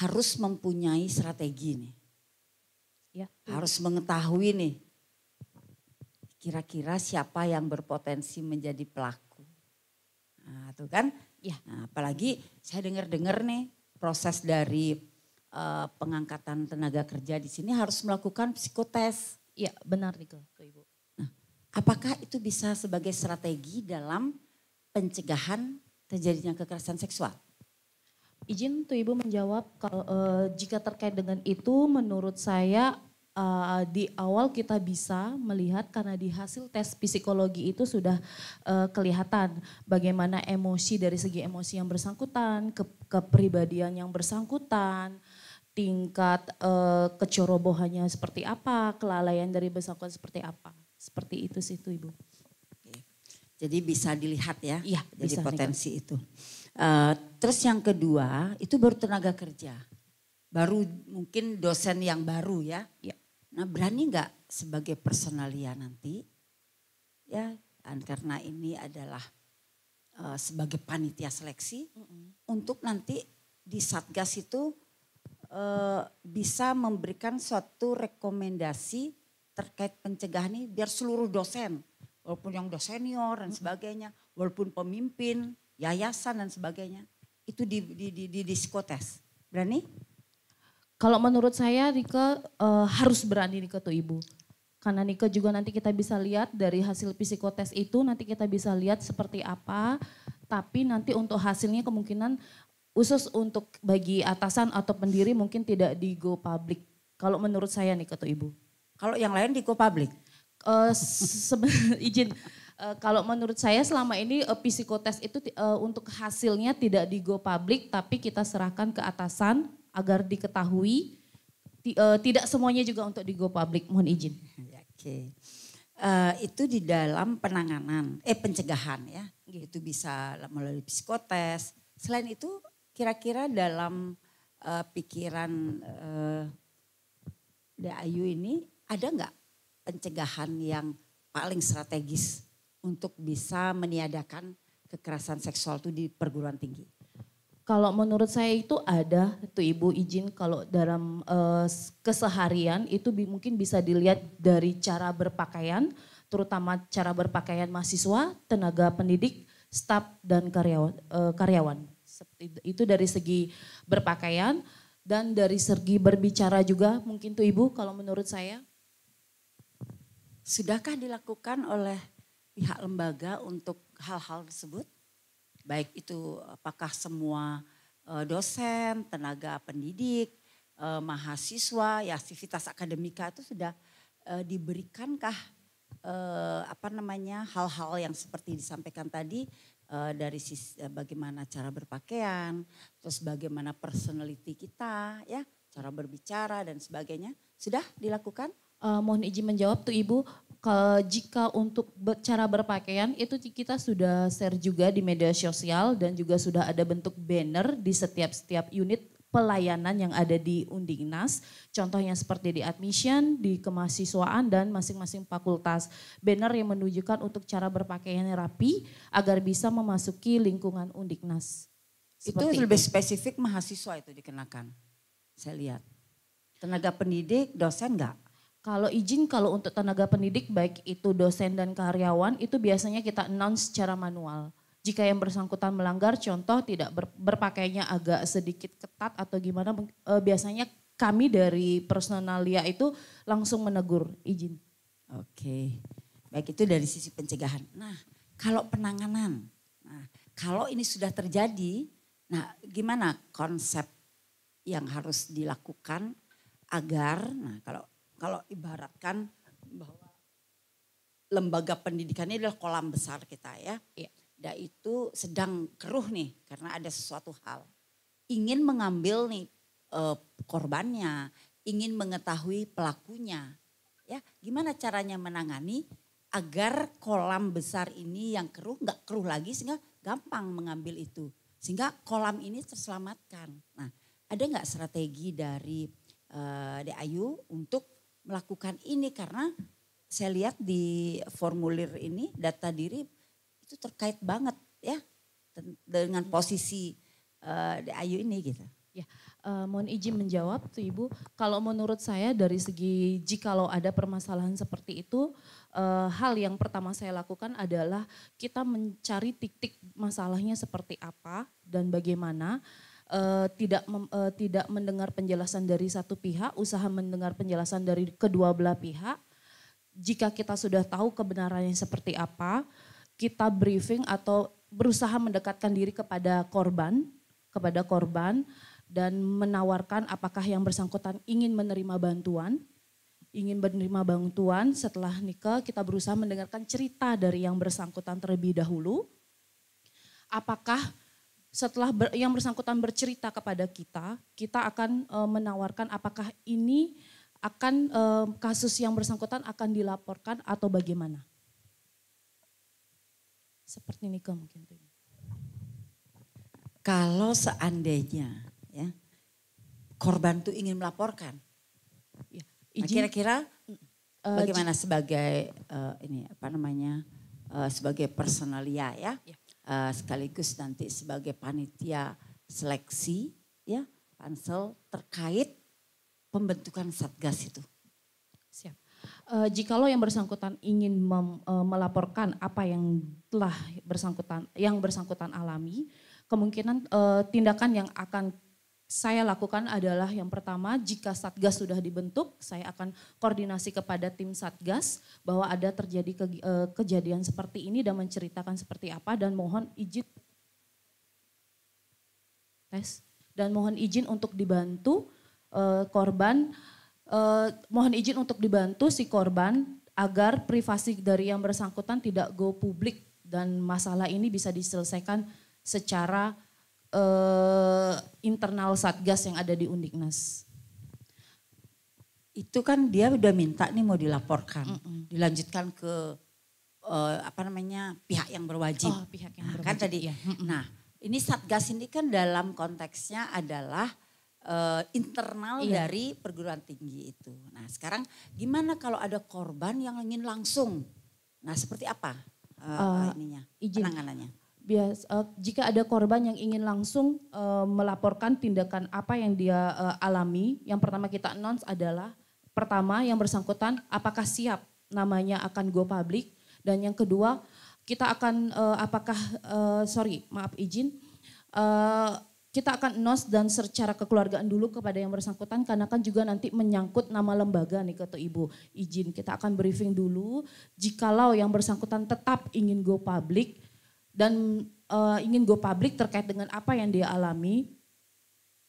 harus mempunyai strategi nih. Ya. Harus mengetahui nih kira-kira siapa yang berpotensi menjadi pelaku. Nah, tuh kan? Ya. Nah, apalagi saya dengar-dengar nih proses dari uh, pengangkatan tenaga kerja di sini harus melakukan psikotes. Iya, benar nih ke Ibu. Nah, apakah itu bisa sebagai strategi dalam pencegahan terjadinya kekerasan seksual? Izin tuh Ibu menjawab kalau uh, jika terkait dengan itu menurut saya uh, di awal kita bisa melihat karena di hasil tes psikologi itu sudah uh, kelihatan bagaimana emosi dari segi emosi yang bersangkutan, ke kepribadian yang bersangkutan, tingkat uh, kecerobohannya seperti apa, kelalaian dari bersangkutan seperti apa. Seperti itu sih itu Ibu. Jadi bisa dilihat ya, iya, jadi bisa, potensi Nika. itu. Uh, terus yang kedua itu baru tenaga kerja baru mungkin dosen yang baru ya. ya. Nah berani nggak sebagai personalia nanti ya dan karena ini adalah uh, sebagai panitia seleksi mm -hmm. untuk nanti di satgas itu uh, bisa memberikan suatu rekomendasi terkait pencegahan ini biar seluruh dosen walaupun yang dosen senior dan sebagainya walaupun pemimpin yayasan dan sebagainya itu di di di, di di berani kalau menurut saya Rika uh, eh, harus berani Rika tuh ibu. Karena Nika juga nanti kita bisa lihat dari hasil psikotes itu nanti kita bisa lihat seperti apa. Tapi nanti untuk hasilnya kemungkinan khusus untuk bagi atasan atau pendiri mungkin tidak di go public. Kalau menurut saya Nika tuh ibu. Kalau yang lain di go public? Uh, [LAUGHS] izin. Uh, kalau menurut saya selama ini uh, psikotes itu uh, untuk hasilnya tidak di go public tapi kita serahkan ke atasan agar diketahui uh, tidak semuanya juga untuk di go public. Mohon izin. Ya, oke. Uh, itu di dalam penanganan, eh pencegahan ya. Itu bisa melalui psikotes. Selain itu kira-kira dalam uh, pikiran uh, Ayu ini ada nggak pencegahan yang paling strategis untuk bisa meniadakan kekerasan seksual itu di perguruan tinggi? Kalau menurut saya itu ada, tuh Ibu izin kalau dalam uh, keseharian itu bi mungkin bisa dilihat dari cara berpakaian, terutama cara berpakaian mahasiswa, tenaga pendidik, staf dan karyawan. Uh, eh, karyawan. Seperti itu dari segi berpakaian dan dari segi berbicara juga mungkin tuh Ibu kalau menurut saya. Sudahkah dilakukan oleh pihak lembaga untuk hal-hal tersebut? baik itu apakah semua eh, dosen, tenaga pendidik, eh, mahasiswa, ya aktivitas akademika itu sudah eh, diberikankah apa namanya hal-hal yang seperti disampaikan tadi dari sisi bagaimana cara berpakaian, terus bagaimana personality kita, ya cara berbicara dan sebagainya sudah dilakukan? Uh, mohon izin menjawab tuh Ibu, ke, jika untuk cara berpakaian itu kita sudah share juga di media sosial dan juga sudah ada bentuk banner di setiap-setiap unit pelayanan yang ada di Undignas. Contohnya seperti di admission, di kemahasiswaan dan masing-masing fakultas. Banner yang menunjukkan untuk cara berpakaian rapi agar bisa memasuki lingkungan Undignas. Itu, itu lebih spesifik mahasiswa itu dikenakan. Saya lihat. Tenaga pendidik, dosen enggak? Kalau izin kalau untuk tenaga pendidik baik itu dosen dan karyawan itu biasanya kita announce secara manual. Jika yang bersangkutan melanggar contoh tidak ber, berpakainya agak sedikit ketat atau gimana eh, biasanya kami dari personalia itu langsung menegur izin. Oke. Baik itu dari sisi pencegahan. Nah, kalau penanganan. Nah, kalau ini sudah terjadi, nah gimana konsep yang harus dilakukan agar nah kalau kalau ibaratkan bahwa lembaga pendidikan ini adalah kolam besar kita ya. Iya. Dan itu sedang keruh nih karena ada sesuatu hal. Ingin mengambil nih eh, korbannya, ingin mengetahui pelakunya. Ya, gimana caranya menangani agar kolam besar ini yang keruh nggak keruh lagi sehingga gampang mengambil itu. Sehingga kolam ini terselamatkan. Nah, ada nggak strategi dari uh, eh, Ayu untuk melakukan ini karena saya lihat di formulir ini data diri itu terkait banget ya dengan posisi uh, Ayu ini gitu. Ya, uh, mohon izin menjawab tuh Ibu. Kalau menurut saya dari segi jikalau ada permasalahan seperti itu, uh, hal yang pertama saya lakukan adalah kita mencari titik masalahnya seperti apa dan bagaimana uh, tidak mem, uh, tidak mendengar penjelasan dari satu pihak, usaha mendengar penjelasan dari kedua belah pihak. Jika kita sudah tahu kebenarannya seperti apa, kita briefing atau berusaha mendekatkan diri kepada korban, kepada korban dan menawarkan apakah yang bersangkutan ingin menerima bantuan, ingin menerima bantuan. Setelah nikah kita berusaha mendengarkan cerita dari yang bersangkutan terlebih dahulu. Apakah setelah ber, yang bersangkutan bercerita kepada kita, kita akan e, menawarkan apakah ini akan e, kasus yang bersangkutan akan dilaporkan atau bagaimana. Seperti kan mungkin. Kalau seandainya ya korban itu ingin melaporkan, ya, nah, kira-kira nah, bagaimana sebagai uh, ini apa namanya uh, sebagai personalia ya? ya Eh, sekaligus nanti sebagai panitia seleksi ya pansel terkait pembentukan satgas itu. Siap. Uh, eh, jikalau yang bersangkutan ingin mem, uh, melaporkan apa yang telah bersangkutan yang bersangkutan alami, kemungkinan uh, tindakan yang akan saya lakukan adalah yang pertama jika satgas sudah dibentuk saya akan koordinasi kepada tim satgas bahwa ada terjadi ke, e, eh, kejadian seperti ini dan menceritakan seperti apa dan mohon izin tes dan mohon izin untuk dibantu e, korban e, mohon izin untuk dibantu si korban agar privasi dari yang bersangkutan tidak go publik dan masalah ini bisa diselesaikan secara uh, internal satgas yang ada di Undiknas. Itu kan dia udah minta nih mau dilaporkan, mm -mm. dilanjutkan ke uh, apa namanya pihak yang berwajib. Oh, pihak yang nah, kan berwajib. kan tadi. Ya. Nah, ini satgas ini kan dalam konteksnya adalah uh, internal iya. dari perguruan tinggi itu. Nah, sekarang gimana kalau ada korban yang ingin langsung? Nah, seperti apa uh, uh, ininya? Izin. Penanganannya bias uh, jika ada korban yang ingin langsung uh, melaporkan tindakan apa yang dia uh, alami, yang pertama kita announce adalah pertama yang bersangkutan apakah siap namanya akan go public dan yang kedua kita akan uh, apakah uh, sorry maaf izin uh, kita akan nos dan secara kekeluargaan dulu kepada yang bersangkutan karena kan juga nanti menyangkut nama lembaga nih kata ibu izin kita akan briefing dulu jikalau yang bersangkutan tetap ingin go public dan uh, ingin go public terkait dengan apa yang dia alami,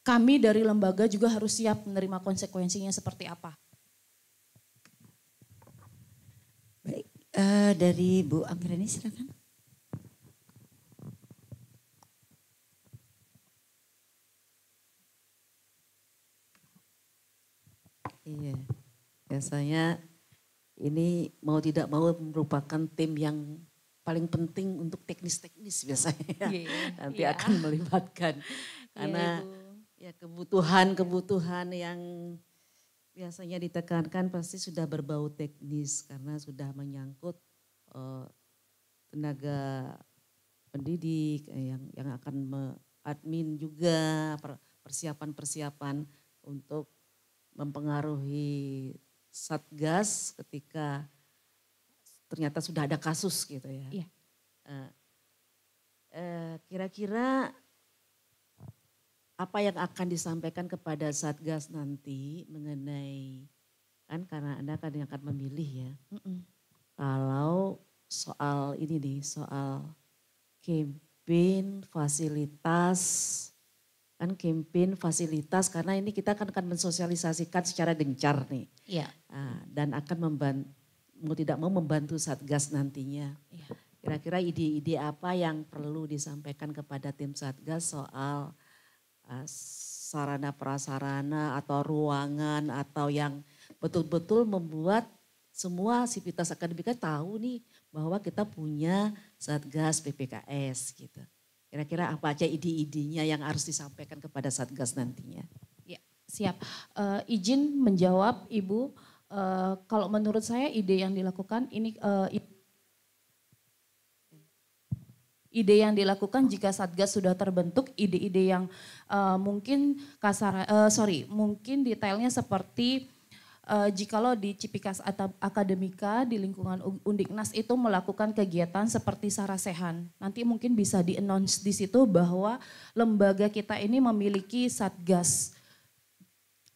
kami dari lembaga juga harus siap menerima konsekuensinya seperti apa. Baik, uh, dari Bu Anggreni silakan. Iya, biasanya ini mau tidak mau merupakan tim yang paling penting untuk teknis-teknis biasanya. Yeah, iya, Nanti yeah. akan melibatkan karena yeah, ya kebutuhan-kebutuhan yang biasanya ditekankan pasti sudah berbau teknis karena sudah menyangkut uh, tenaga pendidik eh, yang yang akan me admin juga persiapan-persiapan untuk mempengaruhi satgas ketika ternyata sudah ada kasus gitu ya. Iya. Uh, uh, kira-kira apa yang akan disampaikan kepada Satgas nanti mengenai kan karena Anda kan yang akan memilih ya. Mm -mm. Kalau soal ini nih, soal campaign fasilitas kan campaign fasilitas karena ini kita kan akan mensosialisasikan secara gencar nih. Yeah. Iya. Uh, dan akan membantu mau tidak mau membantu Satgas nantinya. Iya. Kira-kira ide-ide apa yang perlu disampaikan kepada tim Satgas soal eh, sarana prasarana atau ruangan atau yang betul-betul membuat semua sivitas akademika tahu nih bahwa kita punya Satgas PPKS gitu. Kira-kira apa aja ide-idenya yang harus disampaikan kepada Satgas nantinya? Ya, siap. Uh, izin menjawab Ibu Eh, kalau menurut saya ide yang dilakukan ini uh, ide yang dilakukan jika satgas sudah terbentuk ide-ide yang uh, mungkin kasar uh, sorry mungkin detailnya seperti uh, lo di Cipikas Akademika di lingkungan Undiknas itu melakukan kegiatan seperti sarasehan nanti mungkin bisa di announce di situ bahwa lembaga kita ini memiliki satgas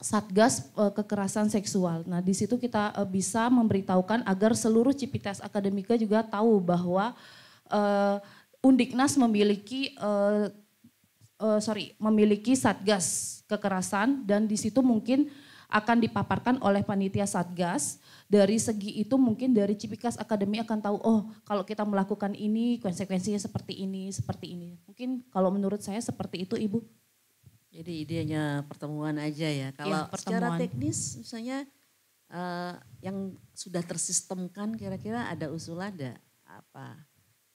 Satgas eh, Kekerasan Seksual. Nah, di situ kita eh, bisa memberitahukan agar seluruh Cipitas Akademika juga tahu bahwa uh, Undiknas memiliki uh, uh, sorry, memiliki Satgas Kekerasan dan di situ mungkin akan dipaparkan oleh panitia Satgas. Dari segi itu mungkin dari Cipikas Akademi akan tahu oh kalau kita melakukan ini konsekuensinya seperti ini, seperti ini. Mungkin kalau menurut saya seperti itu Ibu. Jadi idenya pertemuan aja ya. Iya, Kalau ya, secara teknis misalnya uh, yang sudah tersistemkan kira-kira ada usul ada apa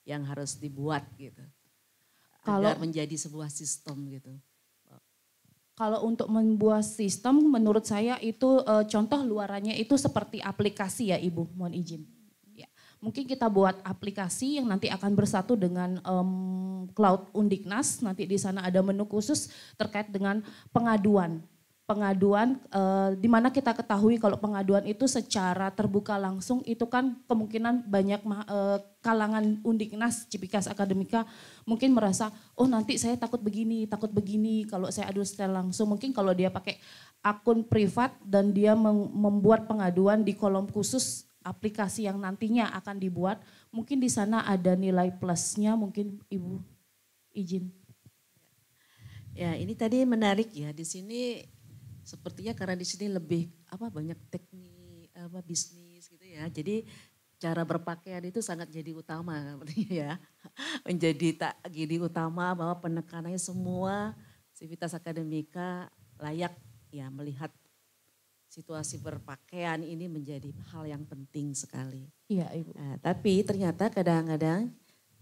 yang harus dibuat gitu. Kalau menjadi sebuah sistem gitu. Kalau untuk membuat sistem menurut saya itu uh, contoh luarannya itu seperti aplikasi ya Ibu, mohon izin mungkin kita buat aplikasi yang nanti akan bersatu dengan um, cloud Undiknas. Nanti di sana ada menu khusus terkait dengan pengaduan. Pengaduan uh, di mana kita ketahui kalau pengaduan itu secara terbuka langsung itu kan kemungkinan banyak uh, kalangan Undiknas Cipikas Akademika mungkin merasa oh nanti saya takut begini, takut begini kalau saya adu secara langsung. Mungkin kalau dia pakai akun privat dan dia membuat pengaduan di kolom khusus aplikasi yang nantinya akan dibuat, mungkin di sana ada nilai plusnya, mungkin Ibu izin. Ya, ini tadi menarik ya. Di sini sepertinya karena di sini lebih apa banyak teknik apa bisnis gitu ya. Jadi cara berpakaian itu sangat jadi utama ya. [LAUGHS] Menjadi tak jadi utama bahwa penekanannya semua civitas akademika layak ya melihat situasi berpakaian ini menjadi hal yang penting sekali. Iya, Ibu. Nah, tapi ternyata kadang-kadang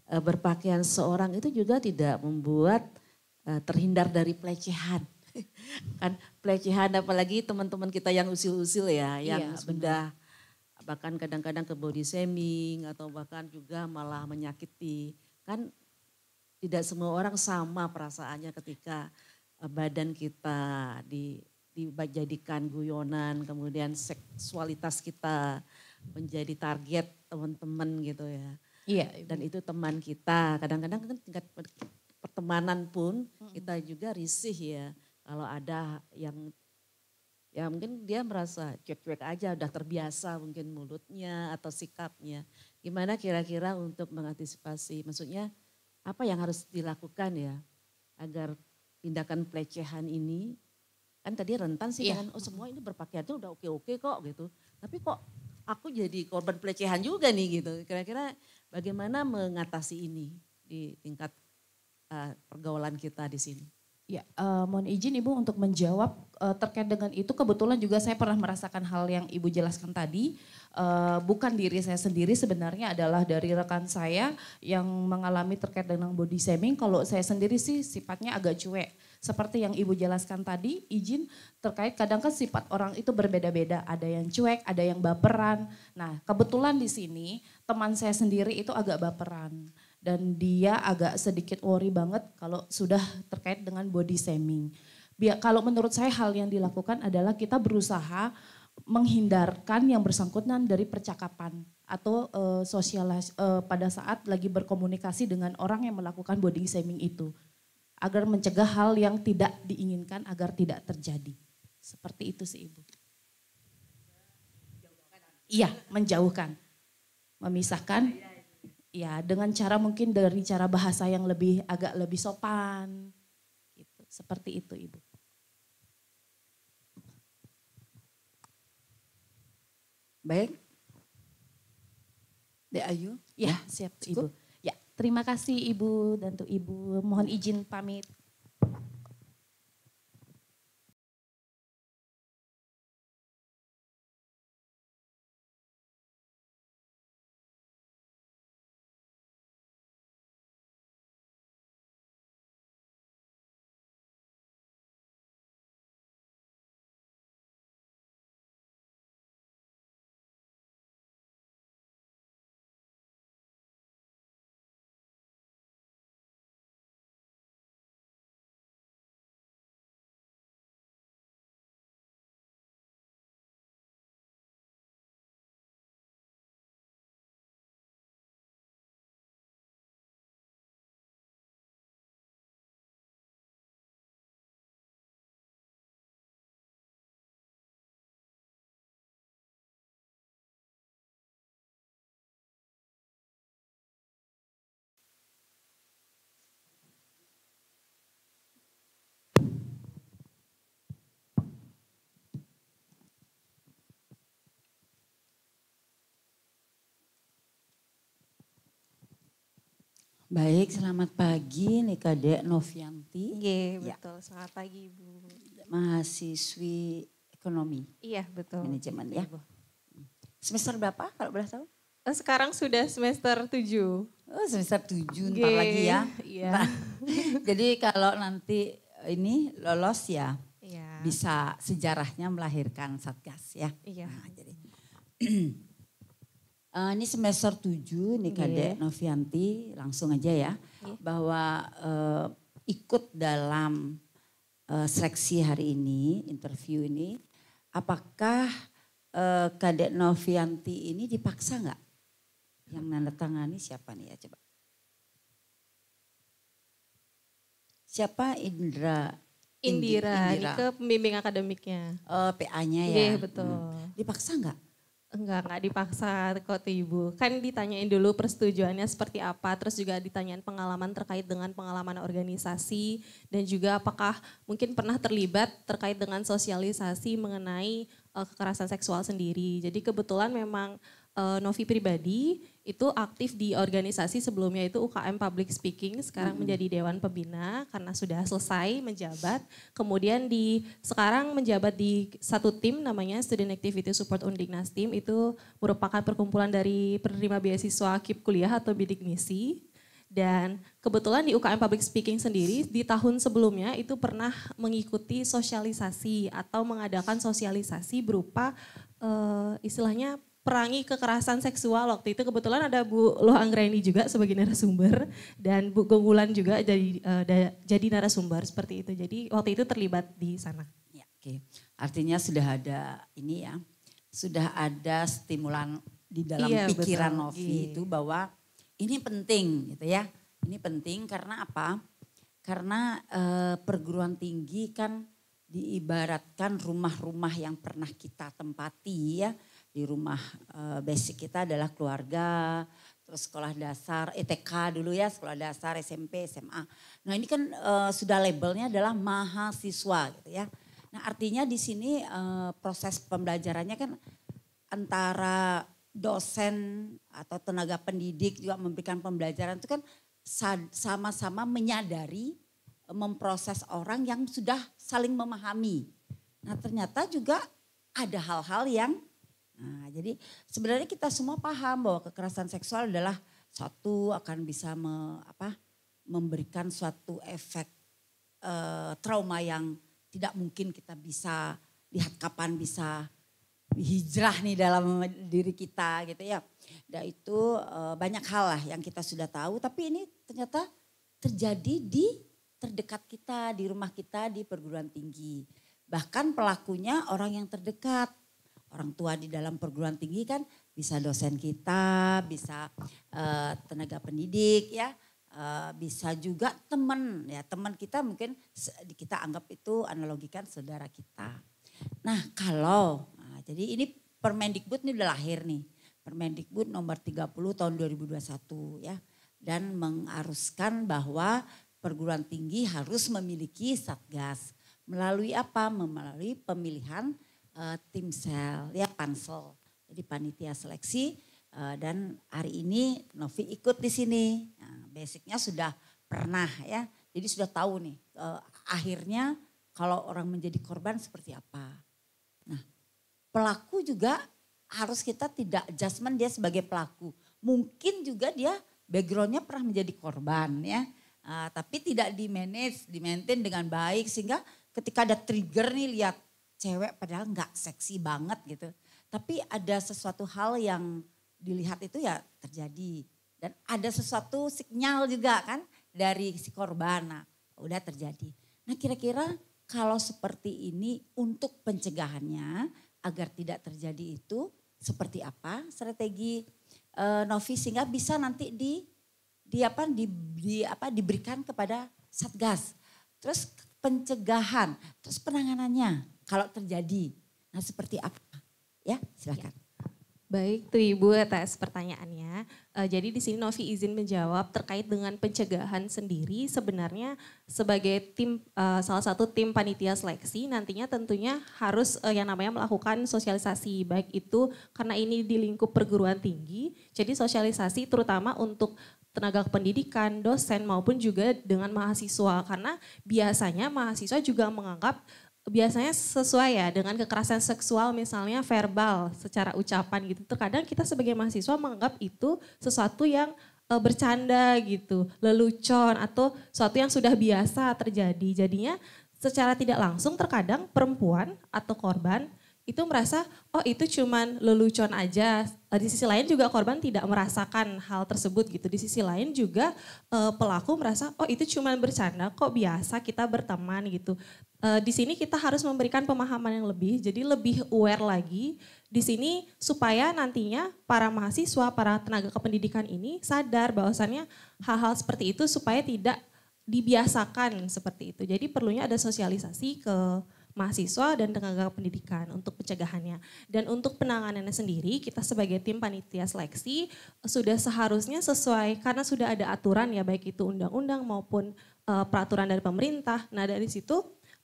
e, berpakaian seorang itu juga tidak membuat e, terhindar dari pelecehan. [LAUGHS] kan pelecehan apalagi teman-teman kita yang usil-usil ya, iya, yang iya, sudah benar. bahkan kadang-kadang ke body shaming atau bahkan juga malah menyakiti. Kan tidak semua orang sama perasaannya ketika eh, badan kita di dijadikan guyonan, kemudian seksualitas kita menjadi target teman-teman gitu ya. Iya. Dan itu teman kita. Kadang-kadang kan tingkat pertemanan pun kita juga risih ya. Kalau ada yang ya mungkin dia merasa cuek-cuek aja udah terbiasa mungkin mulutnya atau sikapnya. Gimana kira-kira untuk mengantisipasi? Maksudnya apa yang harus dilakukan ya agar tindakan pelecehan ini kan tadi rentan sih yeah. kan oh semua ini berpakaian tuh udah oke oke kok gitu tapi kok aku jadi korban pelecehan juga nih gitu kira-kira bagaimana mengatasi ini di tingkat uh, pergaulan kita di sini ya uh, mohon izin ibu untuk menjawab uh, terkait dengan itu kebetulan juga saya pernah merasakan hal yang ibu jelaskan tadi uh, bukan diri saya sendiri sebenarnya adalah dari rekan saya yang mengalami terkait dengan body shaming kalau saya sendiri sih sifatnya agak cuek seperti yang Ibu jelaskan tadi, izin terkait kadang kan sifat orang itu berbeda-beda. Ada yang cuek, ada yang baperan. Nah, kebetulan di sini teman saya sendiri itu agak baperan dan dia agak sedikit worry banget kalau sudah terkait dengan body shaming. Biar kalau menurut saya hal yang dilakukan adalah kita berusaha menghindarkan yang bersangkutan dari percakapan atau e, eh, sosial e, eh, pada saat lagi berkomunikasi dengan orang yang melakukan body shaming itu agar mencegah hal yang tidak diinginkan agar tidak terjadi. Seperti itu sih Ibu. Iya, menjauhkan. Memisahkan. Ya, dengan cara mungkin dari cara bahasa yang lebih agak lebih sopan. Gitu. Seperti itu Ibu. Baik. Dek Ayu. Iya, ya, siap Cukup. Ibu. Terima kasih Ibu dan tuh Ibu. Mohon izin pamit. Baik, selamat pagi Nika Dek Novianti. Iya, ya. betul. Ya. Selamat pagi Ibu. Mahasiswi ekonomi. Iya, betul. Manajemen ya. Semester berapa kalau boleh tahu? Eh, sekarang sudah semester tujuh. Oh, semester tujuh, ntar lagi ya. Iya. Nah, [LAUGHS] jadi kalau nanti ini lolos ya, iya. bisa sejarahnya melahirkan Satgas ya. Iya. Nah, jadi [CLEARS THROAT] Uh, ini semester 7 nih Kadek iya. Novianti langsung aja ya yeah. bahwa uh, ikut dalam uh, seleksi hari ini, interview ini apakah uh, Kadek Novianti ini dipaksa nggak? Yang menandatangani siapa nih ya coba? Siapa Indra Indira, Indira. ini ke pembimbing akademiknya. Oh, PA-nya ya. Iya, betul. Hmm. Dipaksa nggak? Enggak, enggak dipaksa kok Ibu. Kan ditanyain dulu persetujuannya seperti apa, terus juga ditanyain pengalaman terkait dengan pengalaman organisasi, dan juga apakah mungkin pernah terlibat terkait dengan sosialisasi mengenai eh, kekerasan seksual sendiri. Jadi kebetulan memang uh, Novi pribadi itu aktif di organisasi sebelumnya itu UKM Public Speaking, sekarang hmm. menjadi Dewan Pembina karena sudah selesai menjabat. Kemudian di sekarang menjabat di satu tim namanya Student Activity Support Undignas Team itu merupakan perkumpulan dari penerima beasiswa KIP kuliah atau bidik misi. Dan kebetulan di UKM Public Speaking sendiri di tahun sebelumnya itu pernah mengikuti sosialisasi atau mengadakan sosialisasi berupa uh, istilahnya perangi kekerasan seksual waktu itu kebetulan ada Bu Loh Anggraini juga sebagai narasumber dan Bu Gonggulan juga jadi uh, da, jadi narasumber seperti itu. Jadi waktu itu terlibat di sana. Ya, oke. Okay. Artinya sudah ada ini ya. Sudah ada stimulan di dalam iya, pikiran betul. Novi iya. itu bahwa ini penting gitu ya. Ini penting karena apa? Karena uh, perguruan tinggi kan diibaratkan rumah-rumah yang pernah kita tempati ya di rumah uh, basic kita adalah keluarga, terus sekolah dasar, ETK eh, dulu ya, sekolah dasar, SMP, SMA. Nah ini kan uh, sudah labelnya adalah mahasiswa gitu ya. Nah artinya di sini uh, proses pembelajarannya kan antara dosen atau tenaga pendidik juga memberikan pembelajaran itu kan sama-sama menyadari memproses orang yang sudah saling memahami. Nah ternyata juga ada hal-hal yang Nah, jadi sebenarnya kita semua paham bahwa kekerasan seksual adalah suatu akan bisa me, apa, memberikan suatu efek e, trauma yang tidak mungkin kita bisa lihat kapan bisa hijrah nih dalam diri kita gitu ya. Dan nah, itu e, banyak hal lah yang kita sudah tahu tapi ini ternyata terjadi di terdekat kita, di rumah kita, di perguruan tinggi. Bahkan pelakunya orang yang terdekat orang tua di dalam perguruan tinggi kan bisa dosen kita, bisa uh, tenaga pendidik ya, uh, bisa juga teman ya teman kita mungkin kita anggap itu analogikan saudara kita. Nah kalau nah, jadi ini Permendikbud ini udah lahir nih. Permendikbud nomor 30 tahun 2021 ya. Dan mengaruskan bahwa perguruan tinggi harus memiliki satgas. Melalui apa? Melalui pemilihan uh, tim sel, ya pansel. Jadi panitia seleksi uh, dan hari ini Novi ikut di sini. Nah, basicnya sudah pernah ya, jadi sudah tahu nih uh, akhirnya kalau orang menjadi korban seperti apa. Nah pelaku juga harus kita tidak adjustment dia sebagai pelaku. Mungkin juga dia backgroundnya pernah menjadi korban ya. Uh, tapi tidak di manage, di maintain dengan baik sehingga ketika ada trigger nih lihat cewek padahal nggak seksi banget gitu. Tapi ada sesuatu hal yang dilihat itu ya terjadi. Dan ada sesuatu sinyal juga kan dari si korban. Nah, udah terjadi. Nah kira-kira kalau seperti ini untuk pencegahannya agar tidak terjadi itu seperti apa strategi uh, Novi sehingga bisa nanti di di apa di, di apa diberikan kepada satgas. Terus pencegahan, terus penanganannya kalau terjadi. Nah seperti apa? Ya silakan. Ya. Baik, tuh Ibu atas pertanyaannya. Uh, jadi di sini Novi izin menjawab terkait dengan pencegahan sendiri. Sebenarnya sebagai tim uh, salah satu tim panitia seleksi nantinya tentunya harus uh, yang namanya melakukan sosialisasi baik itu karena ini di lingkup perguruan tinggi. Jadi sosialisasi terutama untuk tenaga pendidikan, dosen maupun juga dengan mahasiswa karena biasanya mahasiswa juga menganggap biasanya sesuai ya dengan kekerasan seksual misalnya verbal secara ucapan gitu. Terkadang kita sebagai mahasiswa menganggap itu sesuatu yang e, bercanda gitu, lelucon atau sesuatu yang sudah biasa terjadi. Jadinya secara tidak langsung terkadang perempuan atau korban itu merasa oh itu cuman lelucon aja. Eh, di sisi lain juga korban tidak merasakan hal tersebut gitu. Di sisi lain juga eh, pelaku merasa oh itu cuman bercanda kok biasa kita berteman gitu. Eh, di sini kita harus memberikan pemahaman yang lebih, jadi lebih aware lagi di sini supaya nantinya para mahasiswa, para tenaga kependidikan ini sadar bahwasannya hal-hal seperti itu supaya tidak dibiasakan seperti itu. Jadi perlunya ada sosialisasi ke mahasiswa dan tenaga pendidikan untuk pencegahannya. Dan untuk penanganannya sendiri, kita sebagai tim panitia seleksi sudah seharusnya sesuai karena sudah ada aturan ya baik itu undang-undang maupun uh, peraturan dari pemerintah. Nah dari situ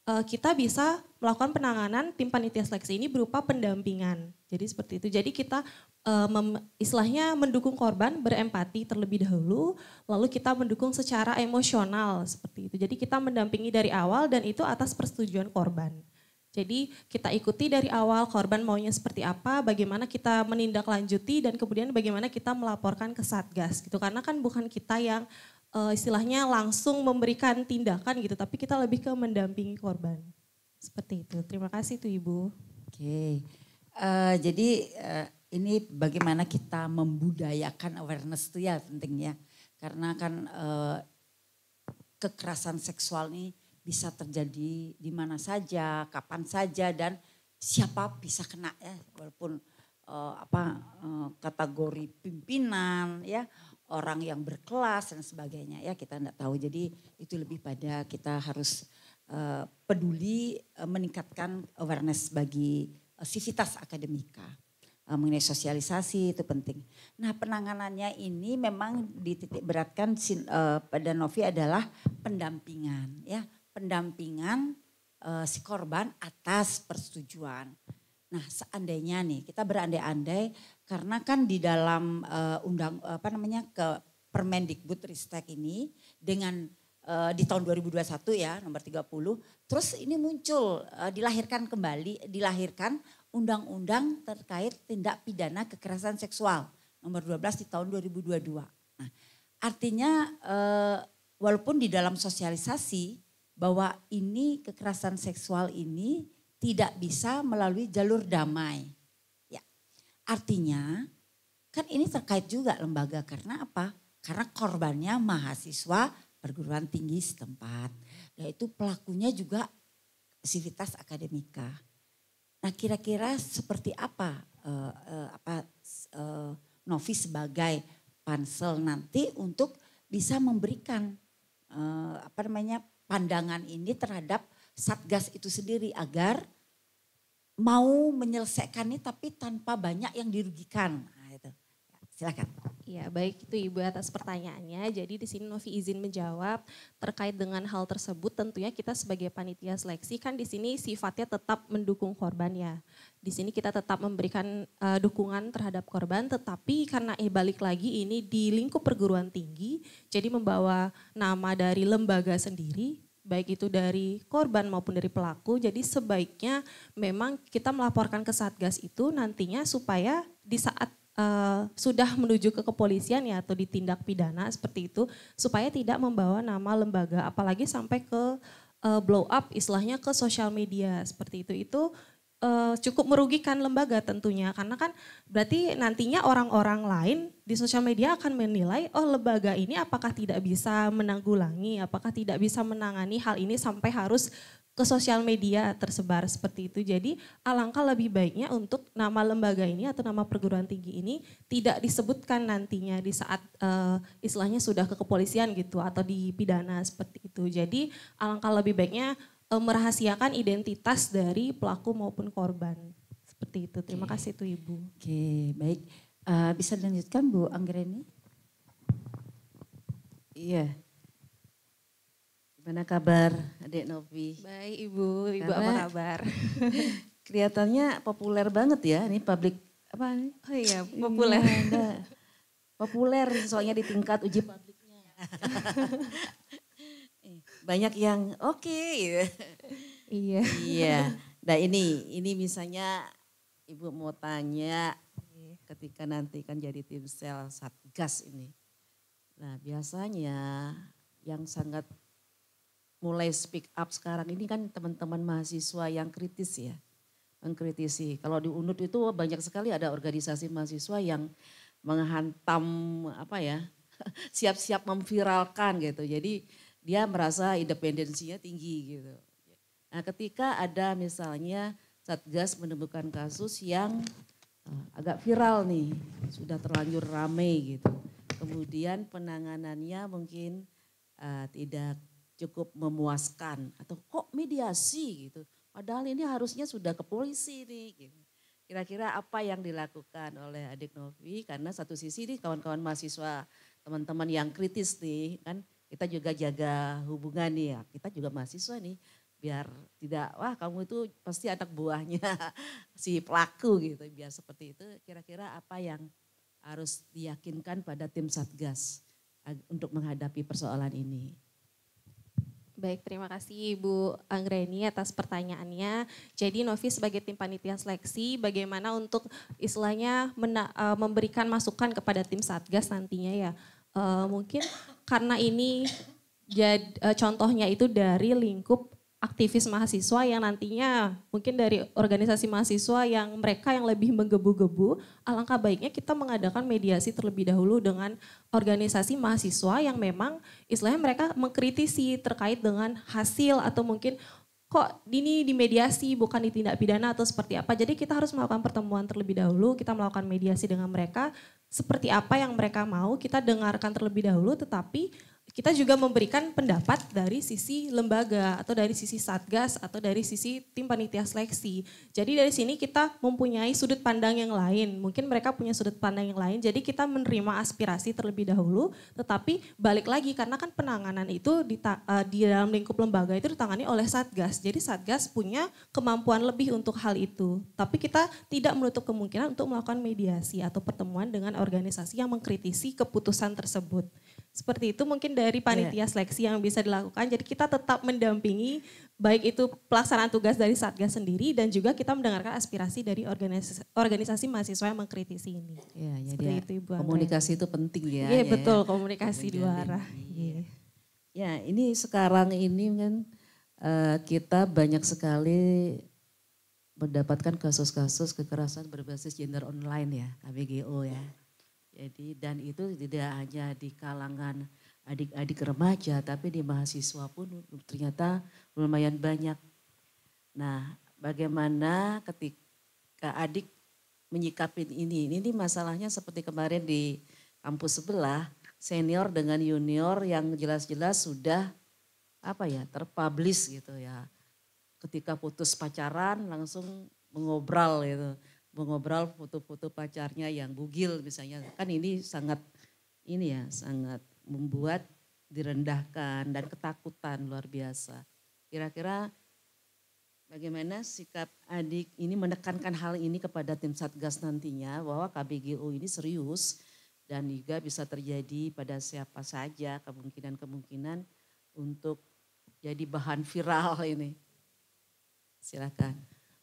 Eh, kita bisa melakukan penanganan tim panitia seleksi ini berupa pendampingan. Jadi seperti itu. Jadi kita eh, istilahnya mendukung korban berempati terlebih dahulu, lalu kita mendukung secara emosional seperti itu. Jadi kita mendampingi dari awal dan itu atas persetujuan korban. Jadi kita ikuti dari awal korban maunya seperti apa, bagaimana kita menindaklanjuti dan kemudian bagaimana kita melaporkan ke satgas gitu. Karena kan bukan kita yang uh, istilahnya langsung memberikan tindakan gitu, tapi kita lebih ke mendampingi korban. Seperti itu. Terima kasih tuh Ibu. Oke. Uh, jadi uh, ini bagaimana kita membudayakan awareness itu ya penting ya. Karena kan uh, kekerasan seksual ini bisa terjadi di mana saja, kapan saja dan siapa bisa kena ya walaupun uh, apa uh, kategori pimpinan ya orang yang berkelas dan sebagainya ya kita tidak tahu. Jadi itu lebih pada kita harus uh, peduli uh, meningkatkan awareness bagi uh, eh, sivitas akademika mengenai sosialisasi itu penting. Nah penanganannya ini memang dititik beratkan uh, pada Novi adalah pendampingan ya pendampingan uh, si korban atas persetujuan. Nah, seandainya nih kita berandai-andai karena kan di dalam uh, undang apa namanya ke Permendikbud Ristek ini dengan uh, di tahun 2021 ya nomor 30 terus ini muncul uh, dilahirkan kembali dilahirkan undang-undang terkait tindak pidana kekerasan seksual nomor 12 di tahun 2022. Nah, artinya uh, walaupun di dalam sosialisasi bahwa ini kekerasan seksual ini tidak bisa melalui jalur damai. Ya. Artinya kan ini terkait juga lembaga karena apa? Karena korbannya mahasiswa perguruan tinggi setempat, yaitu pelakunya juga sivitas akademika. Nah, kira-kira seperti apa uh, uh, apa uh, Novi sebagai pansel nanti untuk bisa memberikan uh, apa namanya pandangan ini terhadap Satgas itu sendiri agar mau menyelesaikannya tapi tanpa banyak yang dirugikan. Nah, itu. Ya, silakan. Ya baik itu Ibu atas pertanyaannya. Jadi di sini Novi izin menjawab terkait dengan hal tersebut tentunya kita sebagai panitia seleksi kan di sini sifatnya tetap mendukung korban ya. Di sini kita tetap memberikan uh, dukungan terhadap korban tetapi karena eh balik lagi ini di lingkup perguruan tinggi jadi membawa nama dari lembaga sendiri baik itu dari korban maupun dari pelaku. Jadi sebaiknya memang kita melaporkan ke Satgas itu nantinya supaya di saat Uh, sudah menuju ke kepolisian ya atau ditindak pidana seperti itu supaya tidak membawa nama lembaga apalagi sampai ke uh, blow up istilahnya ke sosial media seperti itu itu uh, cukup merugikan lembaga tentunya karena kan berarti nantinya orang-orang lain di sosial media akan menilai oh lembaga ini apakah tidak bisa menanggulangi apakah tidak bisa menangani hal ini sampai harus ke sosial media tersebar seperti itu. Jadi alangkah lebih baiknya untuk nama lembaga ini atau nama perguruan tinggi ini tidak disebutkan nantinya di saat uh, istilahnya sudah ke kepolisian gitu atau di pidana seperti itu. Jadi alangkah lebih baiknya E, merahasiakan identitas dari pelaku maupun korban. Seperti itu. Terima Oke. kasih itu Ibu. Oke, baik. Uh, bisa dilanjutkan Bu Anggreni? Iya. Gimana kabar Adik Novi? Baik Ibu, Ibu Karena apa kabar? [LAUGHS] kelihatannya populer banget ya, ini publik apa nih? Oh iya, populer. populer soalnya di tingkat uji publiknya. Ya. [LAUGHS] banyak yang oke okay. Gitu. Iya. iya. Nah ini, ini misalnya Ibu mau tanya ketika nanti kan jadi tim sel Satgas ini. Nah biasanya yang sangat mulai speak up sekarang ini kan teman-teman mahasiswa yang kritis ya. Mengkritisi. Kalau di unut itu banyak sekali ada organisasi mahasiswa yang menghantam apa ya [LAUGHS] siap-siap memviralkan gitu. Jadi dia merasa independensinya tinggi gitu. Nah ketika ada misalnya Satgas menemukan kasus yang eh, agak viral nih, sudah terlanjur rame gitu. Kemudian penanganannya mungkin uh, tidak cukup memuaskan atau kok mediasi gitu. Padahal ini harusnya sudah ke polisi nih. Gitu. Kira-kira apa yang dilakukan oleh adik Novi karena satu sisi nih kawan-kawan mahasiswa teman-teman yang kritis nih kan kita juga jaga hubungan nih ya. Kita juga mahasiswa nih biar tidak wah kamu itu pasti anak buahnya [LAUGHS] si pelaku gitu biar seperti itu kira-kira apa yang harus diyakinkan pada tim satgas untuk menghadapi persoalan ini. Baik, terima kasih Ibu Anggreni atas pertanyaannya. Jadi Novi sebagai tim panitia seleksi, bagaimana untuk istilahnya eh, memberikan masukan kepada tim Satgas nantinya ya? Uh, mungkin karena ini jad, uh, contohnya itu dari lingkup aktivis mahasiswa yang nantinya mungkin dari organisasi mahasiswa yang mereka yang lebih menggebu-gebu, alangkah baiknya kita mengadakan mediasi terlebih dahulu dengan organisasi mahasiswa yang memang istilahnya mereka mengkritisi terkait dengan hasil atau mungkin kok ini dimediasi bukan ditindak pidana atau seperti apa. Jadi kita harus melakukan pertemuan terlebih dahulu, kita melakukan mediasi dengan mereka seperti apa yang mereka mau, kita dengarkan terlebih dahulu tetapi kita juga memberikan pendapat dari sisi lembaga atau dari sisi satgas atau dari sisi tim panitia seleksi. Jadi dari sini kita mempunyai sudut pandang yang lain. Mungkin mereka punya sudut pandang yang lain. Jadi kita menerima aspirasi terlebih dahulu, tetapi balik lagi karena kan penanganan itu di, e, di dalam lingkup lembaga itu ditangani oleh satgas. Jadi satgas punya kemampuan lebih untuk hal itu. Tapi kita tidak menutup kemungkinan untuk melakukan mediasi atau pertemuan dengan organisasi yang mengkritisi keputusan tersebut seperti itu mungkin dari iya. panitia seleksi yang bisa dilakukan. Jadi kita tetap mendampingi baik itu pelaksanaan tugas dari Satgas sendiri dan juga kita mendengarkan aspirasi dari organisasi, organisasi mahasiswa yang mengkritisi ini. Iya, ya, seperti itu Ibu Komunikasi itu penting ya. Iya ya, betul, ya. komunikasi Kemudian dua arah. Ya. ya ini sekarang ini kan eh, kita banyak sekali mendapatkan kasus-kasus kekerasan berbasis gender online ya, KBGO ya. Jadi dan itu tidak hanya di kalangan adik-adik remaja, tapi di mahasiswa pun ternyata lumayan banyak. Nah, bagaimana ketika adik menyikapin ini? Ini masalahnya seperti kemarin di kampus sebelah, senior dengan junior yang jelas-jelas sudah apa ya terpublish gitu ya. Ketika putus pacaran langsung mengobrol gitu mengobrol foto-foto pacarnya yang bugil misalnya. Kan ini sangat ini ya, sangat membuat direndahkan dan ketakutan luar biasa. Kira-kira bagaimana sikap adik ini menekankan hal ini kepada tim Satgas nantinya bahwa KBGO ini serius dan juga bisa terjadi pada siapa saja kemungkinan-kemungkinan untuk jadi bahan viral ini. Silakan.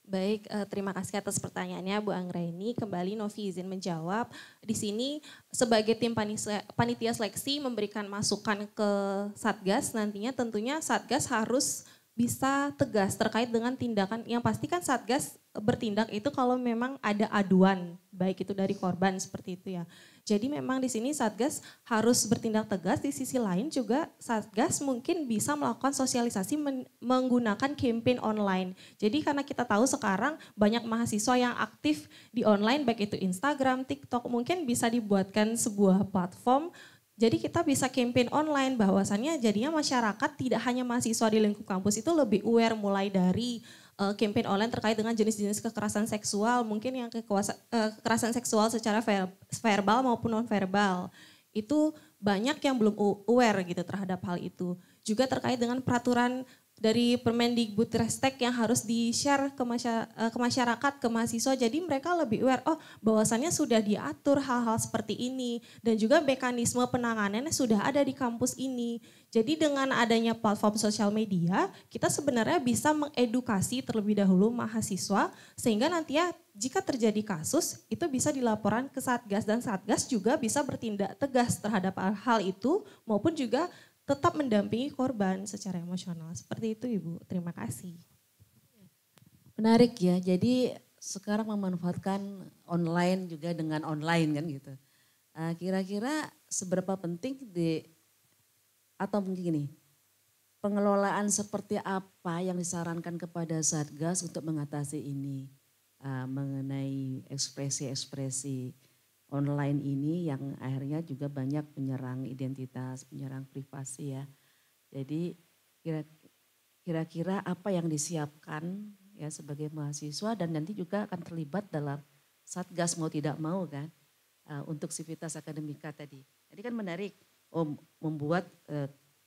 Baik, eh, terima kasih atas pertanyaannya Bu Anggraini. Kembali Novi izin menjawab. Di sini sebagai tim panitia seleksi memberikan masukan ke Satgas, nantinya tentunya Satgas harus bisa tegas terkait dengan tindakan yang pasti kan Satgas bertindak itu kalau memang ada aduan, baik itu dari korban seperti itu ya. Jadi memang di sini Satgas harus bertindak tegas, di sisi lain juga Satgas mungkin bisa melakukan sosialisasi men menggunakan campaign online. Jadi karena kita tahu sekarang banyak mahasiswa yang aktif di online, baik itu Instagram, TikTok, mungkin bisa dibuatkan sebuah platform jadi kita bisa campaign online bahwasannya jadinya masyarakat tidak hanya mahasiswa di lingkup kampus itu lebih aware mulai dari uh, campaign online terkait dengan jenis-jenis kekerasan seksual, mungkin yang kekuasa, uh, kekerasan seksual secara ver, verbal maupun non verbal Itu banyak yang belum aware gitu terhadap hal itu. Juga terkait dengan peraturan dari Permendikbudristek yang harus di-share ke, masyarakat, eh, ke masyarakat, ke mahasiswa. Jadi mereka lebih aware, oh bahwasannya sudah diatur hal-hal seperti ini. Dan juga mekanisme penanganannya sudah ada di kampus ini. Jadi dengan adanya platform sosial media, kita sebenarnya bisa mengedukasi terlebih dahulu mahasiswa. Sehingga nanti ya jika terjadi kasus, itu bisa dilaporan ke Satgas. Dan Satgas juga bisa bertindak tegas terhadap hal itu maupun juga tetap mendampingi korban secara emosional. Seperti itu Ibu. Terima kasih. Menarik ya. Jadi sekarang memanfaatkan online juga dengan online kan gitu. Eh, kira-kira seberapa penting di atau mungkin gini, pengelolaan seperti apa yang disarankan kepada Satgas untuk mengatasi ini uh, mengenai ekspresi-ekspresi online ini yang akhirnya juga banyak menyerang identitas, menyerang privasi ya. Jadi kira-kira apa yang disiapkan ya sebagai mahasiswa dan nanti juga akan terlibat dalam satgas mau tidak mau kan eh, untuk sivitas akademika tadi. Jadi kan menarik om oh, membuat eh,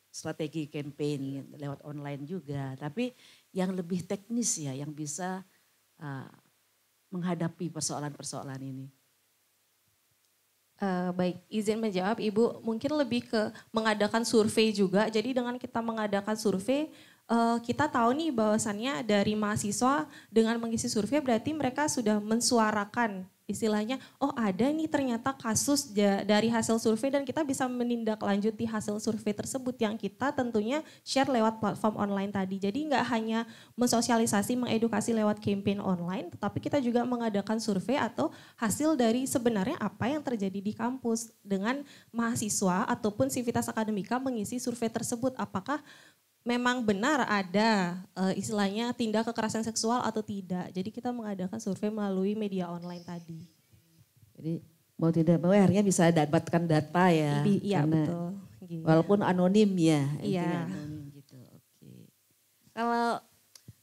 strategi campaign lewat online juga, tapi yang lebih teknis ya yang bisa eh, menghadapi persoalan-persoalan ini. Uh, baik, izin menjawab Ibu, mungkin lebih ke mengadakan survei juga. Jadi dengan kita mengadakan survei, uh, kita tahu nih bahwasannya dari mahasiswa dengan mengisi survei berarti mereka sudah mensuarakan istilahnya oh ada nih ternyata kasus dari hasil survei dan kita bisa menindaklanjuti hasil survei tersebut yang kita tentunya share lewat platform online tadi. Jadi nggak hanya mensosialisasi, mengedukasi lewat campaign online, tetapi kita juga mengadakan survei atau hasil dari sebenarnya apa yang terjadi di kampus dengan mahasiswa ataupun sivitas akademika mengisi survei tersebut. Apakah memang benar ada uh, istilahnya tindak kekerasan seksual atau tidak. Jadi kita mengadakan survei melalui media online tadi. Jadi mau tidak mau akhirnya bisa dapatkan data ya. I, iya karena, betul. Gini. Walaupun anonim ya. Iya. Anonim gitu. Oke. Kalau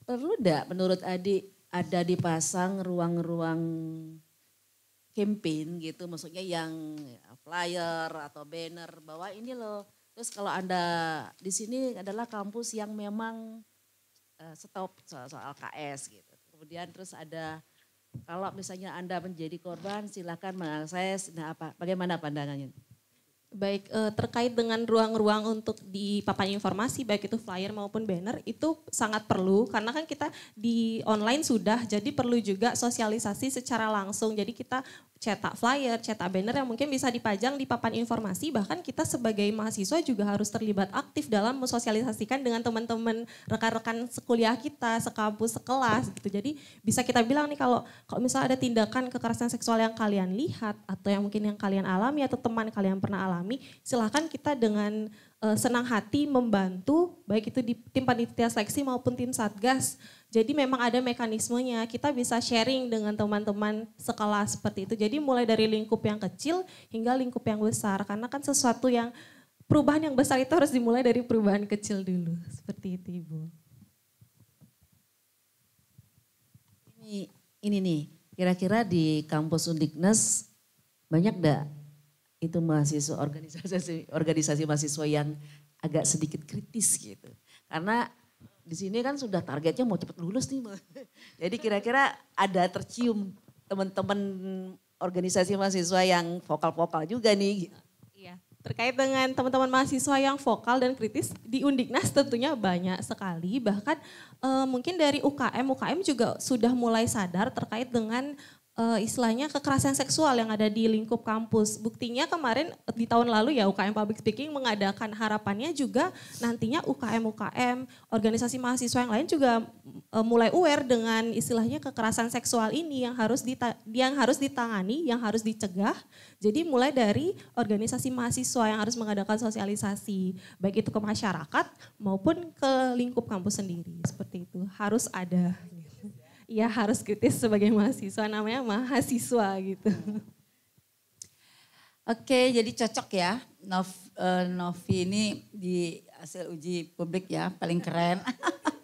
perlu enggak menurut Adi ada dipasang ruang-ruang campaign gitu maksudnya yang flyer atau banner bahwa ini loh Terus kalau Anda di sini adalah kampus yang memang uh, stop soal, soal KS gitu. Kemudian terus ada kalau misalnya Anda menjadi korban silahkan mengakses. Nah, apa bagaimana pandangannya? Baik, uh, terkait dengan ruang-ruang untuk di papan informasi, baik itu flyer maupun banner, itu sangat perlu karena kan kita di online sudah, jadi perlu juga sosialisasi secara langsung. Jadi kita cetak flyer, cetak banner yang mungkin bisa dipajang di papan informasi. Bahkan kita sebagai mahasiswa juga harus terlibat aktif dalam mensosialisasikan dengan teman-teman rekan-rekan sekuliah kita, sekampus, sekelas gitu. Jadi bisa kita bilang nih kalau kalau misalnya ada tindakan kekerasan seksual yang kalian lihat atau yang mungkin yang kalian alami atau teman kalian pernah alami, silahkan kita dengan eh, senang hati membantu baik itu di tim panitia seleksi maupun tim satgas jadi memang ada mekanismenya, kita bisa sharing dengan teman-teman sekelas seperti itu. Jadi mulai dari lingkup yang kecil hingga lingkup yang besar. Karena kan sesuatu yang perubahan yang besar itu harus dimulai dari perubahan kecil dulu. Seperti itu Ibu. Ini, ini nih, kira-kira di kampus Undiknas banyak gak itu mahasiswa [LAUGHS] organisasi organisasi mahasiswa yang agak sedikit kritis gitu. Karena di sini kan sudah targetnya mau cepat lulus nih. [LAUGHS] Jadi kira-kira ada tercium teman-teman organisasi mahasiswa yang vokal-vokal juga nih. Gitu. Iya, terkait dengan teman-teman mahasiswa yang vokal dan kritis di Undiknas tentunya banyak sekali. Bahkan e, mungkin dari UKM, UKM juga sudah mulai sadar terkait dengan uh, istilahnya kekerasan seksual yang ada di lingkup kampus. Buktinya kemarin di tahun lalu ya UKM Public Speaking mengadakan harapannya juga nantinya UKM-UKM, organisasi mahasiswa yang lain juga uh, mulai aware dengan istilahnya kekerasan seksual ini yang harus di yang harus ditangani, yang harus dicegah. Jadi mulai dari organisasi mahasiswa yang harus mengadakan sosialisasi baik itu ke masyarakat maupun ke lingkup kampus sendiri seperti itu. Harus ada ya harus kritis sebagai mahasiswa namanya mahasiswa gitu. Oke, jadi cocok ya. Nov, uh, Novi ini di hasil uji publik ya, paling keren.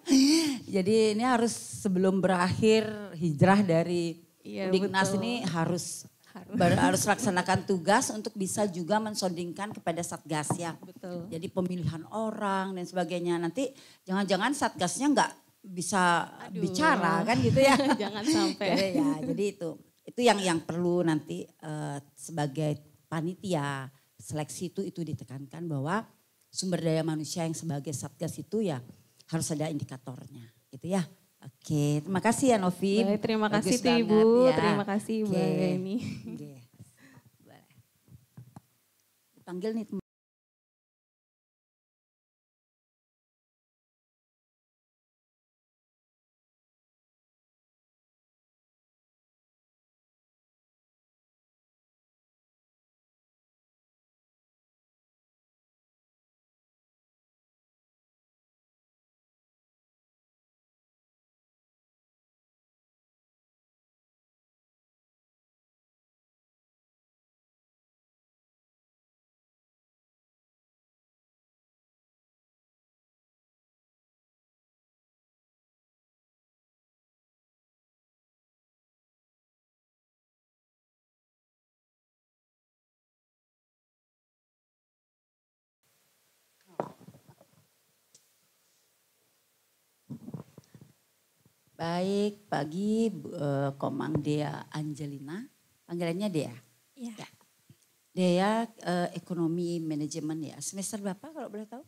[LAUGHS] jadi ini harus sebelum berakhir hijrah dari iya, Dignas ini harus harus. harus laksanakan tugas untuk bisa juga mensondingkan kepada satgas ya. Betul. Jadi pemilihan orang dan sebagainya. Nanti jangan-jangan satgasnya nggak bisa Aduh. bicara kan gitu ya. [LAUGHS] Jangan sampai. jadi gitu ya, jadi itu itu yang yang perlu nanti uh, sebagai panitia seleksi itu itu ditekankan bahwa sumber daya manusia yang sebagai satgas itu ya harus ada indikatornya gitu ya. Oke, terima kasih ya Novi. Baik, terima kasih banget, Ibu, ya. terima kasih bu ini. Reni. Dipanggil nih Baik, pagi uh, Komang Dea Angelina. Panggilannya Dea. Iya. Ya. Dea uh, ekonomi manajemen ya. Semester berapa kalau boleh tahu?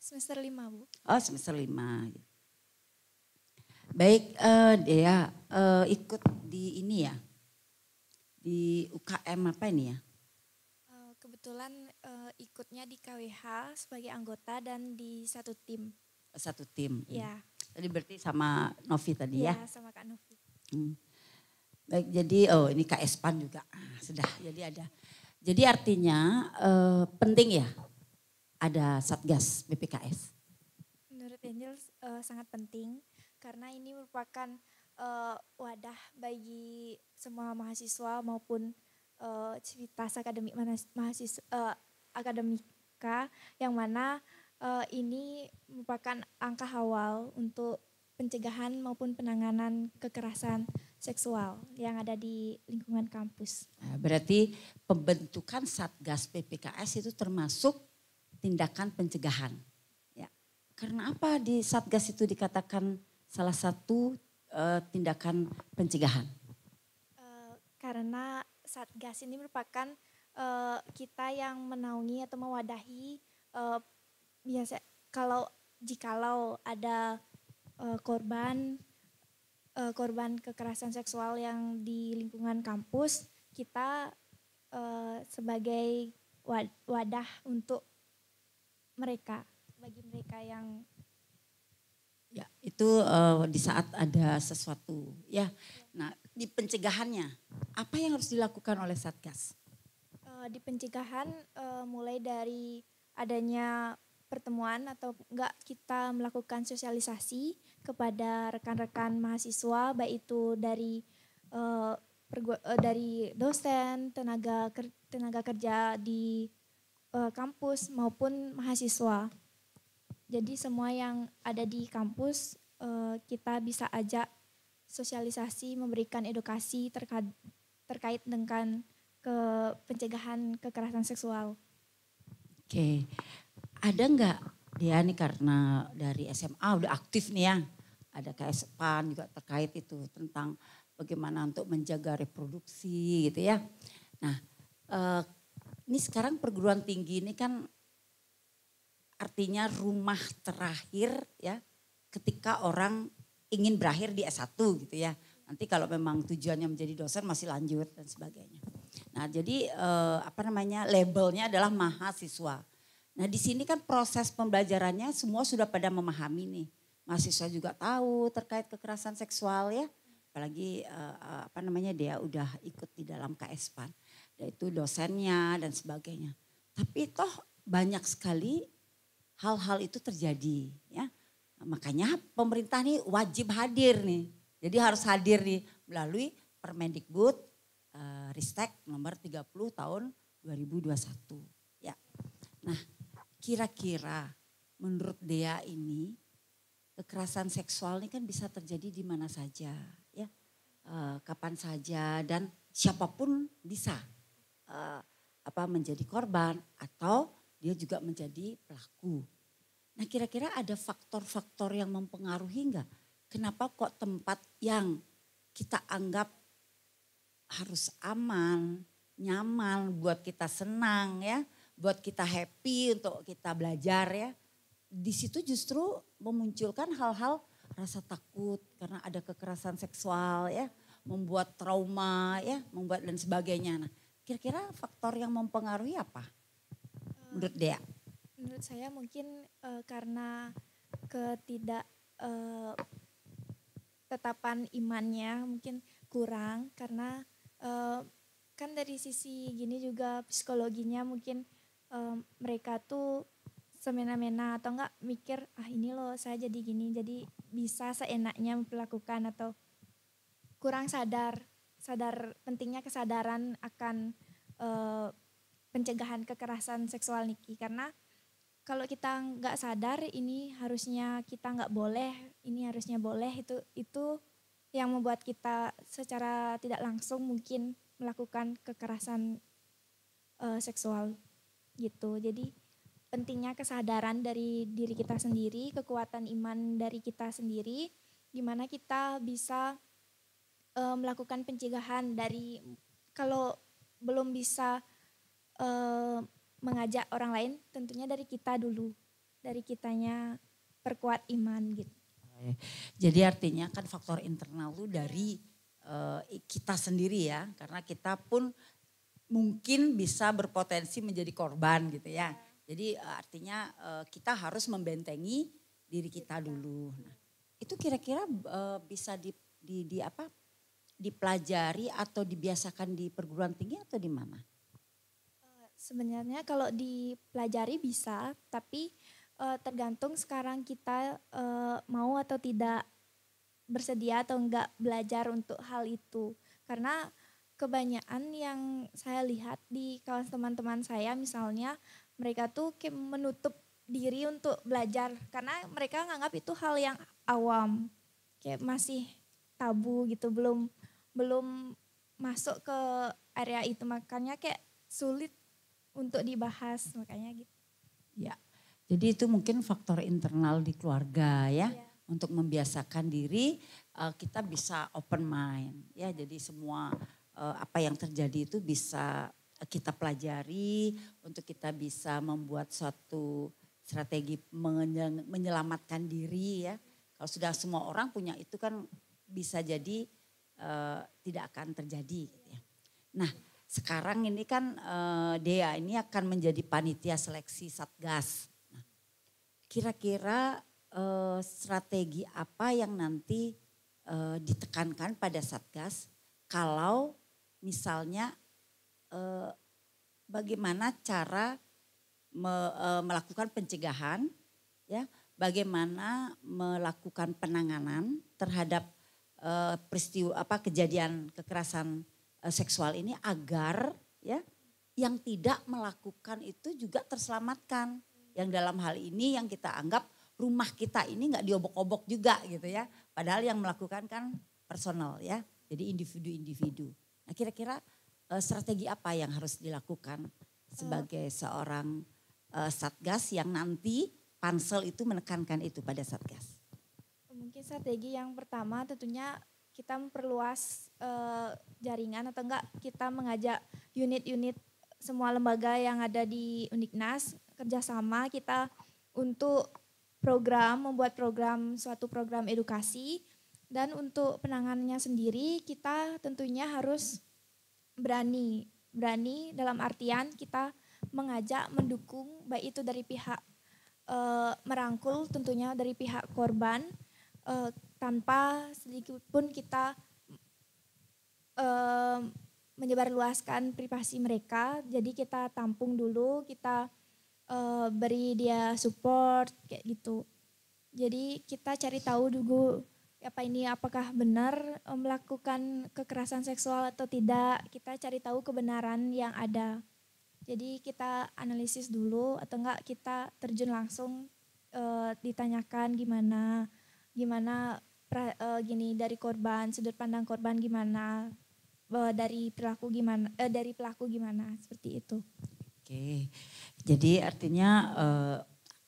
Semester lima Bu. Oh, semester lima. Baik, uh, Dea uh, ikut di ini ya. Di UKM apa ini ya? kebetulan uh, ikutnya di KWH sebagai anggota dan di satu tim. Satu tim. Iya. Tadi berarti sama Novi tadi ya? ya sama Kak Novi. Hmm. Baik, jadi oh ini Kak Espan juga. Ah, sudah, jadi ada. Jadi artinya eh, penting ya ada Satgas BPKS? Menurut Angel eh, sangat penting karena ini merupakan eh, wadah bagi semua mahasiswa maupun eh, civitas akademik mahasiswa, eh, akademika yang mana uh, ini merupakan angka awal untuk pencegahan maupun penanganan kekerasan seksual yang ada di lingkungan kampus. Nah, berarti pembentukan Satgas PPKS itu termasuk tindakan pencegahan. Ya. Karena apa di Satgas itu dikatakan salah satu uh, tindakan pencegahan? Uh, karena Satgas ini merupakan uh, kita yang menaungi atau mewadahi uh, biasa kalau jikalau ada uh, korban uh, korban kekerasan seksual yang di lingkungan kampus kita uh, sebagai wadah untuk mereka bagi mereka yang ya itu uh, di saat ada sesuatu ya. nah di pencegahannya apa yang harus dilakukan oleh satgas uh, di pencegahan uh, mulai dari adanya pertemuan atau enggak kita melakukan sosialisasi kepada rekan-rekan mahasiswa baik itu dari uh, pergu- uh, dari dosen, tenaga ker- tenaga kerja di uh, kampus maupun mahasiswa. Jadi semua yang ada di kampus uh, kita bisa ajak sosialisasi memberikan edukasi terkait terkait dengan ke pencegahan kekerasan seksual. Oke, okay ada nggak dia nih karena dari SMA udah aktif nih ya ada kayak SPAN juga terkait itu tentang bagaimana untuk menjaga reproduksi gitu ya. Nah eh, ini sekarang perguruan tinggi ini kan artinya rumah terakhir ya ketika orang ingin berakhir di S1 gitu ya. Nanti kalau memang tujuannya menjadi dosen masih lanjut dan sebagainya. Nah jadi eh, apa namanya labelnya adalah mahasiswa. Nah di sini kan proses pembelajarannya semua sudah pada memahami nih. Mahasiswa juga tahu terkait kekerasan seksual ya. Apalagi uh, apa namanya dia udah ikut di dalam KSPAN. Yaitu dosennya dan sebagainya. Tapi toh banyak sekali hal-hal itu terjadi ya. makanya pemerintah nih wajib hadir nih. Jadi harus hadir nih melalui Permendikbud uh, Ristek nomor 30 tahun 2021. Ya. Nah, kira-kira menurut Dea ini kekerasan seksual ini kan bisa terjadi di mana saja ya eh, kapan saja dan siapapun bisa eh, apa menjadi korban atau dia juga menjadi pelaku. Nah kira-kira ada faktor-faktor yang mempengaruhi enggak? Kenapa kok tempat yang kita anggap harus aman, nyaman buat kita senang ya, buat kita happy, untuk kita belajar ya. Di situ justru memunculkan hal-hal rasa takut karena ada kekerasan seksual ya, membuat trauma ya, membuat dan sebagainya. Nah, kira-kira faktor yang mempengaruhi apa? Menurut dia? Menurut saya mungkin uh, karena ketidak uh, tetapan imannya mungkin kurang karena uh, kan dari sisi gini juga psikologinya mungkin um, mereka tuh semena-mena atau enggak mikir ah ini loh saya jadi gini jadi bisa seenaknya melakukan atau kurang sadar sadar pentingnya kesadaran akan uh, pencegahan kekerasan seksual Niki karena kalau kita nggak sadar ini harusnya kita nggak boleh ini harusnya boleh itu itu yang membuat kita secara tidak langsung mungkin melakukan kekerasan uh, seksual gitu. Jadi pentingnya kesadaran dari diri kita sendiri, kekuatan iman dari kita sendiri, gimana kita bisa e, melakukan pencegahan dari kalau belum bisa e, mengajak orang lain, tentunya dari kita dulu, dari kitanya perkuat iman gitu. Jadi artinya kan faktor internal itu dari eh, kita sendiri ya, karena kita pun mungkin bisa berpotensi menjadi korban gitu ya. Jadi eh, artinya eh, kita harus membentengi diri kita dulu. Nah, itu kira-kira eh, bisa di, di, di apa dipelajari atau dibiasakan di perguruan tinggi atau di mana? Sebenarnya kalau dipelajari bisa, tapi tergantung sekarang kita mau atau tidak bersedia atau enggak belajar untuk hal itu. Karena kebanyakan yang saya lihat di kelas teman-teman saya misalnya mereka tuh kayak menutup diri untuk belajar karena mereka nganggap itu hal yang awam kayak masih tabu gitu belum belum masuk ke area itu makanya kayak sulit untuk dibahas makanya gitu ya jadi itu mungkin faktor internal di keluarga ya, ya. untuk membiasakan diri eh, kita bisa open mind ya jadi semua Eh, apa yang terjadi itu bisa kita pelajari untuk kita bisa membuat suatu strategi menyelamatkan diri ya. Kalau sudah semua orang punya itu kan bisa jadi uh, tidak akan terjadi. Gitu ya. Nah sekarang ini kan uh, Dea ini akan menjadi panitia seleksi satgas. Nah, kira-kira uh, strategi apa yang nanti ditekankan pada satgas kalau misalnya eh, bagaimana cara me, eh, melakukan pencegahan, ya, bagaimana melakukan penanganan terhadap eh, peristiwa apa kejadian kekerasan eh, seksual ini agar ya yang tidak melakukan itu juga terselamatkan. Yang dalam hal ini yang kita anggap rumah kita ini nggak diobok-obok juga gitu ya. Padahal yang melakukan kan personal ya. Jadi individu-individu. Nah kira-kira uh, strategi apa yang harus dilakukan sebagai uh. seorang uh, satgas yang nanti pansel itu menekankan itu pada satgas? Mungkin strategi yang pertama tentunya kita memperluas uh, jaringan atau enggak kita mengajak unit-unit semua lembaga yang ada di Uniknas kerjasama kita untuk program membuat program suatu program edukasi dan untuk penanganannya sendiri kita tentunya harus berani. Berani dalam artian kita mengajak, mendukung baik itu dari pihak e, merangkul tentunya dari pihak korban e, tanpa sedikit pun kita e, menyebarluaskan privasi mereka. Jadi kita tampung dulu, kita e, beri dia support kayak gitu. Jadi kita cari tahu dulu apa ini apakah benar e, melakukan kekerasan seksual atau tidak kita cari tahu kebenaran yang ada jadi kita analisis dulu atau enggak kita terjun langsung e, ditanyakan gimana gimana pra, e, gini dari korban sudut pandang korban gimana e, dari pelaku gimana e, dari pelaku gimana seperti itu oke jadi artinya e,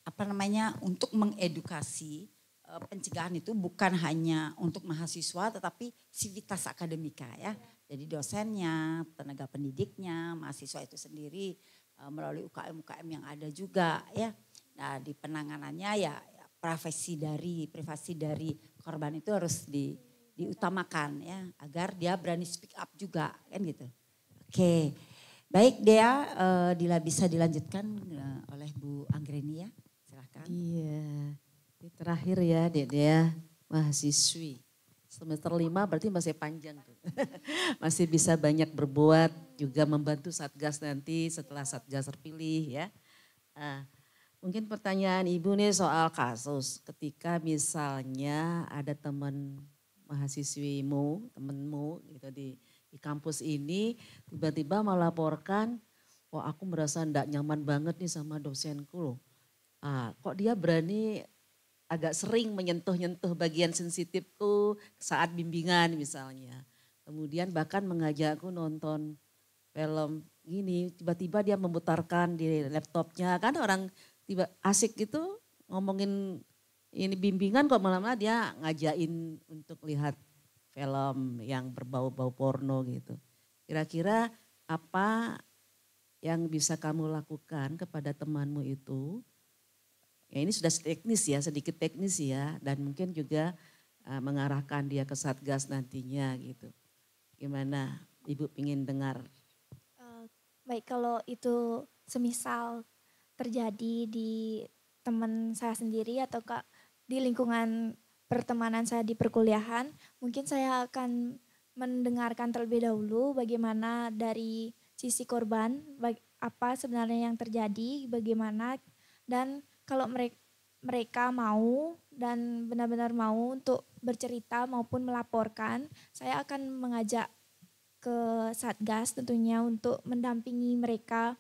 apa namanya untuk mengedukasi Eh, pencegahan itu bukan hanya untuk mahasiswa tetapi civitas akademika ya. Jadi dosennya, tenaga pendidiknya, mahasiswa itu sendiri eh, melalui UKM-UKM yang ada juga ya. Nah, di penanganannya ya, ya profesi dari privasi dari korban itu harus di diutamakan ya agar dia berani speak up juga kan gitu. Oke. Baik Dea, uh, bisa dilanjutkan oleh Bu Anggreni ya. Silakan. Iya. Yeah. Ini terakhir ya Dede ya, mahasiswi. Semester lima berarti masih panjang tuh. [LAUGHS] masih bisa banyak berbuat, juga membantu Satgas nanti setelah Satgas terpilih ya. Uh, mungkin pertanyaan Ibu nih soal kasus. Ketika misalnya ada teman mahasiswimu, temanmu gitu di, di kampus ini tiba-tiba melaporkan, oh aku merasa tidak nyaman banget nih sama dosenku Ah, kok dia berani agak sering menyentuh-nyentuh bagian sensitifku saat bimbingan misalnya. Kemudian bahkan mengajakku nonton film gini, tiba-tiba dia memutarkan di laptopnya. Kan orang tiba asik gitu ngomongin ini bimbingan kok malam dia ngajain untuk lihat film yang berbau-bau porno gitu. Kira-kira apa yang bisa kamu lakukan kepada temanmu itu Ya, ini sudah teknis ya, sedikit teknis ya, dan mungkin juga uh, mengarahkan dia ke satgas nantinya gitu. Gimana, ibu ingin dengar? Uh, baik, kalau itu semisal terjadi di teman saya sendiri atau kak di lingkungan pertemanan saya di perkuliahan, mungkin saya akan mendengarkan terlebih dahulu bagaimana dari sisi korban, apa sebenarnya yang terjadi, bagaimana dan kalau mereka mereka mau dan benar-benar mau untuk bercerita maupun melaporkan, saya akan mengajak ke Satgas tentunya untuk mendampingi mereka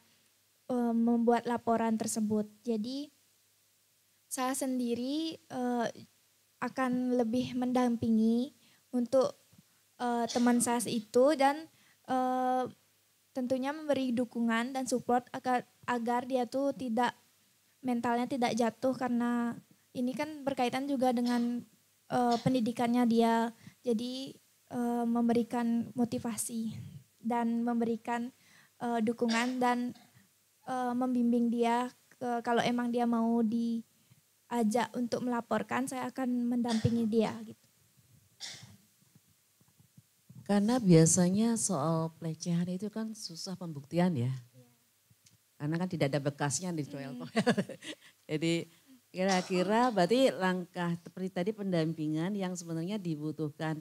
e, membuat laporan tersebut. Jadi saya sendiri e, akan lebih mendampingi untuk e, teman saya itu dan e, tentunya memberi dukungan dan support agar agar dia tuh tidak mentalnya tidak jatuh karena ini kan berkaitan juga dengan uh, pendidikannya dia. Jadi uh, memberikan motivasi dan memberikan uh, dukungan dan uh, membimbing dia ke, kalau emang dia mau diajak untuk melaporkan saya akan mendampingi dia gitu. Karena biasanya soal pelecehan itu kan susah pembuktian ya. Karena kan tidak ada bekasnya di toel hmm. [LAUGHS] Jadi kira-kira berarti langkah seperti tadi pendampingan yang sebenarnya dibutuhkan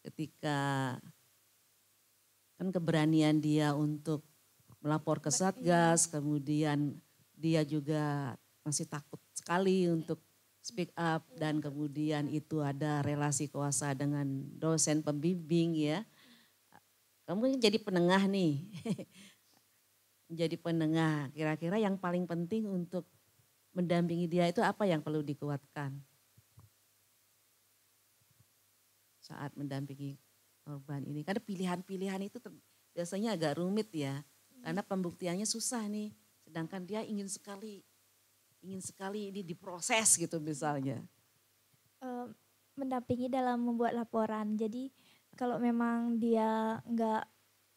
ketika kan keberanian dia untuk melapor ke satgas, kemudian dia juga masih takut sekali untuk speak up dan kemudian itu ada relasi kuasa dengan dosen pembimbing ya. Kamu jadi penengah nih. [LAUGHS] menjadi penengah. Kira-kira yang paling penting untuk mendampingi dia itu apa yang perlu dikuatkan saat mendampingi korban ini? Karena pilihan-pilihan itu biasanya agak rumit ya, hmm. karena pembuktiannya susah nih. Sedangkan dia ingin sekali, ingin sekali ini diproses gitu misalnya. mendampingi dalam membuat laporan. Jadi kalau memang dia nggak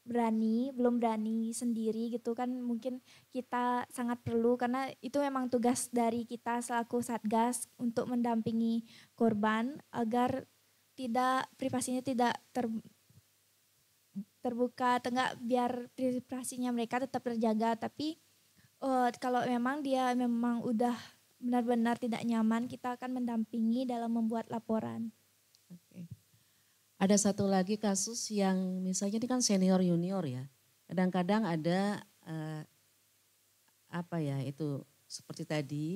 berani, belum berani sendiri gitu kan mungkin kita sangat perlu karena itu memang tugas dari kita selaku satgas untuk mendampingi korban agar tidak privasinya tidak ter, terbuka, enggak biar privasinya mereka tetap terjaga tapi uh, kalau memang dia memang udah benar-benar tidak nyaman kita akan mendampingi dalam membuat laporan. Ada satu lagi kasus yang misalnya ini kan senior junior ya. Kadang-kadang ada eh, apa ya itu seperti tadi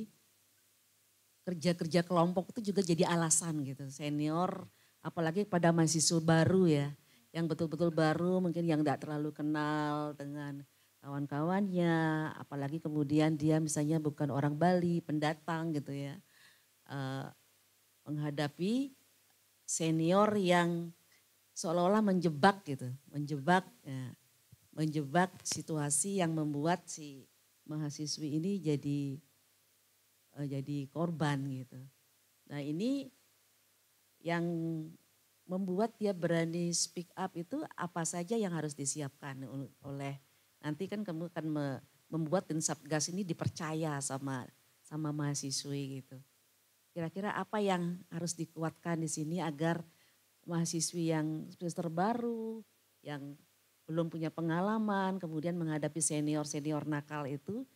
kerja-kerja kelompok itu juga jadi alasan gitu. Senior apalagi pada mahasiswa baru ya yang betul-betul baru mungkin yang tidak terlalu kenal dengan kawan-kawannya apalagi kemudian dia misalnya bukan orang Bali pendatang gitu ya eh, menghadapi senior yang seolah-olah menjebak gitu, menjebak ya, menjebak situasi yang membuat si mahasiswi ini jadi uh, jadi korban gitu. Nah, ini yang membuat dia berani speak up itu apa saja yang harus disiapkan oleh nanti kan kamu akan membuat tim satgas ini dipercaya sama sama mahasiswi gitu. Kira-kira apa yang harus dikuatkan di sini agar mahasiswi yang semester baru, yang belum punya pengalaman, kemudian menghadapi senior-senior nakal itu,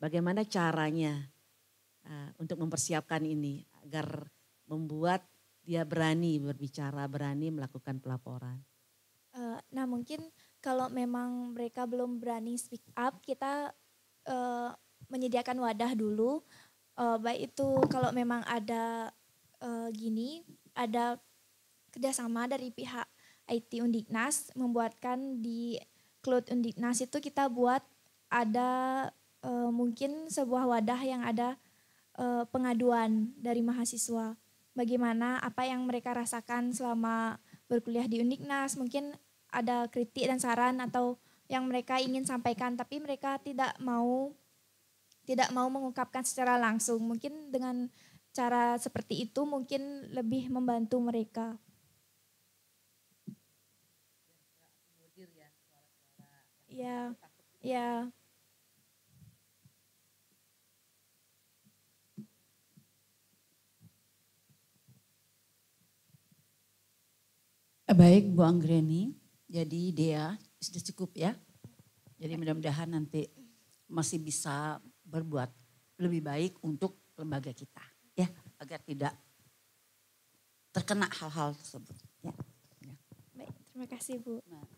bagaimana caranya uh, untuk mempersiapkan ini agar membuat dia berani berbicara, berani melakukan pelaporan. Uh, nah mungkin kalau memang mereka belum berani speak up, kita uh, menyediakan wadah dulu. Uh, baik itu kalau memang ada uh, gini, ada kerjasama dari pihak IT Undiknas membuatkan di Cloud Undiknas itu kita buat ada e, mungkin sebuah wadah yang ada e, pengaduan dari mahasiswa. Bagaimana apa yang mereka rasakan selama berkuliah di Undiknas, mungkin ada kritik dan saran atau yang mereka ingin sampaikan tapi mereka tidak mau tidak mau mengungkapkan secara langsung. Mungkin dengan cara seperti itu mungkin lebih membantu mereka. Ya, ya. Baik Bu Anggreni, jadi dia sudah cukup ya. Jadi mudah-mudahan nanti masih bisa berbuat lebih baik untuk lembaga kita ya agar tidak terkena hal-hal tersebut ya. Baik, terima kasih Bu. Nah.